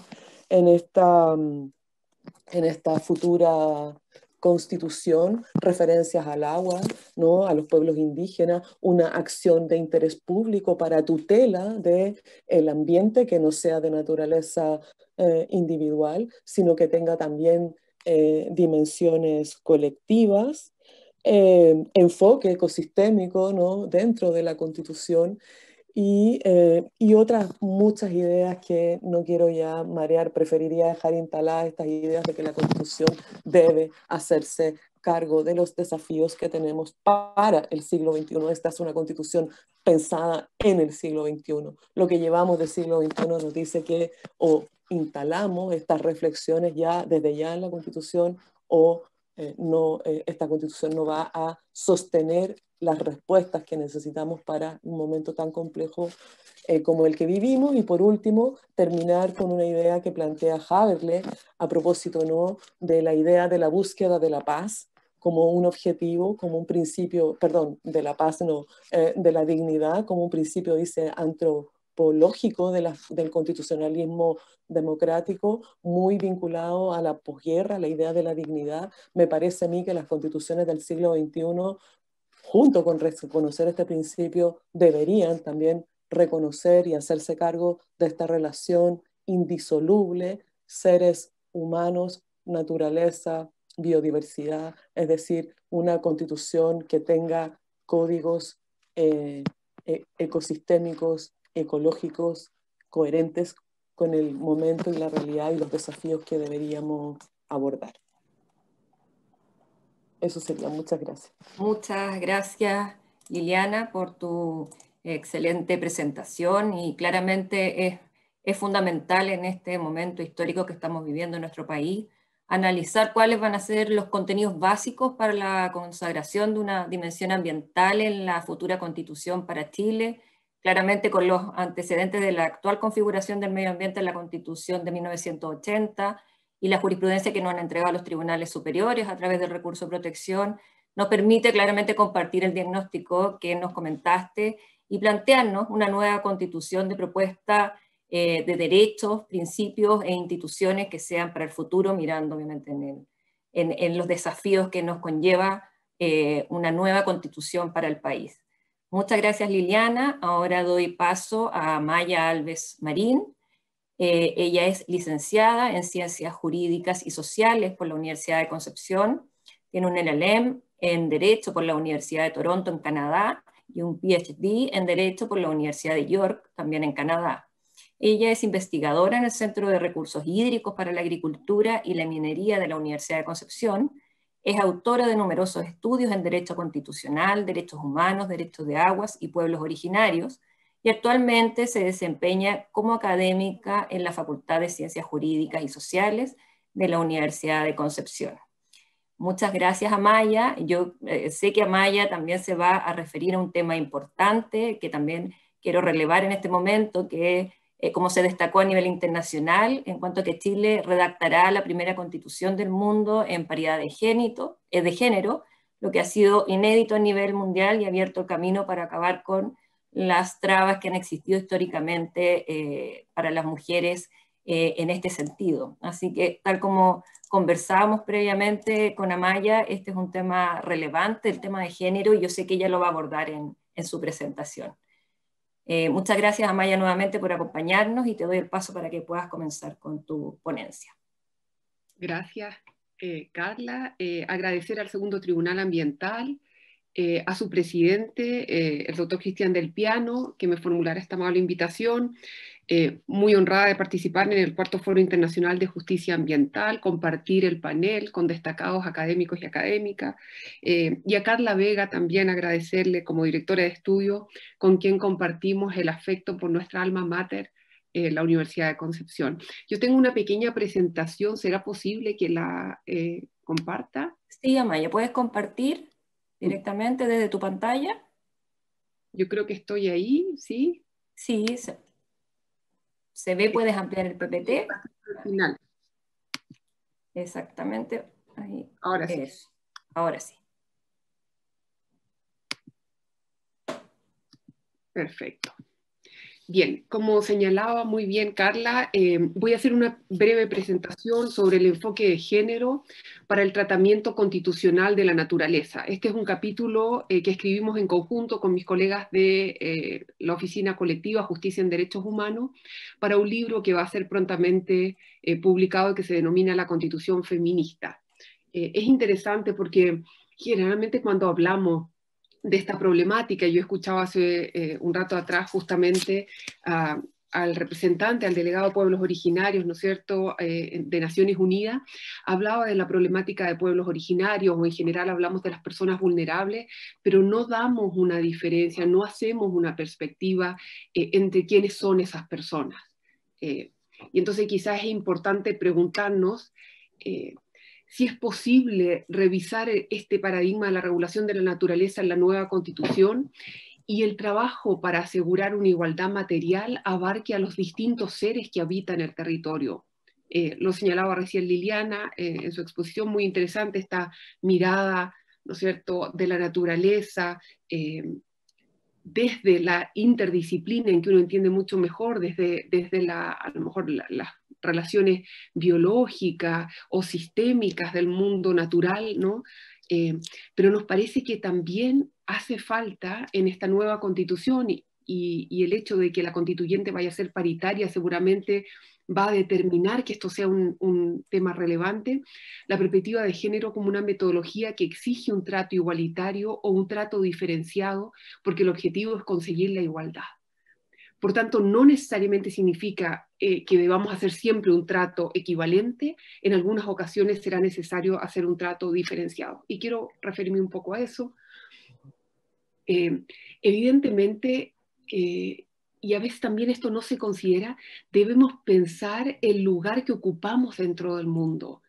S8: en esta, mm, en esta futura constitución, referencias al agua, a los pueblos indígenas, una acción de interés público para tutela del el ambiente que no sea de naturaleza eh, individual, sino que tenga también eh, dimensiones colectivas, eh, enfoque ecosistémico ¿no? dentro de la Constitución y, eh, y, otras muchas ideas que no quiero ya marear, preferiría dejar instaladas estas ideas de que la Constitución debe hacerse cargo de los desafíos que tenemos para el siglo XXI. Esta es una constitución pensada en el siglo XXI. Lo que llevamos del siglo XXI nos dice que o instalamos estas reflexiones ya desde ya en la constitución o eh, no, eh, esta constitución no va a sostener las respuestas que necesitamos para un momento tan complejo eh, como el que vivimos. Y por último, terminar con una idea que plantea Haberle a propósito ¿no? de la idea de la búsqueda de la paz como un objetivo, como un principio, perdón, de la paz, no, de la dignidad, como un principio, dice antro, lógico de del constitucionalismo democrático, muy vinculado a la posguerra, a la idea de la dignidad. Me parece a mí que las constituciones del siglo XXI, junto con reconocer este principio, deberían también reconocer y hacerse cargo de esta relación indisoluble, seres humanos, naturaleza, biodiversidad, es decir, una constitución que tenga códigos eh, e-, ecosistémicos ecológicos coherentes con el momento y la realidad y los desafíos que deberíamos abordar. Eso sería, muchas gracias.
S7: Muchas gracias, Liliana, por tu excelente presentación y claramente es, fundamental en este momento histórico que estamos viviendo en nuestro país analizar cuáles van a ser los contenidos básicos para la consagración de una dimensión ambiental en la futura constitución para Chile claramente con los antecedentes de la actual configuración del medio ambiente en la Constitución de 1980 y la jurisprudencia que nos han entregado los tribunales superiores a través del recurso de protección, nos permite claramente compartir el diagnóstico que nos comentaste y plantearnos una nueva constitución de propuesta eh, de derechos, principios e instituciones que sean para el futuro, mirando obviamente en, los desafíos que nos conlleva eh, una nueva constitución para el país. Muchas gracias Liliana. Ahora doy paso a Maya Alves Marín. Eh, ella es licenciada en Ciencias Jurídicas y Sociales por la Universidad de Concepción. Tiene un LLM en Derecho por la Universidad de Toronto en Canadá y un PhD en Derecho por la Universidad de York, también en Canadá. Ella es investigadora en el Centro de Recursos Hídricos para la Agricultura y la Minería de la Universidad de Concepción es autora de numerosos estudios en derecho constitucional, derechos humanos, derechos de aguas y pueblos originarios, y actualmente se desempeña como académica en la Facultad de Ciencias Jurídicas y Sociales de la Universidad de Concepción. Muchas gracias, Amaya. Yo eh, sé que Amaya también se va a referir a un tema importante que también quiero relevar en este momento, que es eh, como se destacó a nivel internacional, en cuanto a que Chile redactará la primera constitución del mundo en paridad de, eh, de género, lo que ha sido inédito a nivel mundial y ha abierto el camino para acabar con las trabas que han existido históricamente eh, para las mujeres en este sentido. Así que, tal como conversábamos previamente con Amaya, este es un tema relevante, el tema de género, y yo sé que ella lo va a abordar en su presentación. Eh, muchas gracias, Amaya, nuevamente por acompañarnos y te doy el paso para que puedas comenzar con tu ponencia. Gracias, eh, Carla.
S9: Eh, agradecer al Segundo Tribunal Ambiental, a su presidente, el doctor Cristian del Piano, que me formulara esta amable invitación. Eh, muy honrada de participar en el Cuarto Foro Internacional de Justicia Ambiental, compartir el panel con destacados académicos y académicas, eh, y a Carla Vega también agradecerle como directora de estudio, con quien compartimos el afecto por nuestra alma mater, eh, la Universidad de Concepción. Yo tengo una pequeña presentación, ¿será posible que la
S7: comparta? Sí, Amaya, puedes compartir directamente desde tu pantalla. Yo creo que estoy ahí, ¿sí? Sí, se ve, puedes ampliar el PPT. Exactamente. Ahí. Ahora sí. Ahora sí.
S9: Perfecto. Bien, como señalaba muy bien Carla, eh, voy a hacer una breve presentación sobre el enfoque de género para el tratamiento constitucional de la naturaleza. Este es un capítulo eh, que escribimos en conjunto con mis colegas de eh, la Oficina Colectiva Justicia en Derechos Humanos para un libro que va a ser prontamente publicado que se denomina La Constitución Feminista. es interesante porque generalmente cuando hablamos de esta problemática. Yo escuchaba hace eh, un rato atrás justamente al representante, al delegado de pueblos originarios, ¿no es cierto?, eh, de Naciones Unidas, hablaba de la problemática de pueblos originarios o en general hablamos de las personas vulnerables, pero no damos una diferencia, no hacemos una perspectiva eh, entre quiénes son esas personas. y entonces quizás es importante preguntarnos si es posible revisar e, este paradigma de la regulación de la naturaleza en la nueva constitución y el trabajo para asegurar una igualdad material abarque a los distintos seres que habitan el territorio. Eh, lo señalaba recién Liliana eh, en su exposición, muy interesante esta mirada, ¿no es cierto?, de la naturaleza, eh, desde la interdisciplina en que uno entiende mucho mejor, desde, desde la, a lo mejor la, relaciones biológicas o sistémicas del mundo natural, ¿no? Eh, pero nos parece que también hace falta en esta nueva constitución y, el hecho de que la constituyente vaya a ser paritaria seguramente va a determinar que esto sea un, un tema relevante, la perspectiva de género como una metodología que exige un trato igualitario o un trato diferenciado, porque el objetivo es conseguir la igualdad. Por tanto, no necesariamente significa eh, que debamos hacer siempre un trato equivalente, en algunas ocasiones será necesario hacer un trato diferenciado. Y quiero referirme un poco a eso. Eh, evidentemente, eh, y a veces también esto no se considera, debemos pensar el lugar que ocupamos dentro del mundo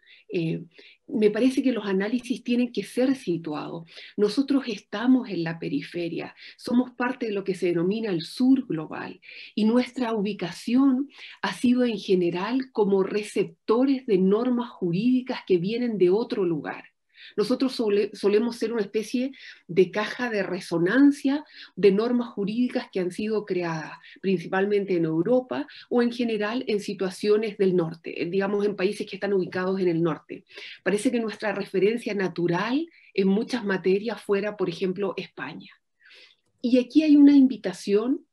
S9: me parece que los análisis tienen que ser situados. Nosotros estamos en la periferia, somos parte de lo que se denomina el sur global y nuestra ubicación ha sido en general como receptores de normas jurídicas que vienen de otro lugar. Nosotros solemos ser una especie de caja de resonancia de normas jurídicas que han sido creadas, principalmente en Europa o en general en situaciones del norte, digamos en países que están ubicados en el norte. Parece que nuestra referencia natural en muchas materias fuera, por ejemplo, España. Y aquí hay una invitación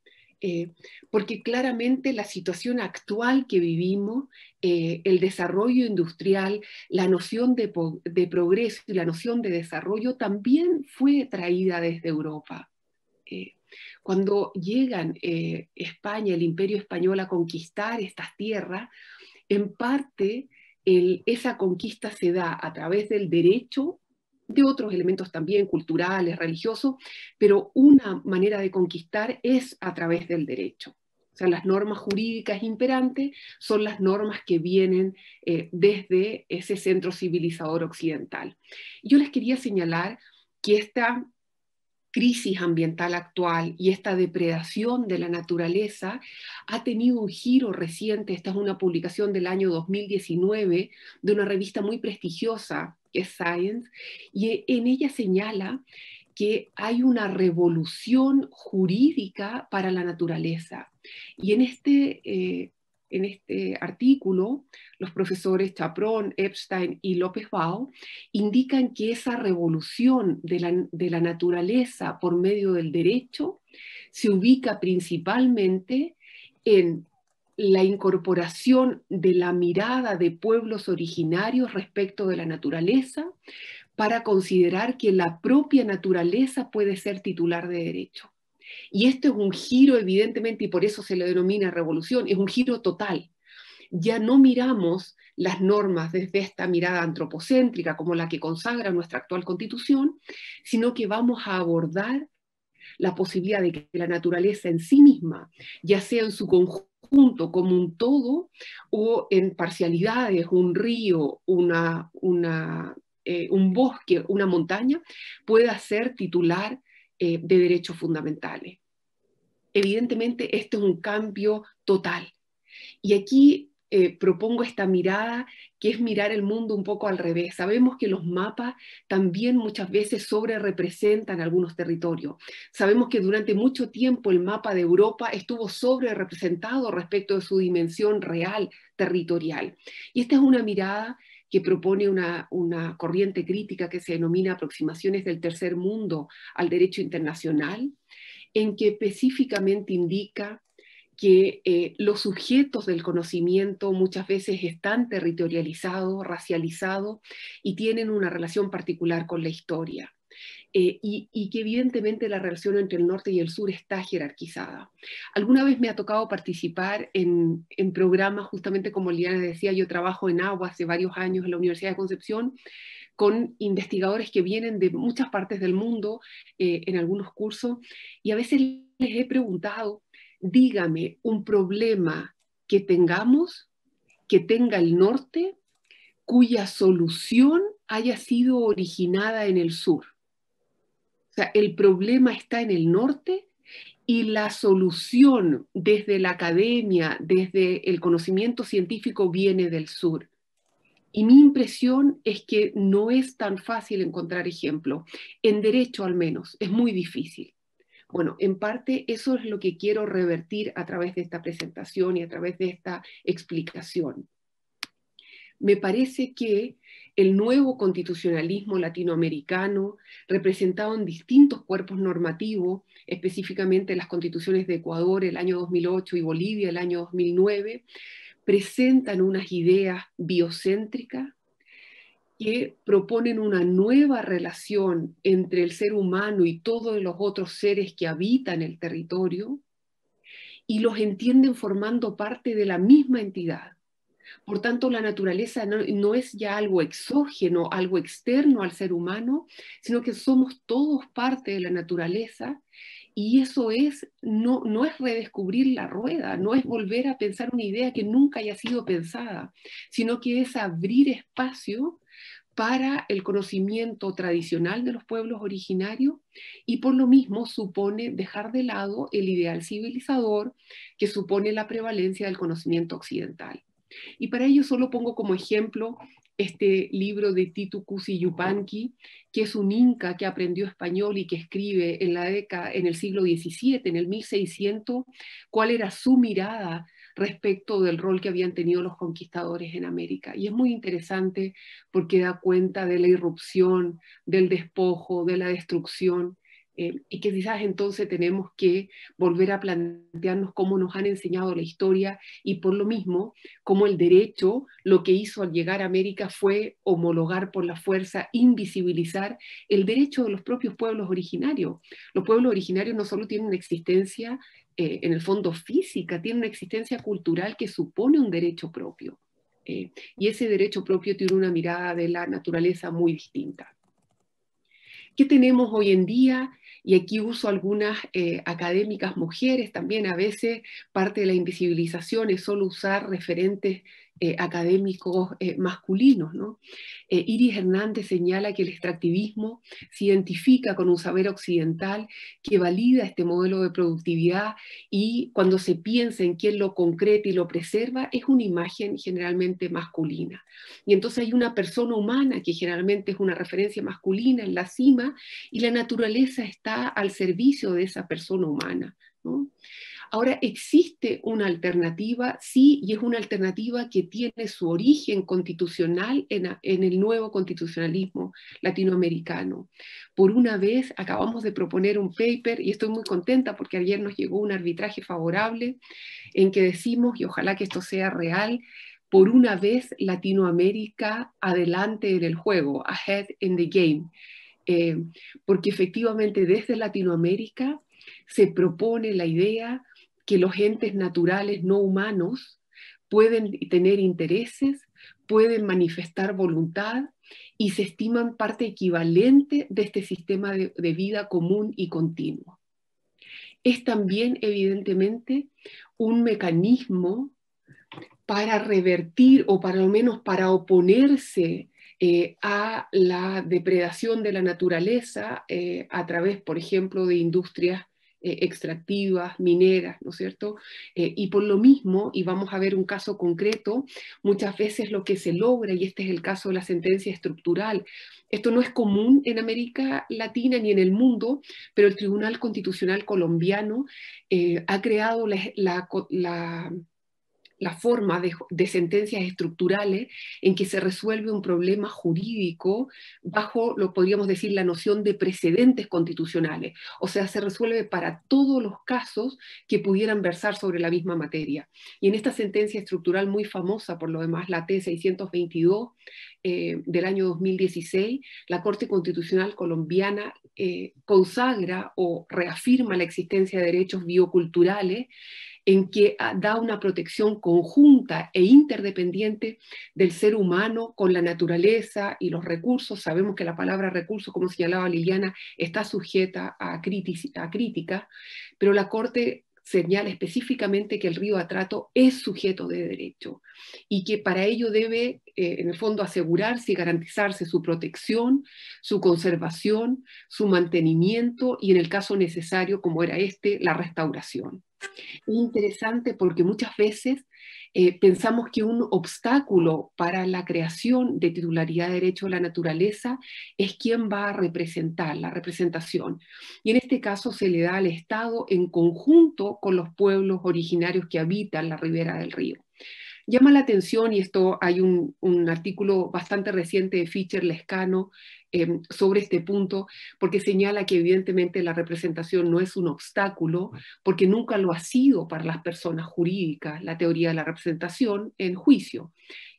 S9: eh, porque claramente la situación actual que vivimos, eh, el desarrollo industrial, la noción de, progreso y la noción de desarrollo también fue traída desde Europa. Eh, cuando llegan España, el imperio español a conquistar estas tierras, en parte esa conquista se da a través del derecho de otros elementos también culturales, religiosos, pero una manera de conquistar es a través del derecho. O sea, las normas jurídicas imperantes son las normas que vienen eh, desde ese centro civilizador occidental. Yo les quería señalar que esta crisis ambiental actual y esta depredación de la naturaleza ha tenido un giro reciente. Esta es una publicación del año 2019 de una revista muy prestigiosa, que es Science, y en ella señala que hay una revolución jurídica para la naturaleza. Y en este eh, en este artículo, los profesores Chaprón, Epstein y López Bao indican que esa revolución de la naturaleza por medio del derecho se ubica principalmente en la incorporación de la mirada de pueblos originarios respecto de la naturaleza para considerar que la propia naturaleza puede ser titular de derecho. Y esto es un giro, evidentemente, y por eso se le denomina revolución, es un giro total. Ya no miramos las normas desde esta mirada antropocéntrica como la que consagra nuestra actual constitución, sino que vamos a abordar la posibilidad de que la naturaleza en sí misma, ya sea en su conjunto como un todo o en parcialidades, un río, eh, un bosque, una montaña, pueda ser titular eh, de derechos fundamentales. Evidentemente, esto es un cambio total. Y aquí eh, propongo esta mirada que es mirar el mundo un poco al revés. Sabemos que los mapas también muchas veces sobre representan algunos territorios. Sabemos que durante mucho tiempo el mapa de Europa estuvo sobre representado respecto de su dimensión real territorial. Y esta es una mirada que propone una, corriente crítica que se denomina aproximaciones del tercer mundo al derecho internacional, en que específicamente indica que eh, los sujetos del conocimiento muchas veces están territorializados, racializados y tienen una relación particular con la historia. Eh, y, que evidentemente la relación entre el norte y el sur está jerarquizada. Alguna vez me ha tocado participar en, programas, justamente como Liliana decía, yo trabajo en agua hace varios años en la Universidad de Concepción, con investigadores que vienen de muchas partes del mundo eh, en algunos cursos, y a veces les he preguntado, dígame un problema que tengamos, que tenga el norte, cuya solución haya sido originada en el sur. O sea, el problema está en el norte y la solución desde la academia, desde el conocimiento científico, viene del sur. Y mi impresión es que no es tan fácil encontrar ejemplo, en derecho al menos, es muy difícil. Bueno, en parte eso es lo que quiero revertir a través de esta presentación y a través de esta explicación. Me parece que el nuevo constitucionalismo latinoamericano, representado en distintos cuerpos normativos, específicamente las constituciones de Ecuador el año 2008 y Bolivia el año 2009, presentan unas ideas biocéntricas que proponen una nueva relación entre el ser humano y todos los otros seres que habitan el territorio y los entienden formando parte de la misma entidad por tanto, la naturaleza no, es ya algo exógeno, algo externo al ser humano, sino que somos todos parte de la naturaleza y eso es, no, no es redescubrir la rueda, no es volver a pensar una idea que nunca haya sido pensada, sino que es abrir espacio para el conocimiento tradicional de los pueblos originarios y por lo mismo supone dejar de lado el ideal civilizador que supone la prevalencia del conocimiento occidental. Y para ello solo pongo como ejemplo este libro de Titu Cusi Yupanqui, que es un inca que aprendió español y que escribe en la década, en el siglo XVII, en el 1600, cuál era su mirada respecto del rol que habían tenido los conquistadores en América. Y es muy interesante porque da cuenta de la irrupción, del despojo, de la destrucción eh, y que quizás entonces tenemos que volver a plantearnos cómo nos han enseñado la historia y por lo mismo cómo el derecho lo que hizo al llegar a América fue homologar por la fuerza, invisibilizar el derecho de los propios pueblos originarios. Los pueblos originarios no solo tienen una existencia eh, en el fondo física, tienen una existencia cultural que supone un derecho propio. Eh, y ese derecho propio tiene una mirada de la naturaleza muy distinta. ¿Qué tenemos hoy en día? Y aquí uso algunas eh, académicas mujeres también, a veces parte de la invisibilización es solo usar referentes eh, académicos eh, masculinos. Eh, Iris Hernández señala que el extractivismo se identifica con un saber occidental que valida este modelo de productividad y cuando se piensa en quién lo concreta y lo preserva, es una imagen generalmente masculina. Y entonces hay una persona humana que generalmente es una referencia masculina en la cima y la naturaleza está al servicio de esa persona humana. Ahora existe una alternativa, sí, y es una alternativa que tiene su origen constitucional en, el nuevo constitucionalismo latinoamericano. Por una vez acabamos de proponer un paper y estoy muy contenta porque ayer nos llegó un arbitraje favorable en que decimos, y ojalá que esto sea real, por una vez Latinoamérica adelante en el juego, ahead in the game, eh, porque efectivamente desde Latinoamérica se propone la idea que los entes naturales no humanos pueden tener intereses, pueden manifestar voluntad y se estiman parte equivalente de este sistema de, vida común y continuo. Es también, evidentemente, un mecanismo para revertir o para lo menos para oponerse eh, a la depredación de la naturaleza eh, a través, por ejemplo, de industrias eh, extractivas, mineras, ¿no es cierto? Eh, y por lo mismo, y vamos a ver un caso concreto, muchas veces lo que se logra, y este es el caso de la sentencia estructural, esto no es común en América Latina ni en el mundo, pero el Tribunal Constitucional colombiano eh, ha creado la la forma de, sentencias estructurales en que se resuelve un problema jurídico bajo, lo podríamos decir, la noción de precedentes constitucionales. O sea, se resuelve para todos los casos que pudieran versar sobre la misma materia. Y en esta sentencia estructural muy famosa, por lo demás, la T-622 eh, del año 2016, la Corte Constitucional Colombiana eh, consagra o reafirma la existencia de derechos bioculturales en que ah, da una protección conjunta e interdependiente del ser humano con la naturaleza y los recursos. Sabemos que la palabra recurso, como señalaba Liliana, está sujeta a, crítica, pero la Corte señala específicamente que el río Atrato es sujeto de derecho y que para ello debe, eh, en el fondo, asegurarse y garantizarse su protección, su conservación, su mantenimiento y, en el caso necesario, como era este, la restauración. Es interesante porque muchas veces eh, pensamos que un obstáculo para la creación de titularidad de derecho a la naturaleza es quién va a representar la representación. Y en este caso se le da al Estado en conjunto con los pueblos originarios que habitan la ribera del río. Llama la atención, y esto hay un, un artículo bastante reciente de Fischer Lescano Em, sobre este punto, porque señala que evidentemente la representación no es un obstáculo, porque nunca lo ha sido para las personas jurídicas, la teoría de la representación en juicio,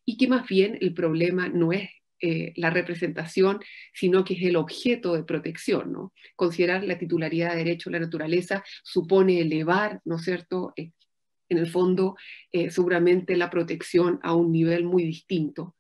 S9: y que más bien el problema no es eh, la representación, sino que es el objeto de protección. ¿no? Considerar la titularidad de derecho a la naturaleza supone elevar, ¿no es cierto?, eh, en el fondo, eh, seguramente la protección a un nivel muy distinto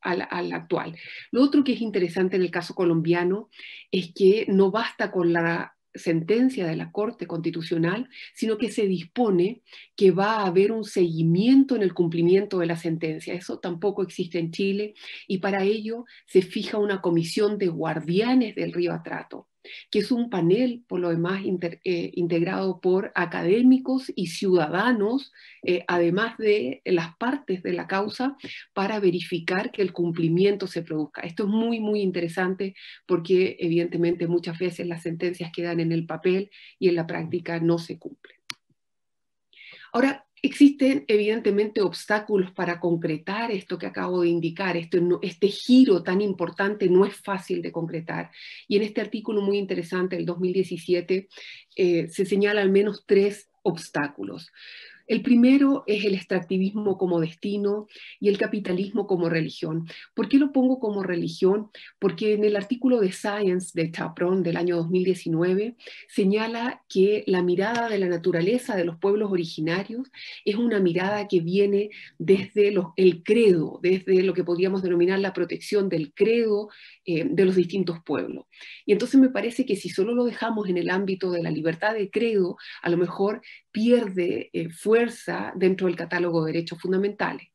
S9: al, actual. Lo otro que es interesante en el caso colombiano es que no basta con la sentencia de la Corte Constitucional, sino que se dispone que va a haber un seguimiento en el cumplimiento de la sentencia. Eso tampoco existe en Chile y para ello se fija una comisión de guardianes del río Atrato que es un panel, por lo demás, eh, integrado por académicos y ciudadanos, eh, además de las partes de la causa, para verificar que el cumplimiento se produzca. Esto es muy, muy interesante porque evidentemente muchas veces las sentencias quedan en el papel y en la práctica no se cumplen. Ahora, Existen evidentemente obstáculos para concretar esto que acabo de indicar, este, este giro tan importante no es fácil de concretar. Y en este artículo muy interesante del 2017 eh, se señala al menos tres obstáculos. El primero es el extractivismo como destino y el capitalismo como religión. ¿Por qué lo pongo como religión? Porque en el artículo de Science de Chapron del año 2019 señala que la mirada de la naturaleza de los pueblos originarios es una mirada que viene desde el credo, desde lo que podríamos denominar la protección del credo eh, de los distintos pueblos. Y entonces me parece que si solo lo dejamos en el ámbito de la libertad de credo, a lo mejor pierde eh, fuerza dentro del catálogo de derechos fundamentales.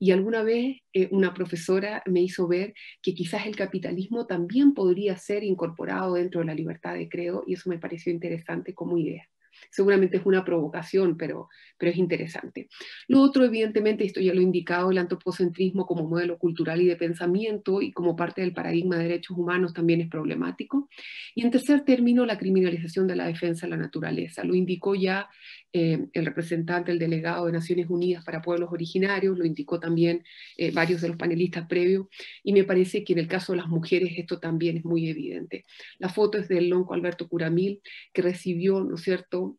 S9: Y alguna vez eh, una profesora me hizo ver que quizás el capitalismo también podría ser incorporado dentro de la libertad de credo, y eso me pareció interesante como idea. Seguramente es una provocación, pero, pero es interesante. Lo otro, evidentemente, esto ya lo he indicado, el antropocentrismo como modelo cultural y de pensamiento y como parte del paradigma de derechos humanos también es problemático. Y en tercer término, la criminalización de la defensa de la naturaleza. Lo indicó ya eh, el representante, el delegado de Naciones Unidas para Pueblos Originarios, lo indicó también eh, varios de los panelistas previos, y me parece que en el caso de las mujeres esto también es muy evidente. La foto es del lonco Alberto Curamil, que recibió, ¿no es cierto?,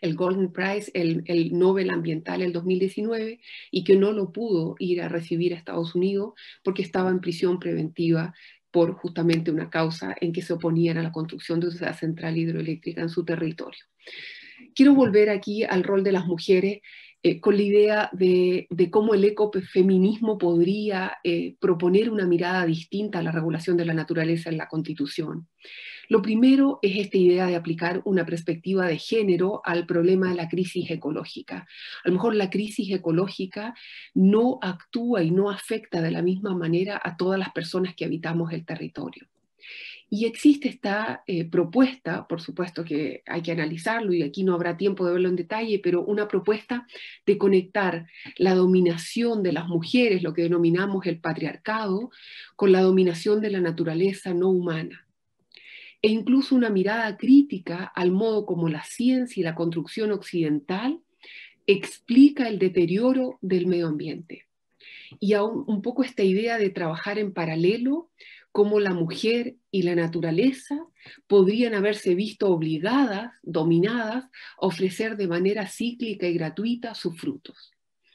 S9: el Golden Prize, el, el, Nobel Ambiental el 2019, y que no lo pudo ir a recibir a Estados Unidos porque estaba en prisión preventiva por justamente una causa en que se oponían a la construcción de una central hidroeléctrica en su territorio quiero volver aquí al rol de las mujeres eh, con la idea de, cómo el ecofeminismo podría eh, proponer una mirada distinta a la regulación de la naturaleza en la Constitución. Lo primero es esta idea de aplicar una perspectiva de género al problema de la crisis ecológica. A lo mejor la crisis ecológica no actúa y no afecta de la misma manera a todas las personas que habitamos el territorio. Y existe esta eh, propuesta, por supuesto que hay que analizarlo y aquí no habrá tiempo de verlo en detalle, pero una propuesta de conectar la dominación de las mujeres, lo que denominamos el patriarcado, con la dominación de la naturaleza no humana e incluso una mirada crítica al modo como la ciencia y la construcción occidental explica el deterioro del medio ambiente. Y aún un poco esta idea de trabajar en paralelo cómo la mujer y la naturaleza podrían haberse visto obligadas, dominadas, a ofrecer de manera cíclica y gratuita sus frutos.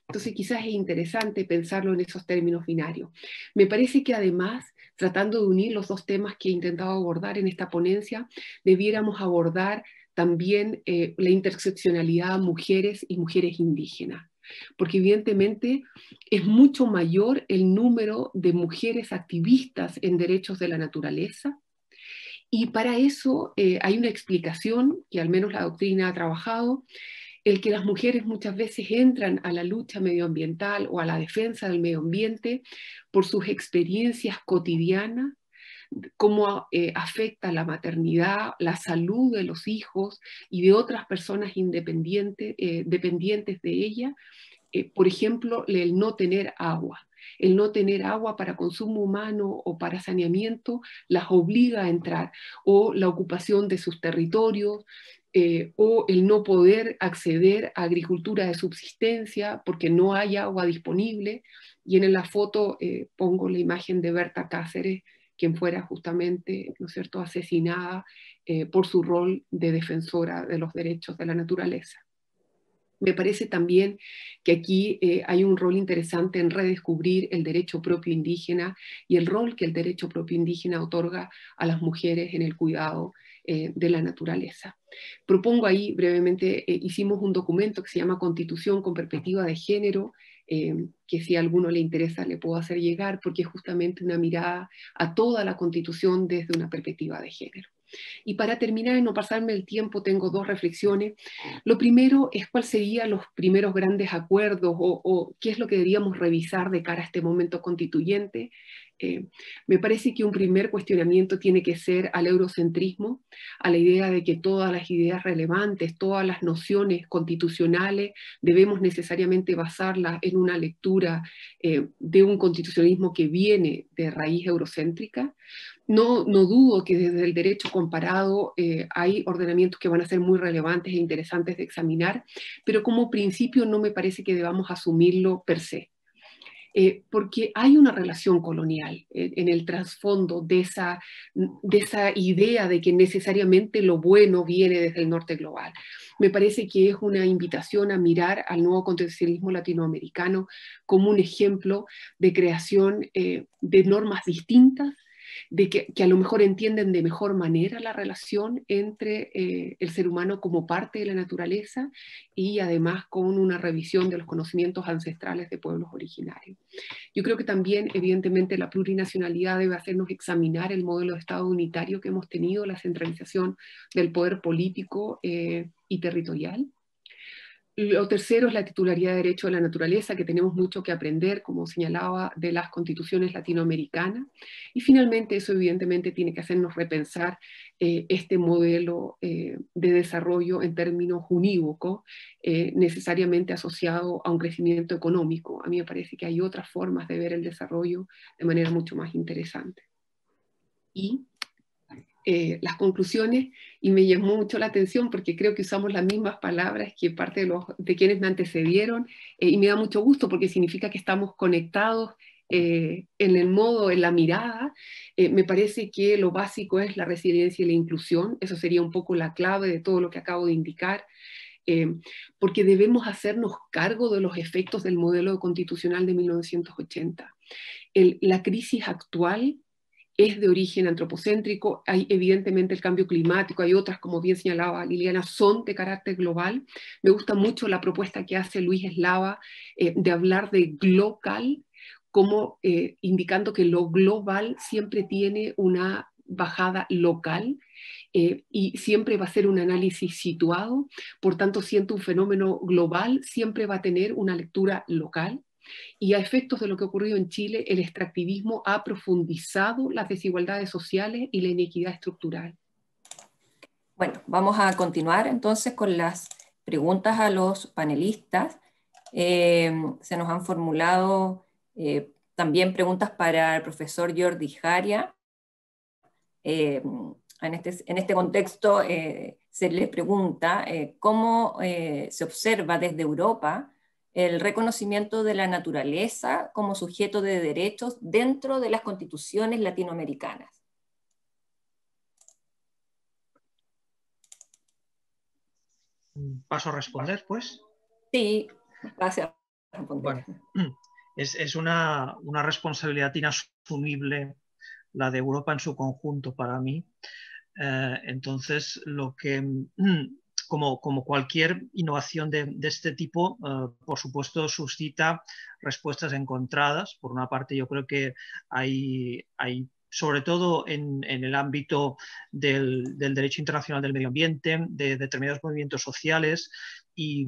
S9: Entonces quizás es interesante pensarlo en esos términos binarios. Me parece que además, tratando de unir los dos temas que he intentado abordar en esta ponencia, debiéramos abordar también eh, la interseccionalidad mujeres y mujeres indígenas porque evidentemente es mucho mayor el número de mujeres activistas en derechos de la naturaleza. Y para eso eh, hay una explicación que al menos la doctrina ha trabajado, el que las mujeres muchas veces entran a la lucha medioambiental o a la defensa del medio ambiente por sus experiencias cotidianas, cómo eh, afecta la maternidad, la salud de los hijos y de otras personas independientes, eh, dependientes de ella. Eh, por ejemplo, el no tener agua. El no tener agua para consumo humano o para saneamiento las obliga a entrar, o la ocupación de sus territorios, o el no poder acceder a agricultura de subsistencia porque no hay agua disponible. Y en la foto pongo la imagen de Berta Cáceres, quien fuera justamente, ¿no cierto?, asesinada eh, por su rol de defensora de los derechos de la naturaleza. Me parece también que aquí eh, hay un rol interesante en redescubrir el derecho propio indígena y el rol que el derecho propio indígena otorga a las mujeres en el cuidado eh, de la naturaleza. Propongo ahí brevemente, hicimos un documento que se llama Constitución con perspectiva de género, Em, que si a alguno le interesa le puedo hacer llegar, porque es justamente una mirada a toda la constitución desde una perspectiva de género. Y para terminar y no pasarme el tiempo, tengo dos reflexiones. Lo primero es cuál serían los primeros grandes acuerdos o, qué es lo que deberíamos revisar de cara a este momento constituyente. Eh, me parece que un primer cuestionamiento tiene que ser al eurocentrismo, a la idea de que todas las ideas relevantes, todas las nociones constitucionales, debemos necesariamente basarlas en una lectura eh, de un constitucionalismo que viene de raíz eurocéntrica no, dudo que desde el derecho comparado eh, hay ordenamientos que van a ser muy relevantes e interesantes de examinar, pero como principio no me parece que debamos asumirlo per se. Eh, porque hay una relación colonial eh, en el trasfondo de esa, de esa idea de que necesariamente lo bueno viene desde el norte global. Me parece que es una invitación a mirar al nuevo contextualismo latinoamericano como un ejemplo de creación de normas distintas de que, a lo mejor entienden de mejor manera la relación entre eh, el ser humano como parte de la naturaleza y además con una revisión de los conocimientos ancestrales de pueblos originarios. Yo creo que también, evidentemente, la plurinacionalidad debe hacernos examinar el modelo de Estado unitario que hemos tenido, la centralización del poder político eh, y territorial lo tercero es la titularidad de derecho a la naturaleza, que tenemos mucho que aprender, como señalaba, de las constituciones latinoamericanas. Y finalmente, eso evidentemente tiene que hacernos repensar eh, este modelo eh, de desarrollo en términos unívocos, eh, necesariamente asociado a un crecimiento económico. A mí me parece que hay otras formas de ver el desarrollo de manera mucho más interesante. Y eh, las conclusiones y me llamó mucho la atención porque creo que usamos las mismas palabras que parte de, los, de quienes me antecedieron eh, y me da mucho gusto porque significa que estamos conectados eh, en el modo, en la mirada. me parece que lo básico es la resiliencia y la inclusión, eso sería un poco la clave de todo lo que acabo de indicar. porque debemos hacernos cargo de los efectos del modelo constitucional de 1980. la crisis actual es de origen antropocéntrico, hay evidentemente el cambio climático, hay otras, como bien señalaba Liliana, son de carácter global. Me gusta mucho la propuesta que hace Luis Eslava eh, de hablar de local como eh, indicando que lo global siempre tiene una bajada local eh, y siempre va a ser un análisis situado, por tanto, siento un fenómeno global, siempre va a tener una lectura local. Y a efectos de lo que ha ocurrido en Chile, el extractivismo ha profundizado las
S7: desigualdades sociales y la inequidad estructural. Bueno, vamos a continuar entonces con las preguntas a los panelistas. Eh, se nos han formulado eh, también preguntas para el profesor Jordi Jaria. Eh, en, este, en, este, contexto se le pregunta cómo se observa desde Europa el reconocimiento de la naturaleza como sujeto de derechos dentro de las constituciones latinoamericanas.
S5: ¿Paso a responder, pues? Sí, gracias. es, una, responsabilidad inasumible la de Europa en su conjunto para mí. Eh, entonces, lo que como, cualquier innovación de, este tipo, eh, por supuesto, suscita respuestas encontradas. Por una parte, yo creo que hay, hay sobre todo en, el ámbito del, derecho internacional del medio ambiente, de determinados movimientos sociales y,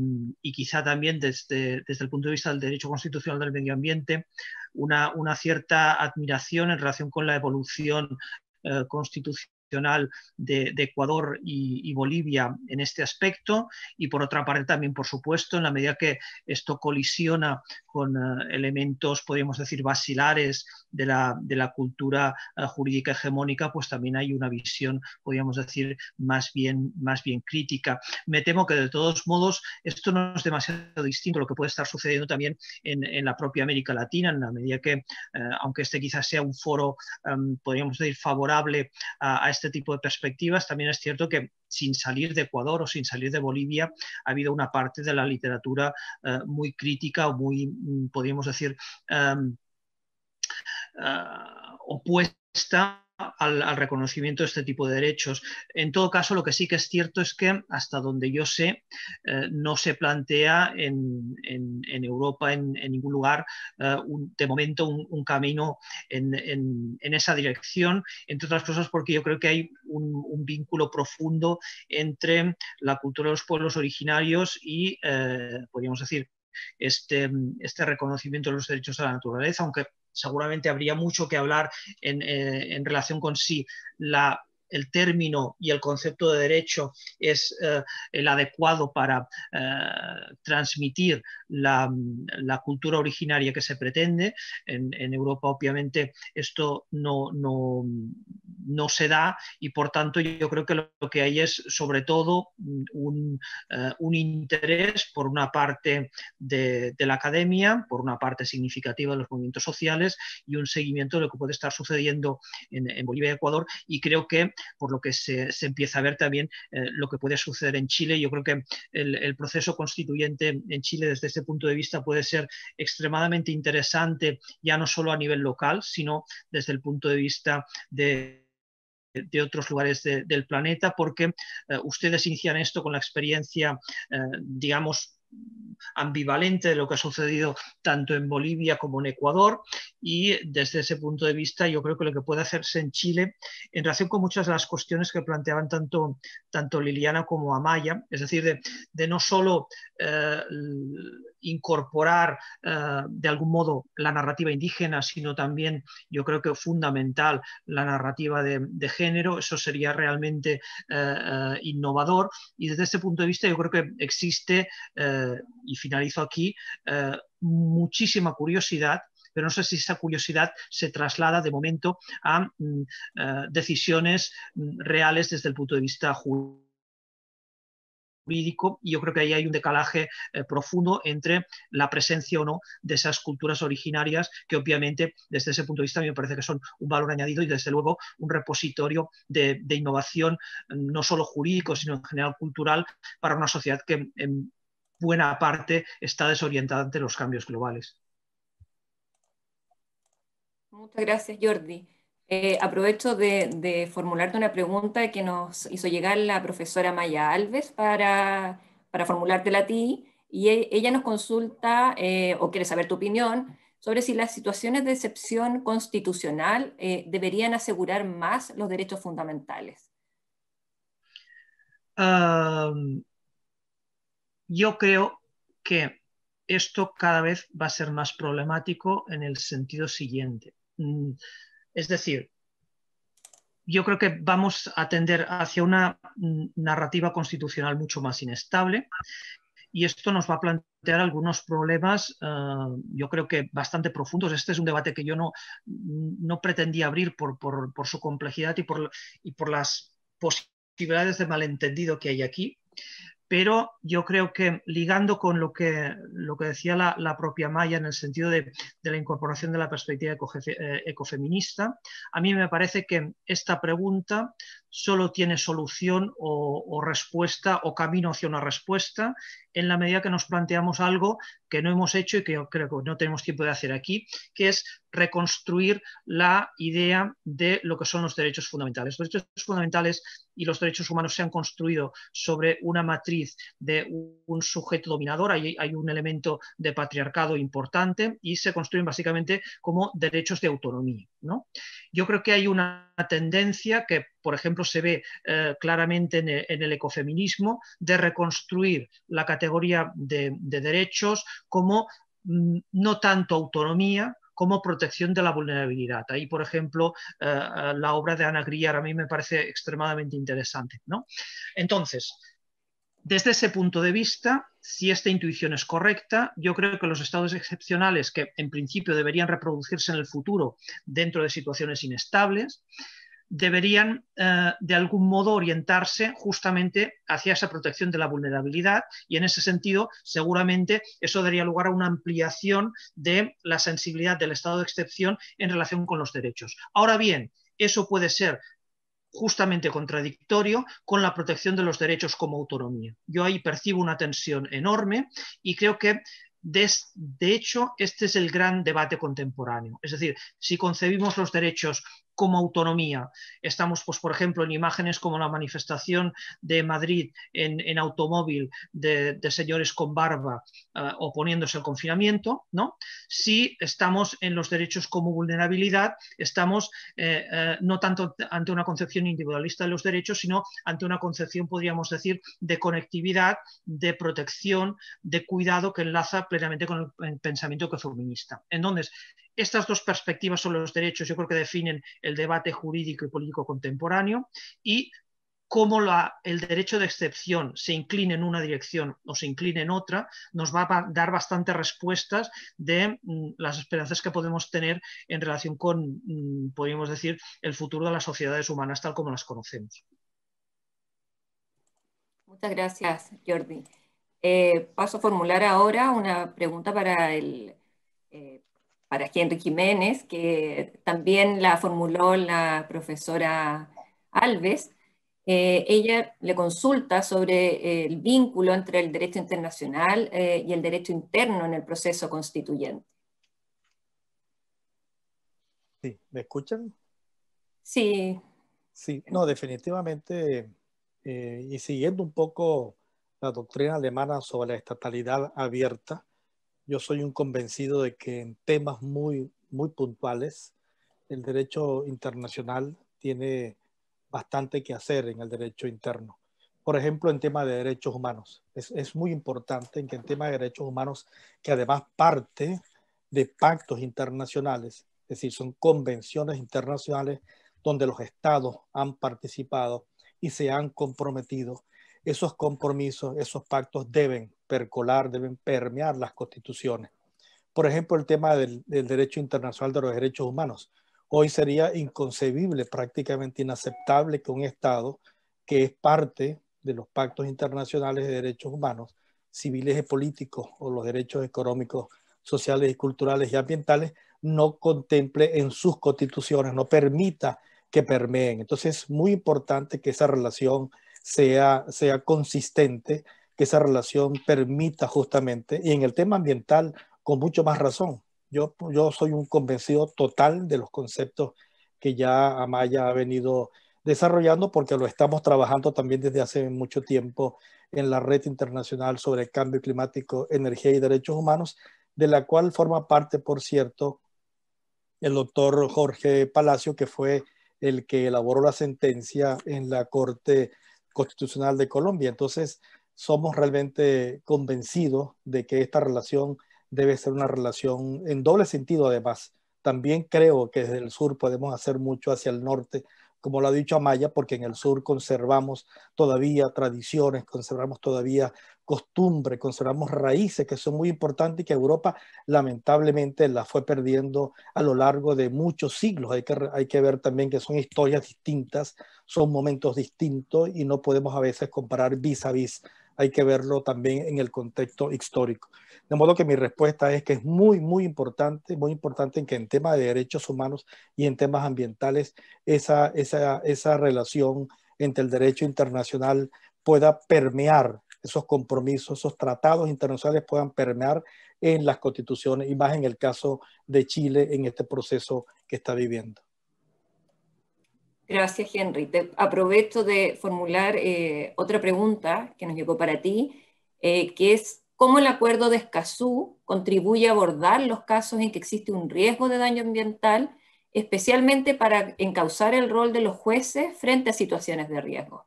S5: quizá también desde, desde, el punto de vista del derecho constitucional del medio ambiente, una, una cierta admiración en relación con la evolución eh, constitucional de, Ecuador y, Bolivia en este aspecto y por otra parte también, por supuesto, en la medida que esto colisiona con eh, elementos, podríamos decir, basilares de la, cultura eh, jurídica hegemónica, pues también hay una visión, podríamos decir, más bien, más bien crítica. Me temo que de todos modos esto no es demasiado distinto a lo que puede estar sucediendo también en, la propia América Latina, en la medida que, eh, aunque este quizás sea un foro, em, podríamos decir, favorable a, a este este tipo de perspectivas, también es cierto que sin salir de Ecuador o sin salir de Bolivia ha habido una parte de la literatura eh, muy crítica o muy, mm, podríamos decir, em, eh, opuesta al, reconocimiento de este tipo de derechos. En todo caso, lo que sí que es cierto es que, hasta donde yo sé, eh, no se plantea en, Europa, en, ningún lugar, eh, de momento, un, camino en, esa dirección, entre otras cosas porque yo creo que hay un, vínculo profundo entre la cultura de los pueblos originarios y, eh, podríamos decir, este, este reconocimiento de los derechos a la naturaleza, aunque seguramente habría mucho que hablar en, eh, relación con si la el término y el concepto de derecho es eh, el adecuado para eh, transmitir la, cultura originaria que se pretende. En, Europa, obviamente, esto no, no, no, se da y, por tanto, yo creo que lo, que hay es, sobre todo, un, eh, interés por una parte de, la academia, por una parte significativa de los movimientos sociales y un seguimiento de lo que puede estar sucediendo en, en Bolivia y Ecuador. Y creo que por lo que se, empieza a ver también eh, lo que puede suceder en Chile. Yo creo que el, proceso constituyente en Chile desde este punto de vista puede ser extremadamente interesante, ya no solo a nivel local, sino desde el punto de vista de otros lugares del planeta, porque eh, ustedes inician esto con la experiencia, eh, digamos, ambivalente de lo que ha sucedido tanto en Bolivia como en Ecuador y desde ese punto de vista yo creo que lo que puede hacerse en Chile en relación con muchas de las cuestiones que planteaban tanto, tanto Liliana como Amaya, es decir, de, no solo eh, incorporar eh, de algún modo la narrativa indígena, sino también yo creo que fundamental la narrativa de, género, eso sería realmente eh, eh, innovador y desde ese punto de vista yo creo que existe, y finalizo aquí, muchísima curiosidad pero no sé si esa curiosidad se traslada de momento a mm, decisiones mm, reales desde el punto de vista jurídico jurídico y yo creo que ahí hay un decalaje eh, profundo entre la presencia o no de esas culturas originarias que obviamente desde ese punto de vista me parece que son un valor añadido y desde luego un repositorio de, de innovación no solo jurídico sino en general cultural para una sociedad que en buena parte está desorientada ante los cambios globales.
S7: Muchas gracias Jordi. Eh, aprovecho de, formularte una pregunta que nos hizo llegar la profesora Maya Alves para, para formulártela a ti. Y e, ella nos consulta eh, o quiere saber tu opinión sobre si las situaciones de excepción constitucional eh, deberían asegurar más los derechos fundamentales.
S5: yo creo que esto cada vez va a ser más problemático en el sentido siguiente. Mm, es decir, yo creo que vamos a tender hacia una narrativa constitucional mucho más inestable y esto nos va a plantear algunos problemas, eh, yo creo que bastante profundos. Este es un debate que yo no, no pretendía abrir por, por, su complejidad y por, y por las posibilidades de malentendido que hay aquí, pero yo creo que ligando con lo que, lo que decía la, propia Maya en el sentido de, la incorporación de la perspectiva eh, ecofeminista, a mí me parece que esta pregunta solo tiene solución o, respuesta o camino hacia una respuesta en la medida que nos planteamos algo que no hemos hecho y que creo que no tenemos tiempo de hacer aquí, que es reconstruir la idea de lo que son los derechos fundamentales. Los derechos fundamentales y los derechos humanos se han construido sobre una matriz de un sujeto dominador, hay un elemento de patriarcado importante y se construyen básicamente como derechos de autonomía. Yo creo que hay una tendencia que, por ejemplo, se ve eh, claramente e, en el, ecofeminismo de reconstruir la categoría de, derechos como mm, no tanto autonomía, como protección de la vulnerabilidad. Ahí, por ejemplo, eh, eh, la obra de Ana Griar a mí me parece extremadamente interesante. Entonces, desde ese punto de vista, si esta intuición es correcta, yo creo que los estados excepcionales que en principio deberían reproducirse en el futuro dentro de situaciones inestables, deberían eh, de algún modo orientarse justamente hacia esa protección de la vulnerabilidad y en ese sentido seguramente eso daría lugar a una ampliación de la sensibilidad del estado de excepción en relación con los derechos. Ahora bien, eso puede ser justamente contradictorio con la protección de los derechos como autonomía. Yo ahí percibo una tensión enorme y creo que de, hecho, este es el gran debate contemporáneo. Es decir, si concebimos los derechos como autonomía. Estamos, pues, por ejemplo, en imágenes como la manifestación de Madrid en, automóvil de, señores con barba ah, oponiéndose al confinamiento, ¿no? Si estamos en los derechos como vulnerabilidad, estamos eh, eh, no tanto ante una concepción individualista de los derechos, sino ante una concepción, podríamos decir, de conectividad, de protección, de cuidado que enlaza plenamente con el pensamiento que feminista. Entonces, estas dos perspectivas sobre los derechos yo creo que definen el debate jurídico y político contemporáneo y cómo el derecho de excepción se inclina en una dirección o se inclina en otra, nos va a dar bastantes respuestas de mm, las esperanzas que podemos tener en relación con, mm, podríamos decir, el futuro de las sociedades humanas tal como las conocemos.
S7: Muchas gracias, Jordi. Eh, paso a formular ahora una pregunta para el eh, para Henry Jiménez, que también la formuló la profesora Alves, eh, ella le consulta sobre eh, el vínculo entre el derecho internacional eh, y el derecho interno en el proceso constituyente.
S4: Sí, ¿me escuchan? Sí. Sí, no, definitivamente, y siguiendo un poco la doctrina alemana sobre la estatalidad abierta, yo soy un convencido de que en temas muy, muy puntuales, el derecho internacional tiene bastante que hacer en el derecho interno. Por ejemplo, en tema de derechos humanos. Es, muy importante en que en tema de derechos humanos, que además parte de pactos internacionales, es decir, son convenciones internacionales donde los estados han participado y se han comprometido esos compromisos, esos pactos deben percolar, deben permear las constituciones. Por ejemplo, el tema del, derecho internacional de los derechos humanos. Hoy sería inconcebible, prácticamente inaceptable que un Estado que es parte de los pactos internacionales de derechos humanos, civiles y políticos, o los derechos económicos, sociales y culturales y ambientales, no contemple en sus constituciones, no permita que permeen. Entonces es muy importante que esa relación sea, sea consistente, que esa relación permita justamente, y en el tema ambiental con mucho más razón. Yo, soy un convencido total de los conceptos que ya Amaya ha venido desarrollando porque lo estamos trabajando también desde hace mucho tiempo en la red internacional sobre cambio climático, energía y derechos humanos, de la cual forma parte, por cierto, el doctor Jorge Palacio, que fue el que elaboró la sentencia en la Corte Constitucional de Colombia. Entonces, somos realmente convencidos de que esta relación debe ser una relación en doble sentido, además. También creo que desde el sur podemos hacer mucho hacia el norte, como lo ha dicho Amaya, porque en el sur conservamos todavía tradiciones, conservamos todavía costumbre, conservamos raíces que son muy importantes y que Europa lamentablemente las fue perdiendo a lo largo de muchos siglos. Hay que, hay que ver también que son historias distintas, son momentos distintos y no podemos a veces comparar vis a vis. Hay que verlo también en el contexto histórico. De modo que mi respuesta es que es muy, muy importante, muy importante en que en temas de derechos humanos y en temas ambientales esa, esa, esa relación entre el derecho internacional pueda permear esos compromisos, esos tratados internacionales puedan permear en las constituciones y más en el caso de Chile en este proceso que está viviendo.
S7: Gracias, Henry. Te aprovecho de formular eh, otra pregunta que nos llegó para ti, eh, que es cómo el acuerdo de Escazú contribuye a abordar los casos en que existe un riesgo de daño ambiental, especialmente para encauzar el rol de los jueces frente a situaciones de riesgo.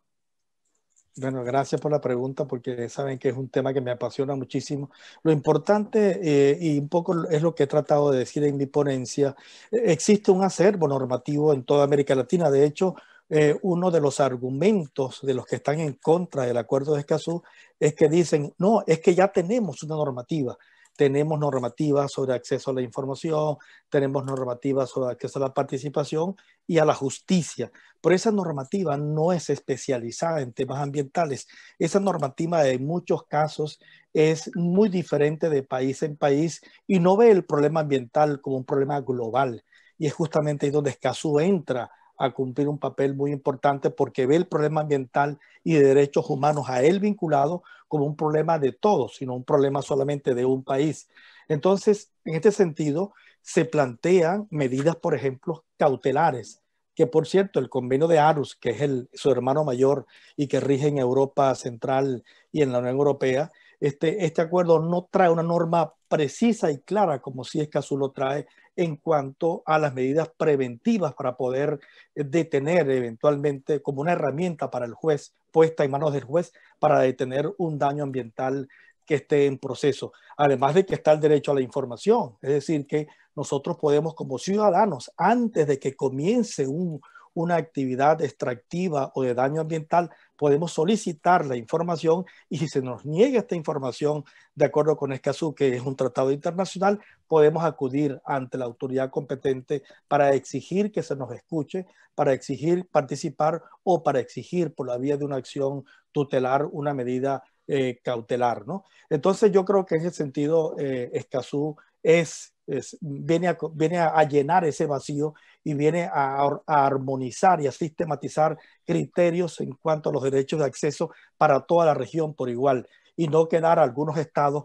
S4: Bueno, gracias por la pregunta porque saben que es un tema que me apasiona muchísimo. Lo importante eh, y un poco es lo que he tratado de decir en mi ponencia, e-, existe un acervo normativo en toda América Latina. De hecho, eh, uno de los argumentos de los que están en contra del acuerdo de Escazú es que dicen, no, es que ya tenemos una normativa tenemos normativas sobre acceso a la información, tenemos normativas sobre acceso a la participación y a la justicia. Pero esa normativa no es especializada en temas ambientales. Esa normativa en muchos casos es muy diferente de país en país y no ve el problema ambiental como un problema global. Y es justamente ahí donde Escazú entra a cumplir un papel muy importante porque ve el problema ambiental y de derechos humanos a él vinculado como un problema de todos, sino un problema solamente de un país. Entonces, en este sentido, se plantean medidas, por ejemplo, cautelares, que por cierto, el convenio de Arus, que es el, su hermano mayor y que rige en Europa Central y en la Unión Europea, este, este acuerdo no trae una norma precisa y clara como si es que lo trae en cuanto a las medidas preventivas para poder eh, detener eventualmente como una herramienta para el juez, puesta en manos del juez para detener un daño ambiental que esté en proceso. Además de que está el derecho a la información, es decir, que nosotros podemos como ciudadanos, antes de que comience un, una actividad extractiva o de daño ambiental, podemos solicitar la información y si se nos niega esta información de acuerdo con Escazú, que es un tratado internacional, podemos acudir ante la autoridad competente para exigir que se nos escuche, para exigir participar o para exigir por la vía de una acción tutelar una medida eh, cautelar. ¿no? Entonces yo creo que en ese sentido eh, Escazú es, viene, viene a llenar ese vacío y viene a, armonizar y a sistematizar criterios en cuanto a los derechos de acceso para toda la región por igual y no quedar algunos estados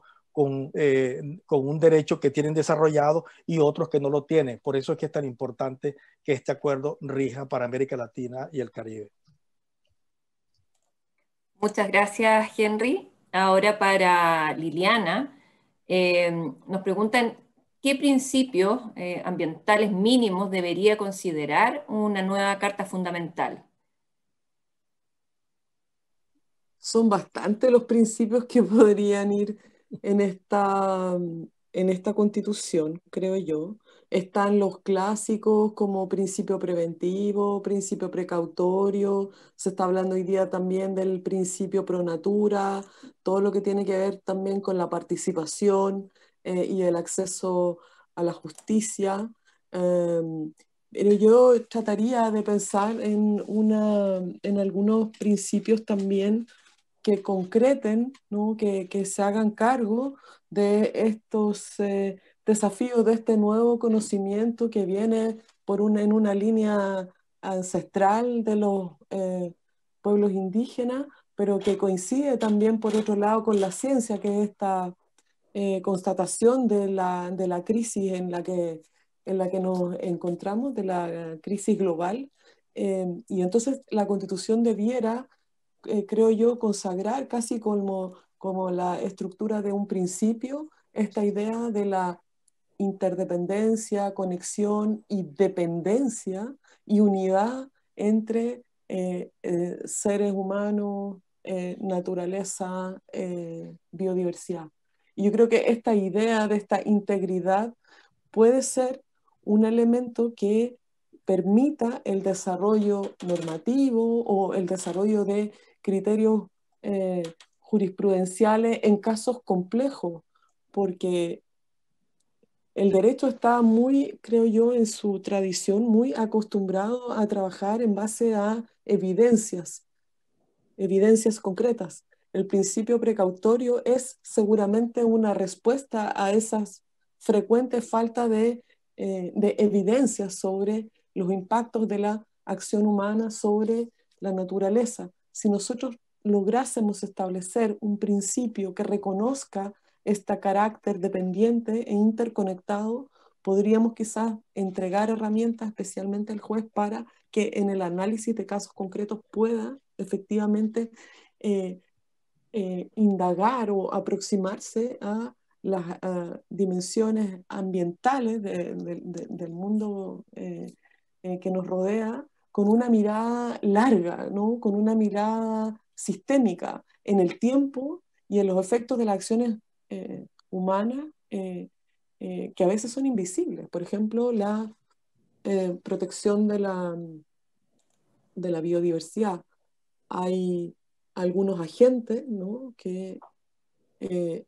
S4: eh, con, un derecho que tienen desarrollado y otros que no lo tienen. Por eso es que es tan importante que este acuerdo rija para América Latina y el Caribe.
S7: Muchas gracias, Henry. Ahora para Liliana. Eh, nos preguntan qué principios eh, ambientales mínimos debería considerar una nueva carta fundamental.
S8: Son bastantes los principios que podrían ir en esta, en esta constitución, creo yo. Están los clásicos como principio preventivo, principio precautorio, se está hablando hoy día también del principio pro natura, todo lo que tiene que ver también con la participación, eh, y el acceso a la justicia. Em, yo trataría de pensar en, una, en algunos principios también que concreten, que, se hagan cargo de estos eh, desafíos, de este nuevo conocimiento que viene por una, en una línea ancestral de los eh, pueblos indígenas, pero que coincide también, por otro lado, con la ciencia, que está esta eh, constatación de la, crisis en la, que, en la que nos encontramos, de la crisis global. Eh, y entonces la constitución debiera, eh, creo yo, consagrar casi como, como la estructura de un principio esta idea de la interdependencia, conexión y dependencia y unidad entre seres humanos, naturaleza, biodiversidad yo creo que esta idea de esta integridad puede ser un elemento que permita el desarrollo normativo o el desarrollo de criterios eh, jurisprudenciales en casos complejos, porque el derecho está muy, creo yo, en su tradición, muy acostumbrado a trabajar en base a evidencias, evidencias concretas. El principio precautorio es seguramente una respuesta a esas frecuentes falta eh, de, evidencia sobre los impactos de la acción humana sobre la naturaleza. Si nosotros lográsemos establecer un principio que reconozca este carácter dependiente e interconectado, podríamos quizás entregar herramientas especialmente al juez para que en el análisis de casos concretos pueda efectivamente eh, eh, indagar o aproximarse a las dimensiones ambientales del mundo eh, eh, que nos rodea con una mirada larga, ¿no? con una mirada sistémica en el tiempo y en los efectos de las acciones humanas que a veces son invisibles. Por ejemplo, la protección de la, de la biodiversidad. Hay algunos agentes ¿no? que eh,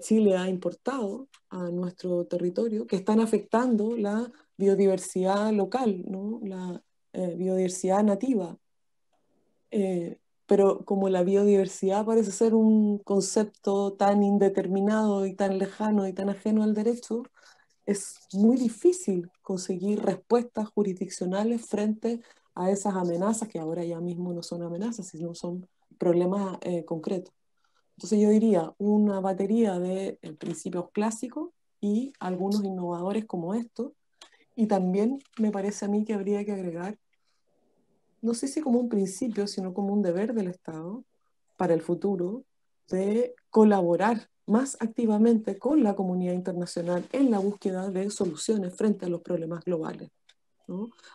S8: Chile ha importado a nuestro territorio, que están afectando la biodiversidad local, ¿no? la eh, biodiversidad nativa. Eh, pero como la biodiversidad parece ser un concepto tan indeterminado y tan lejano y tan ajeno al derecho, es muy difícil conseguir respuestas jurisdiccionales frente a esas amenazas, que ahora ya mismo no son amenazas, sino son problemas eh, concretos. Entonces yo diría una batería de eh, principios clásicos y algunos innovadores como estos. Y también me parece a mí que habría que agregar, no sé si como un principio, sino como un deber del Estado para el futuro, de colaborar más activamente con la comunidad internacional en la búsqueda de soluciones frente a los problemas globales.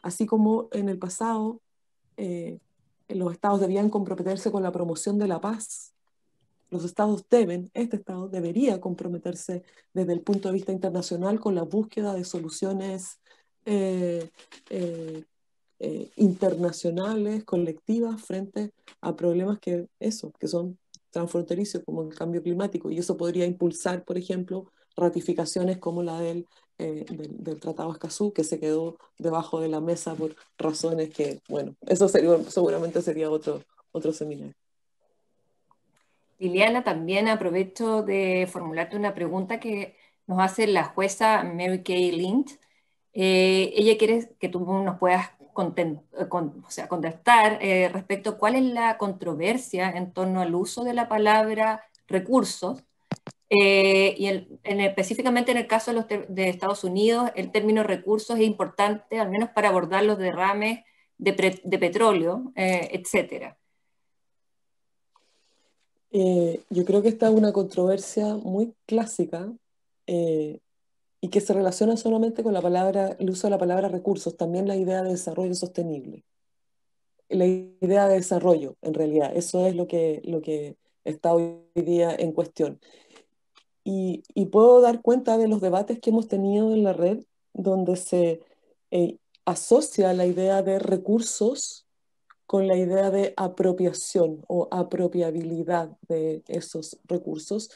S8: Así como en el pasado eh, los estados debían comprometerse con la promoción de la paz. Los estados deben, este estado debería comprometerse desde el punto de vista internacional con la búsqueda de soluciones eh, eh, eh, internacionales, colectivas, frente a problemas que, eso, que son transfronterizos, como el cambio climático. Y eso podría impulsar, por ejemplo, ratificaciones como la del, eh, del, Tratado Escazú, que se quedó debajo de la mesa por razones que, bueno, eso seguramente sería otro, otro seminario.
S7: Liliana, también aprovecho de formularte una pregunta que nos hace la jueza Mary Kay Lynch. Eh, ella quiere que tú nos puedas eh, sea, contestar respecto a cuál es la controversia en torno al uso de la palabra recursos eh, y el, específicamente en el caso de, Estados Unidos, el término recursos es importante, al menos para abordar los derrames de, petróleo, eh, etcétera.
S8: etc. Eh, yo creo que esta es una controversia muy clásica y que se relaciona solamente con la palabra, el uso de la palabra recursos, también la idea de desarrollo sostenible. La idea de desarrollo, en realidad, eso es lo que, lo que está hoy día en cuestión y, puedo dar cuenta de los debates que hemos tenido en la red, donde se eh, asocia la idea de recursos con la idea de apropiación o apropiabilidad de esos recursos.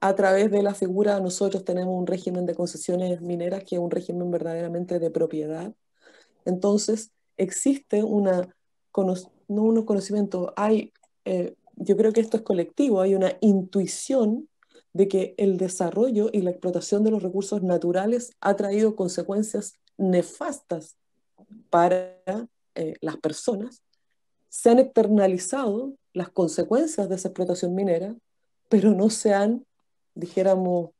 S8: A través de la figura nosotros tenemos un régimen de concesiones mineras que es un régimen verdaderamente de propiedad. Entonces existe una, no un conocimiento, hay, eh, yo creo que esto es colectivo, hay una intuición de que el desarrollo y la explotación de los recursos naturales ha traído consecuencias nefastas para eh, las personas. Se han externalizado las consecuencias de esa explotación minera, pero no se han, dijéramos,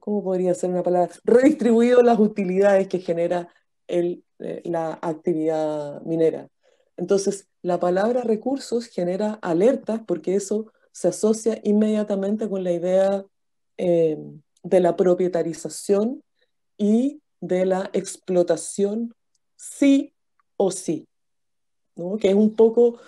S8: ¿cómo podría ser una palabra? Redistribuido las utilidades que genera el, eh, la actividad minera. Entonces, la palabra recursos genera alertas porque eso se asocia inmediatamente con la idea eh, de la propietarización y de la explotación sí o sí, ¿no? que es un poco,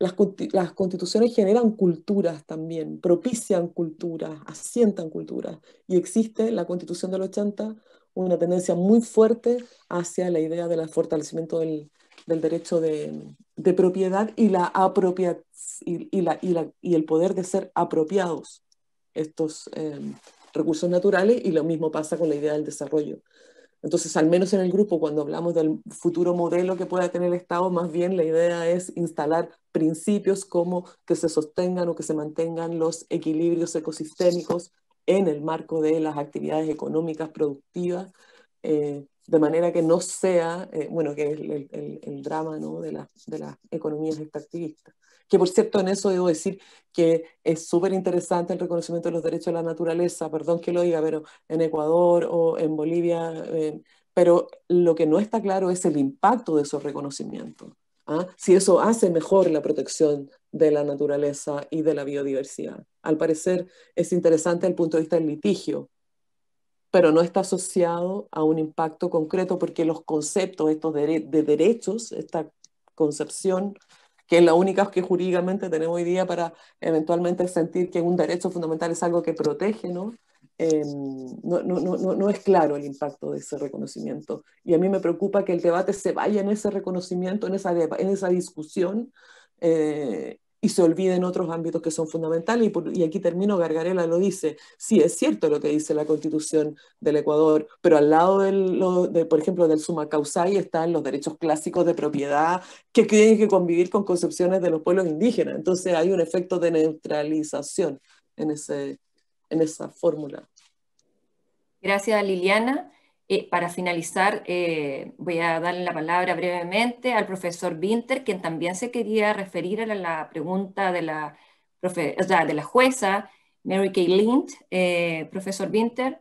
S8: las, las, constituciones generan culturas también, propician culturas, asientan culturas, y existe la constitución del 80 una tendencia muy fuerte hacia la idea del fortalecimiento del, del derecho de, propiedad y, la y, la, y, el poder de ser apropiados estos em, recursos naturales y lo mismo pasa con la idea del desarrollo. Entonces, al menos en el grupo, cuando hablamos del futuro modelo que pueda tener el Estado, más bien la idea es instalar principios como que se sostengan o que se mantengan los equilibrios ecosistémicos en el marco de las actividades económicas productivas, eh, de manera que no sea, eh, bueno, que es el, drama ¿no? de, la, de, las economías extractivistas. Que por cierto, en eso debo decir que es súper interesante el reconocimiento de los derechos de la naturaleza, perdón que lo diga, pero en Ecuador o en Bolivia, eh, pero lo que no está claro es el impacto de esos reconocimientos. ¿ah? Si eso hace mejor la protección de la naturaleza y de la biodiversidad. Al parecer es interesante el punto de vista del litigio, pero no está asociado a un impacto concreto porque los conceptos estos de, derechos, esta concepción que es la única que jurídicamente tenemos hoy día para eventualmente sentir que un derecho fundamental es algo que protege, eh, ¿no? no, no, no, no, es claro el impacto de ese reconocimiento. Y a mí me preocupa que el debate se vaya en ese reconocimiento, en esa, en esa discusión, eh, y se olviden otros ámbitos que son fundamentales. Y, aquí termino, Gargarela lo dice, sí, es cierto lo que dice la constitución del Ecuador, pero al lado, de, por ejemplo, del suma causai están los derechos clásicos de propiedad que tienen que convivir con concepciones de los pueblos indígenas. Entonces hay un efecto de neutralización en, ese, en esa fórmula.
S7: Gracias, Liliana. Eh, para finalizar, eh, voy a darle la palabra brevemente al profesor Winter, quien también se quería referir a la, pregunta de la, jueza Mary Kay Lind. Eh, profesor Winter.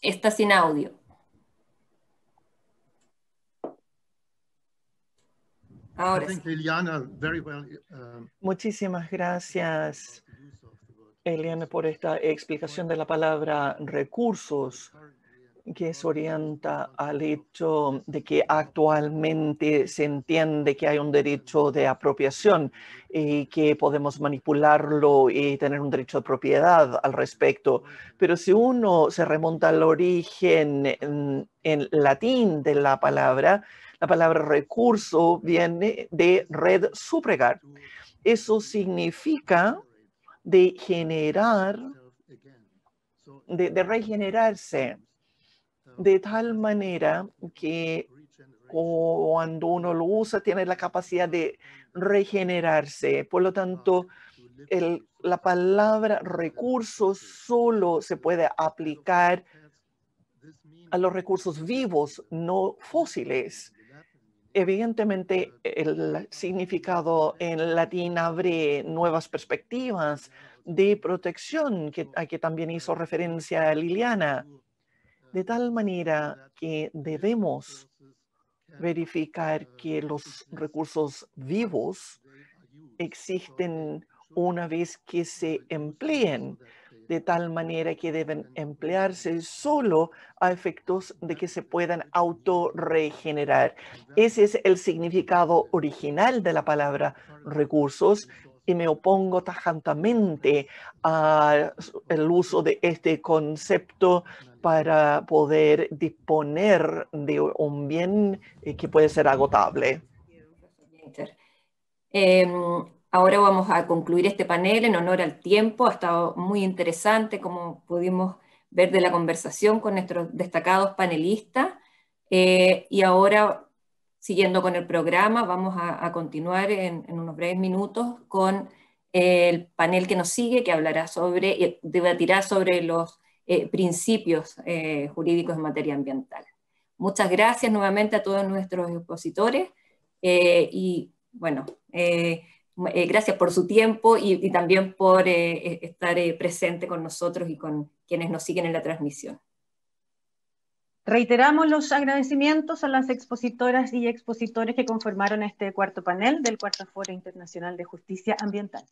S7: Está sin audio.
S4: Ahora
S10: um, Muchísimas gracias. Eliane, por esta explicación de la palabra recursos que se orienta al hecho de que actualmente se entiende que hay un derecho de apropiación y eh, que podemos manipularlo y tener un derecho de propiedad al respecto. Pero si uno se remonta al origen en, en latín de la palabra, la palabra recurso viene de red supregar. Eso significa de generar, de, regenerarse de tal manera que cuando uno lo usa tiene la capacidad de regenerarse. Por lo tanto, la palabra recursos solo se puede aplicar a los recursos vivos, no fósiles. Evidentemente, el significado en latín abre nuevas perspectivas de protección, que, a que también hizo referencia Liliana, de tal manera que debemos verificar que los recursos vivos existen una vez que se empleen de tal manera que deben emplearse solo a efectos de que se puedan autorregenerar. Ese es el significado original de la palabra recursos y me opongo tajantemente al uso de este concepto para poder disponer de un bien eh, que puede ser agotable.
S7: Ahora vamos a concluir este panel en honor al tiempo. Ha estado muy interesante, como pudimos ver de la conversación con nuestros destacados panelistas. Eh, y ahora, siguiendo con el programa, vamos a, continuar en, unos breves minutos con eh, el panel que nos sigue, que hablará sobre, eh, debatirá sobre los principios jurídicos en materia ambiental. Muchas gracias nuevamente a todos nuestros expositores y bueno, eh, gracias por su tiempo y, también por eh, e, estar eh, presente con nosotros y con quienes nos siguen en la transmisión.
S1: Reiteramos los agradecimientos a las expositoras y expositores que conformaron este cuarto panel
S5: del Cuarto Foro Internacional de Justicia Ambiental.